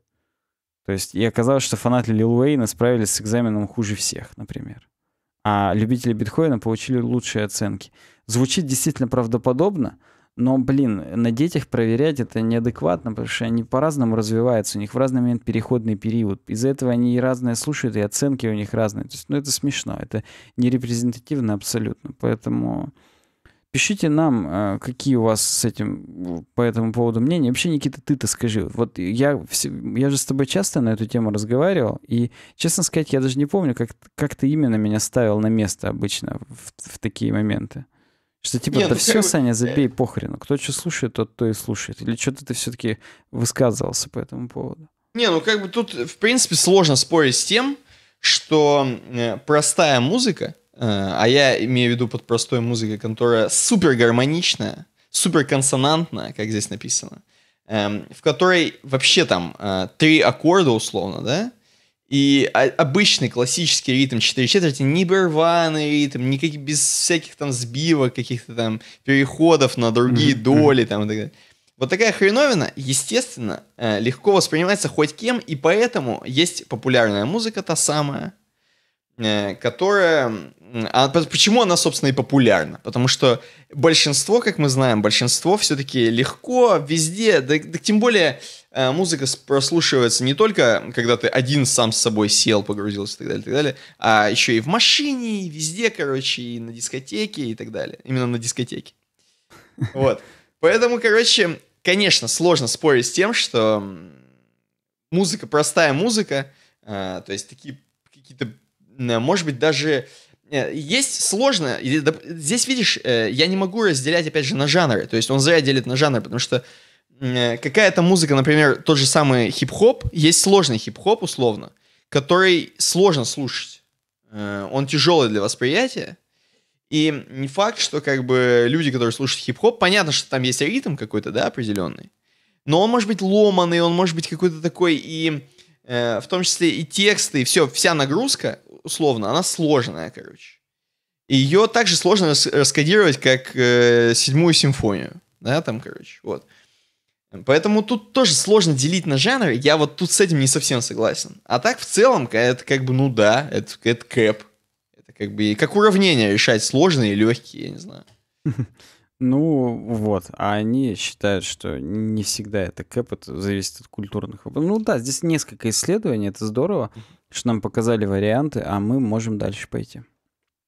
То есть и оказалось, что фанаты Лил Уэйна справились с экзаменом хуже всех, например. А любители биткоина получили лучшие оценки. Звучит действительно правдоподобно, но, блин, на детях проверять это неадекватно, потому что они по-разному развиваются, у них в разный момент переходный период. Из-за этого они и разное слушают, и оценки у них разные. То есть, ну, это смешно, это нерепрезентативно абсолютно. Поэтому пишите нам, а, какие у вас с этим по этому поводу мнения. Вообще, Никита, ты-то скажи. Вот я, я же с тобой часто на эту тему разговаривал, и, честно сказать, я даже не помню, как, как ты именно меня ставил на место обычно в, в такие моменты. Что типа, это ну, все, бы... Саня, э, забей похрену. Ну, кто что слушает, тот то и слушает. Или что-то ты все-таки высказывался по этому поводу. Не, ну как бы тут, в принципе, сложно спорить с тем, что э, простая музыка, э, а я имею в виду под простой музыкой, которая супер гармоничная, супер консонантная, как здесь написано, эм, в которой вообще там три аккорда условно, да, и обычный классический ритм 4 четверти, не барванный ритм, никаких, без всяких там сбивок, каких-то там переходов на другие mm-hmm. доли там и так далее. Вот такая хреновина, естественно, э, легко воспринимается хоть кем, и поэтому есть популярная музыка та самая, э, которая а почему она, собственно, и популярна? Потому что большинство, как мы знаем, большинство все-таки легко, везде, да, да тем более э, музыка прослушивается не только, когда ты один сам с собой сел, погрузился и так далее, и так далее, а еще и в машине, и везде, короче, и на дискотеке и так далее. Именно на дискотеке. Вот. Поэтому, короче, конечно, сложно спорить с тем, что музыка, простая музыка, э, то есть такие какие-то, может быть, даже Э, есть сложно, здесь, видишь, э, я не могу разделять, опять же, на жанры, то есть он зря делит на жанры, потому что э, какая-то музыка, например, тот же самый хип-хоп, есть сложный хип-хоп, условно, который сложно слушать, он тяжелый для восприятия, и не факт, что как бы люди, которые слушают хип-хоп, понятно, что там есть ритм какой-то, да, определенный, но он может быть ломанный, он может быть какой-то такой, и э, в том числе и тексты, и все, вся нагрузка, условно, она сложная, короче. И ее также сложно рас раскодировать, как э, седьмую симфонию. Да, там, короче, вот. Поэтому тут тоже сложно делить на жанры. Я вот тут с этим не совсем согласен. А так, в целом, это как бы, ну да, это, это кэп. Это как бы, как уравнение решать сложные и легкие, я не знаю. Ну, вот. А они считают, что не всегда это кэп, это зависит от культурных Ну да, здесь несколько исследований, это здорово что нам показали варианты, а мы можем дальше пойти.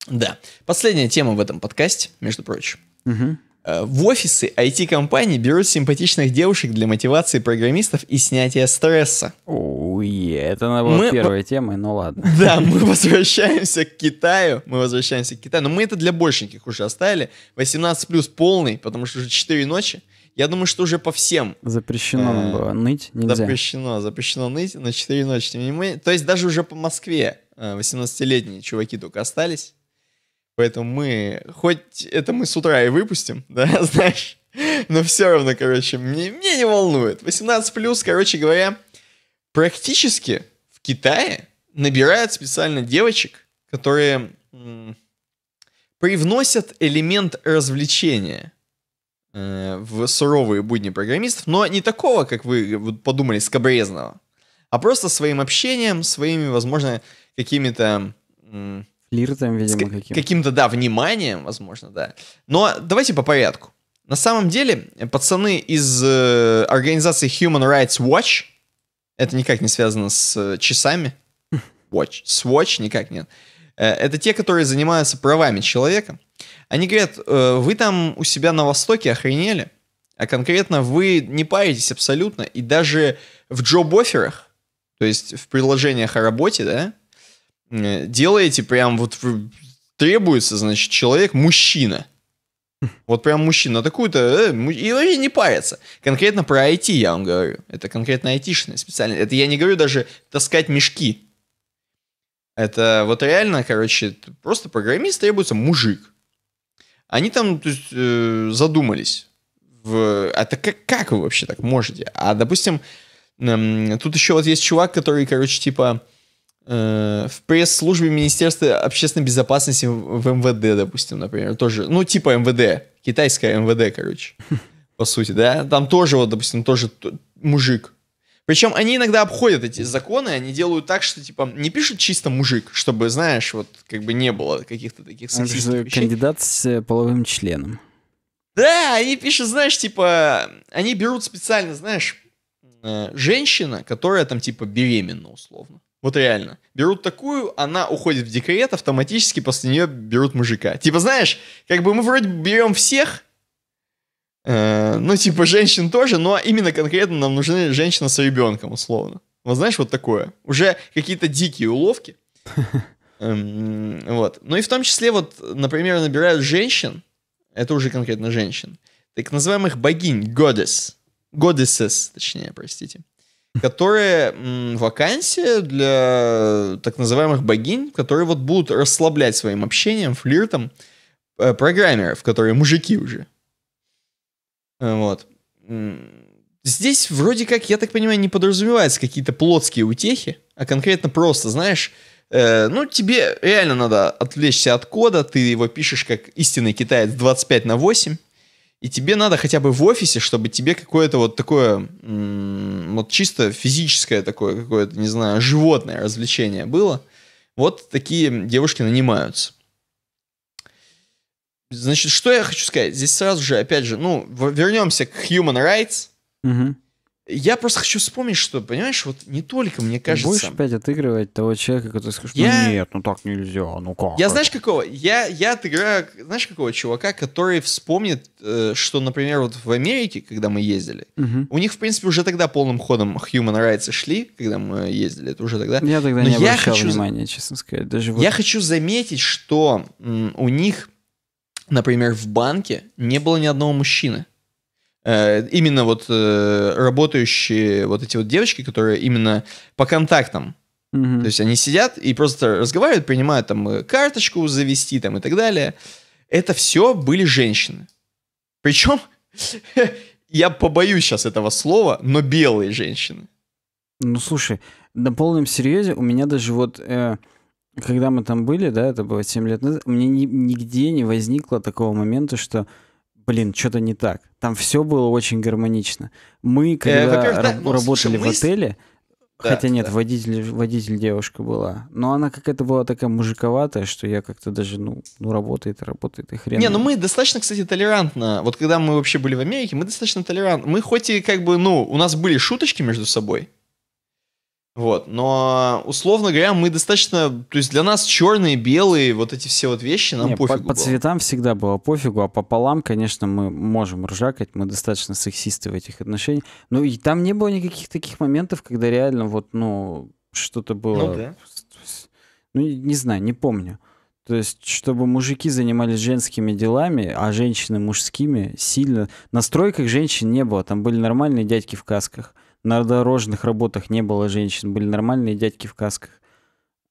Да. Последняя тема в этом подкасте, между прочим. Угу. В офисы IT-компаний берут симпатичных девушек для мотивации программистов и снятия стресса. Ой, это yeah. была мы... первая тема, но ну ладно. Да, мы возвращаемся к Китаю, мы возвращаемся к Китаю, но мы это для большеньких уже оставили. 18 плюс полный, потому что уже 4 ночи. Я думаю, что уже по всем. Запрещено э, было ныть, нельзя. Запрещено, запрещено ныть на 4 ночи. Тем не менее, то есть даже уже по Москве 18-летние э, чуваки только остались. Поэтому мы, хоть это мы с утра и выпустим, да, знаешь, но все равно, короче, мне, мне не волнует. 18 плюс, короче говоря, практически в Китае набирают специально девочек, которые м- привносят элемент развлечения Э, в суровые будни программистов, но не такого, как вы э, подумали, скобрезного, а просто своим общением, своими, возможно, какими-то... Флиртом, видимо, каким-то. Каким-то, да, вниманием, возможно, да. Но давайте по порядку. На самом деле, э, пацаны из э, организации Human Rights Watch, это никак не связано с э, часами, Watch, с Watch никак нет, Э, это те, которые занимаются правами человека. Они говорят, э, вы там у себя на Востоке охренели, а конкретно вы не паритесь абсолютно, и даже в джоб-офферах, то есть в приложениях о работе, да, э, делаете прям вот требуется, значит, человек мужчина. Вот прям мужчина такую-то, э, и вообще не парятся. Конкретно про IT я вам говорю. Это конкретно айтишные специально. Это я не говорю даже таскать мешки это вот реально, короче, просто программист требуется мужик. Они там то есть, э, задумались. В... А так как, как вы вообще так можете? А, допустим, эм, тут еще вот есть чувак, который, короче, типа э, в пресс-службе Министерства общественной безопасности в, в МВД, допустим, например, тоже. Ну, типа МВД. Китайская МВД, короче. По сути, да? Там тоже, вот, допустим, тоже мужик причем они иногда обходят эти законы, они делают так, что типа не пишут чисто мужик, чтобы, знаешь, вот как бы не было каких-то таких сексистских вещей. Кандидат с э, половым членом. Да, они пишут, знаешь, типа, они берут специально, знаешь, э, женщина, которая там типа беременна условно. Вот реально. Берут такую, она уходит в декрет, автоматически после нее берут мужика. Типа, знаешь, как бы мы вроде берем всех, Э, ну, типа, женщин тоже, но именно конкретно нам нужны женщина с ребенком, условно. Вот знаешь, вот такое. Уже какие-то дикие уловки. Эм, вот. Ну и в том числе, вот, например, набирают женщин, это уже конкретно женщин, так называемых богинь, goddess, goddesses, точнее, простите, которые вакансия для так называемых богинь, которые вот будут расслаблять своим общением, флиртом э, программеров, которые мужики уже, Э, вот. Здесь вроде как, я так понимаю, не подразумеваются какие-то плотские утехи, а конкретно просто, знаешь, э, ну тебе реально надо отвлечься от кода, ты его пишешь как истинный китаец 25 на 8, и тебе надо хотя бы в офисе, чтобы тебе какое-то вот такое, вот чисто физическое такое, какое-то, не знаю, животное развлечение было. Вот такие девушки нанимаются. Значит, что я хочу сказать? Здесь сразу же, опять же, ну, вернемся к human rights. Угу. Я просто хочу вспомнить, что, понимаешь, вот не только, мне кажется... Будешь опять отыгрывать того человека, который скажет, «Ну я... ну нет, ну так нельзя, ну как? Я это? знаешь какого? Я, я отыграю, знаешь какого чувака, который вспомнит, э, что, например, вот в Америке, когда мы ездили, угу. у них, в принципе, уже тогда полным ходом human rights шли, когда мы ездили, это уже тогда... Я тогда Но не обращал я хочу... внимания, честно сказать. Даже вот... Я хочу заметить, что у них например, в банке не было ни одного мужчины. Э, именно вот э, работающие вот эти вот девочки, которые именно по контактам Угу. То есть они сидят и просто разговаривают, принимают там э, карточку завести там и так далее. Это все были женщины. Причем, я побоюсь сейчас этого слова, но белые женщины. Ну слушай, на полном серьезе у меня даже вот э, когда мы там были, да, это было 7 лет назад, мне ни, нигде не возникло такого момента, что блин, что-то не так. Там все было очень гармонично. Мы, э, когда э, да, ну, работали слушай, в отеле, да, хотя нет, да. водитель, водитель девушка была, но она какая-то была такая мужиковатая, что я как-то даже, ну, ну работает, работает, и хрен. Не, ну мы достаточно, кстати, толерантно. Вот когда мы вообще были в Америке, мы достаточно толерантно. Мы хоть и как бы, ну, у нас были шуточки между собой, вот, но условно говоря, мы достаточно, то есть для нас черные, белые, вот эти все вот вещи нам Не, пофигу. По, по было. цветам всегда было пофигу, а пополам, конечно, мы можем ржакать, мы достаточно сексисты в этих отношениях. Ну и там не было никаких таких моментов, когда реально вот, ну, что-то было. Ну, да. ну не знаю, не помню. То есть, чтобы мужики занимались женскими делами, а женщины мужскими сильно. На стройках женщин не было, там были нормальные дядьки в касках на дорожных работах не было женщин, были нормальные дядьки в касках.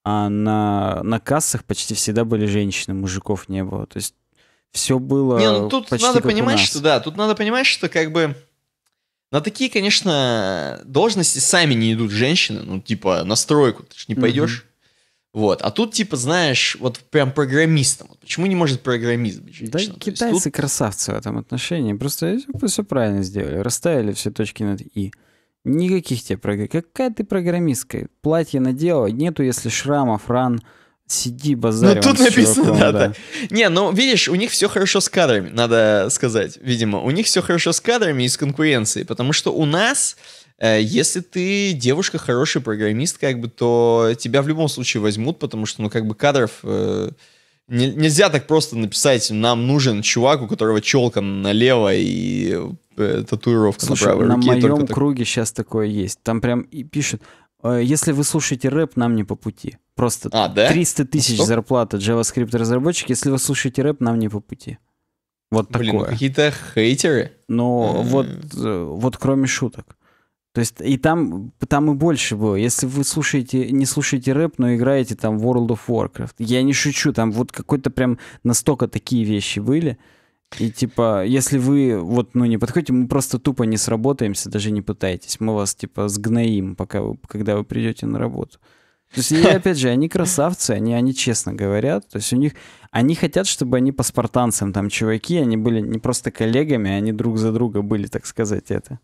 А на, на кассах почти всегда были женщины, мужиков не было. То есть все было. Не, ну тут почти надо как понимать, что да, тут надо понимать, что как бы на такие, конечно, должности сами не идут женщины, ну типа на стройку ты же не пойдешь. Угу. Вот, а тут типа знаешь, вот прям программистом. Вот почему не может программист быть женщина? Да, китайцы тут... красавцы в этом отношении. Просто все, все правильно сделали, расставили все точки над и. Никаких тебе программ. Какая ты программистка? Платье надела, нету, если шрамов, ран, сиди базарь. Ну, тут написано, чуваком, да, да. Не, ну, видишь, у них все хорошо с кадрами, надо сказать, видимо. У них все хорошо с кадрами и с конкуренцией, потому что у нас, э, если ты девушка, хороший программист, как бы, то тебя в любом случае возьмут, потому что, ну, как бы кадров... Э, нельзя так просто написать, нам нужен чувак, у которого челка налево и э, татуировка Слушай, на правой на руке. на моем так... круге сейчас такое есть. Там прям и пишут, «Э, если вы слушаете рэп, нам не по пути. Просто а, да? 300 тысяч а зарплата JavaScript разработчик, если вы слушаете рэп, нам не по пути. Вот Блин, ну такое. какие-то хейтеры. Ну, вот, э, вот кроме шуток. То есть и там, там и больше было. Если вы слушаете, не слушаете рэп, но играете там World of Warcraft. Я не шучу, там вот какой-то прям настолько такие вещи были. И типа, если вы вот, ну, не подходите, мы просто тупо не сработаемся, даже не пытайтесь. Мы вас типа сгноим, пока вы, когда вы придете на работу. То есть, и, опять же, они красавцы, они, они честно говорят. То есть у них, они хотят, чтобы они по спартанцам там чуваки, они были не просто коллегами, они друг за друга были, так сказать, это.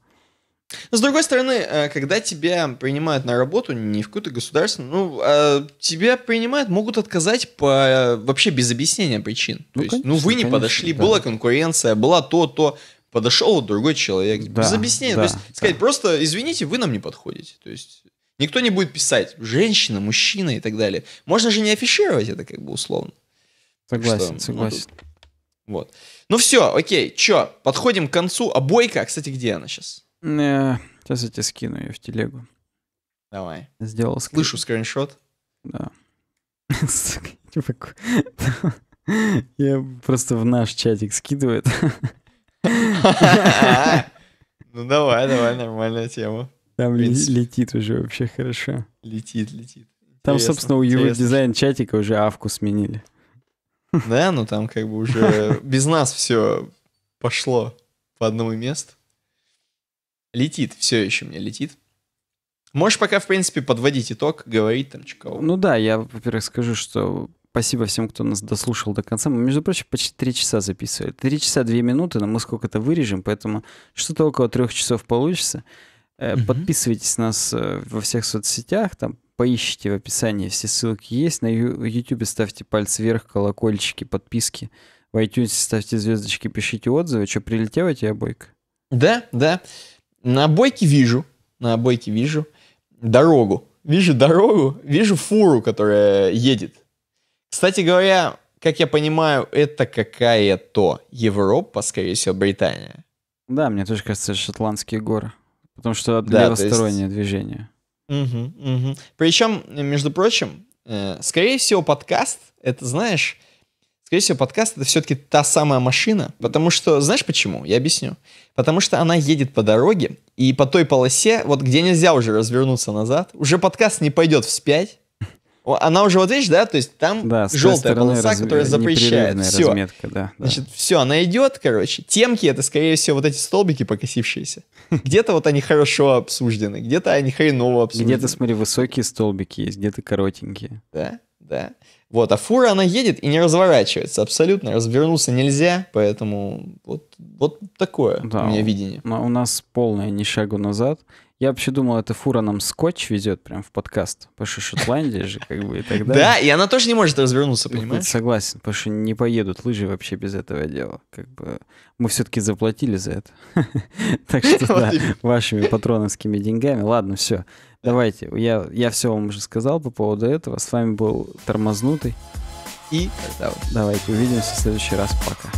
С другой стороны, э, когда тебя принимают на работу, не в какую-то государственную, ну, а тебя принимают, могут отказать по э, вообще без объяснения причин. Ну, То ну, есть, конечно, ну, вы не конечно, подошли, да. была конкуренция, была то, то, подошел другой человек. Да, без объяснения. Да, То есть, да. сказать просто, извините, вы нам не подходите. То есть, никто не будет писать, женщина, мужчина и так далее. Можно же не афишировать это как бы условно. Согласен, что, согласен. Ну, тут... Вот. Ну все, окей, чё, подходим к концу. А бойка, кстати, где она сейчас? Э, сейчас я тебе скину ее в телегу. Давай. Сделал скрин. Слышу скриншот. Да. Я просто в наш чатик скидывает. Ну давай, давай, нормальная тема. Там летит уже вообще хорошо. Летит, летит. Там, собственно, у его дизайн чатика уже авку сменили. Да, ну там как бы уже без нас все пошло по одному месту летит, все еще мне летит. Можешь пока, в принципе, подводить итог, говорить там чего Ну да, я, во-первых, скажу, что спасибо всем, кто нас дослушал до конца. Мы, между прочим, почти три часа записывали. Три часа две минуты, но мы сколько-то вырежем, поэтому что-то около трех часов получится. Угу. Подписывайтесь на нас э, во всех соцсетях, там поищите в описании, все ссылки есть. На YouTube ставьте пальцы вверх, колокольчики, подписки. В iTunes ставьте звездочки, пишите отзывы. Что, прилетела тебе обойка? Да, да. На обойке вижу, на обойке вижу дорогу. Вижу дорогу, вижу фуру, которая едет. Кстати говоря, как я понимаю, это какая-то Европа, скорее всего, Британия. Да, мне тоже кажется, шотландские горы. Потому что да, левостороннее есть... движение. Угу, угу. Причем, между прочим, э, скорее всего, подкаст, это, знаешь, скорее всего, подкаст — это все-таки та самая машина, потому что, знаешь почему? Я объясню. Потому что она едет по дороге, и по той полосе, вот где нельзя уже развернуться назад, уже подкаст не пойдет вспять, она уже вот видишь, да, то есть там да, желтая полоса, раз... которая э, запрещает. Все. Разметка, да, да. Значит, все, она идет, короче. Темки это, скорее всего, вот эти столбики покосившиеся. Где-то вот они хорошо обсуждены, где-то они хреново обсуждены. Где-то, смотри, высокие столбики есть, где-то коротенькие. Да, да. Вот, а фура, она едет и не разворачивается абсолютно, развернуться нельзя, поэтому вот, вот такое да, у меня видение. у нас полное ни шагу назад. Я вообще думал, это фура нам скотч везет прям в подкаст. Потому что Шотландия же как бы и так далее. Да, и она тоже не может развернуться, ну, понимаешь? Согласен, потому что не поедут лыжи вообще без этого дела. Как бы мы все-таки заплатили за это. Так что да, вашими патроновскими деньгами. Ладно, все. Давайте. Я, я все вам уже сказал по поводу этого. С вами был Тормознутый. И давайте увидимся в следующий раз. Пока.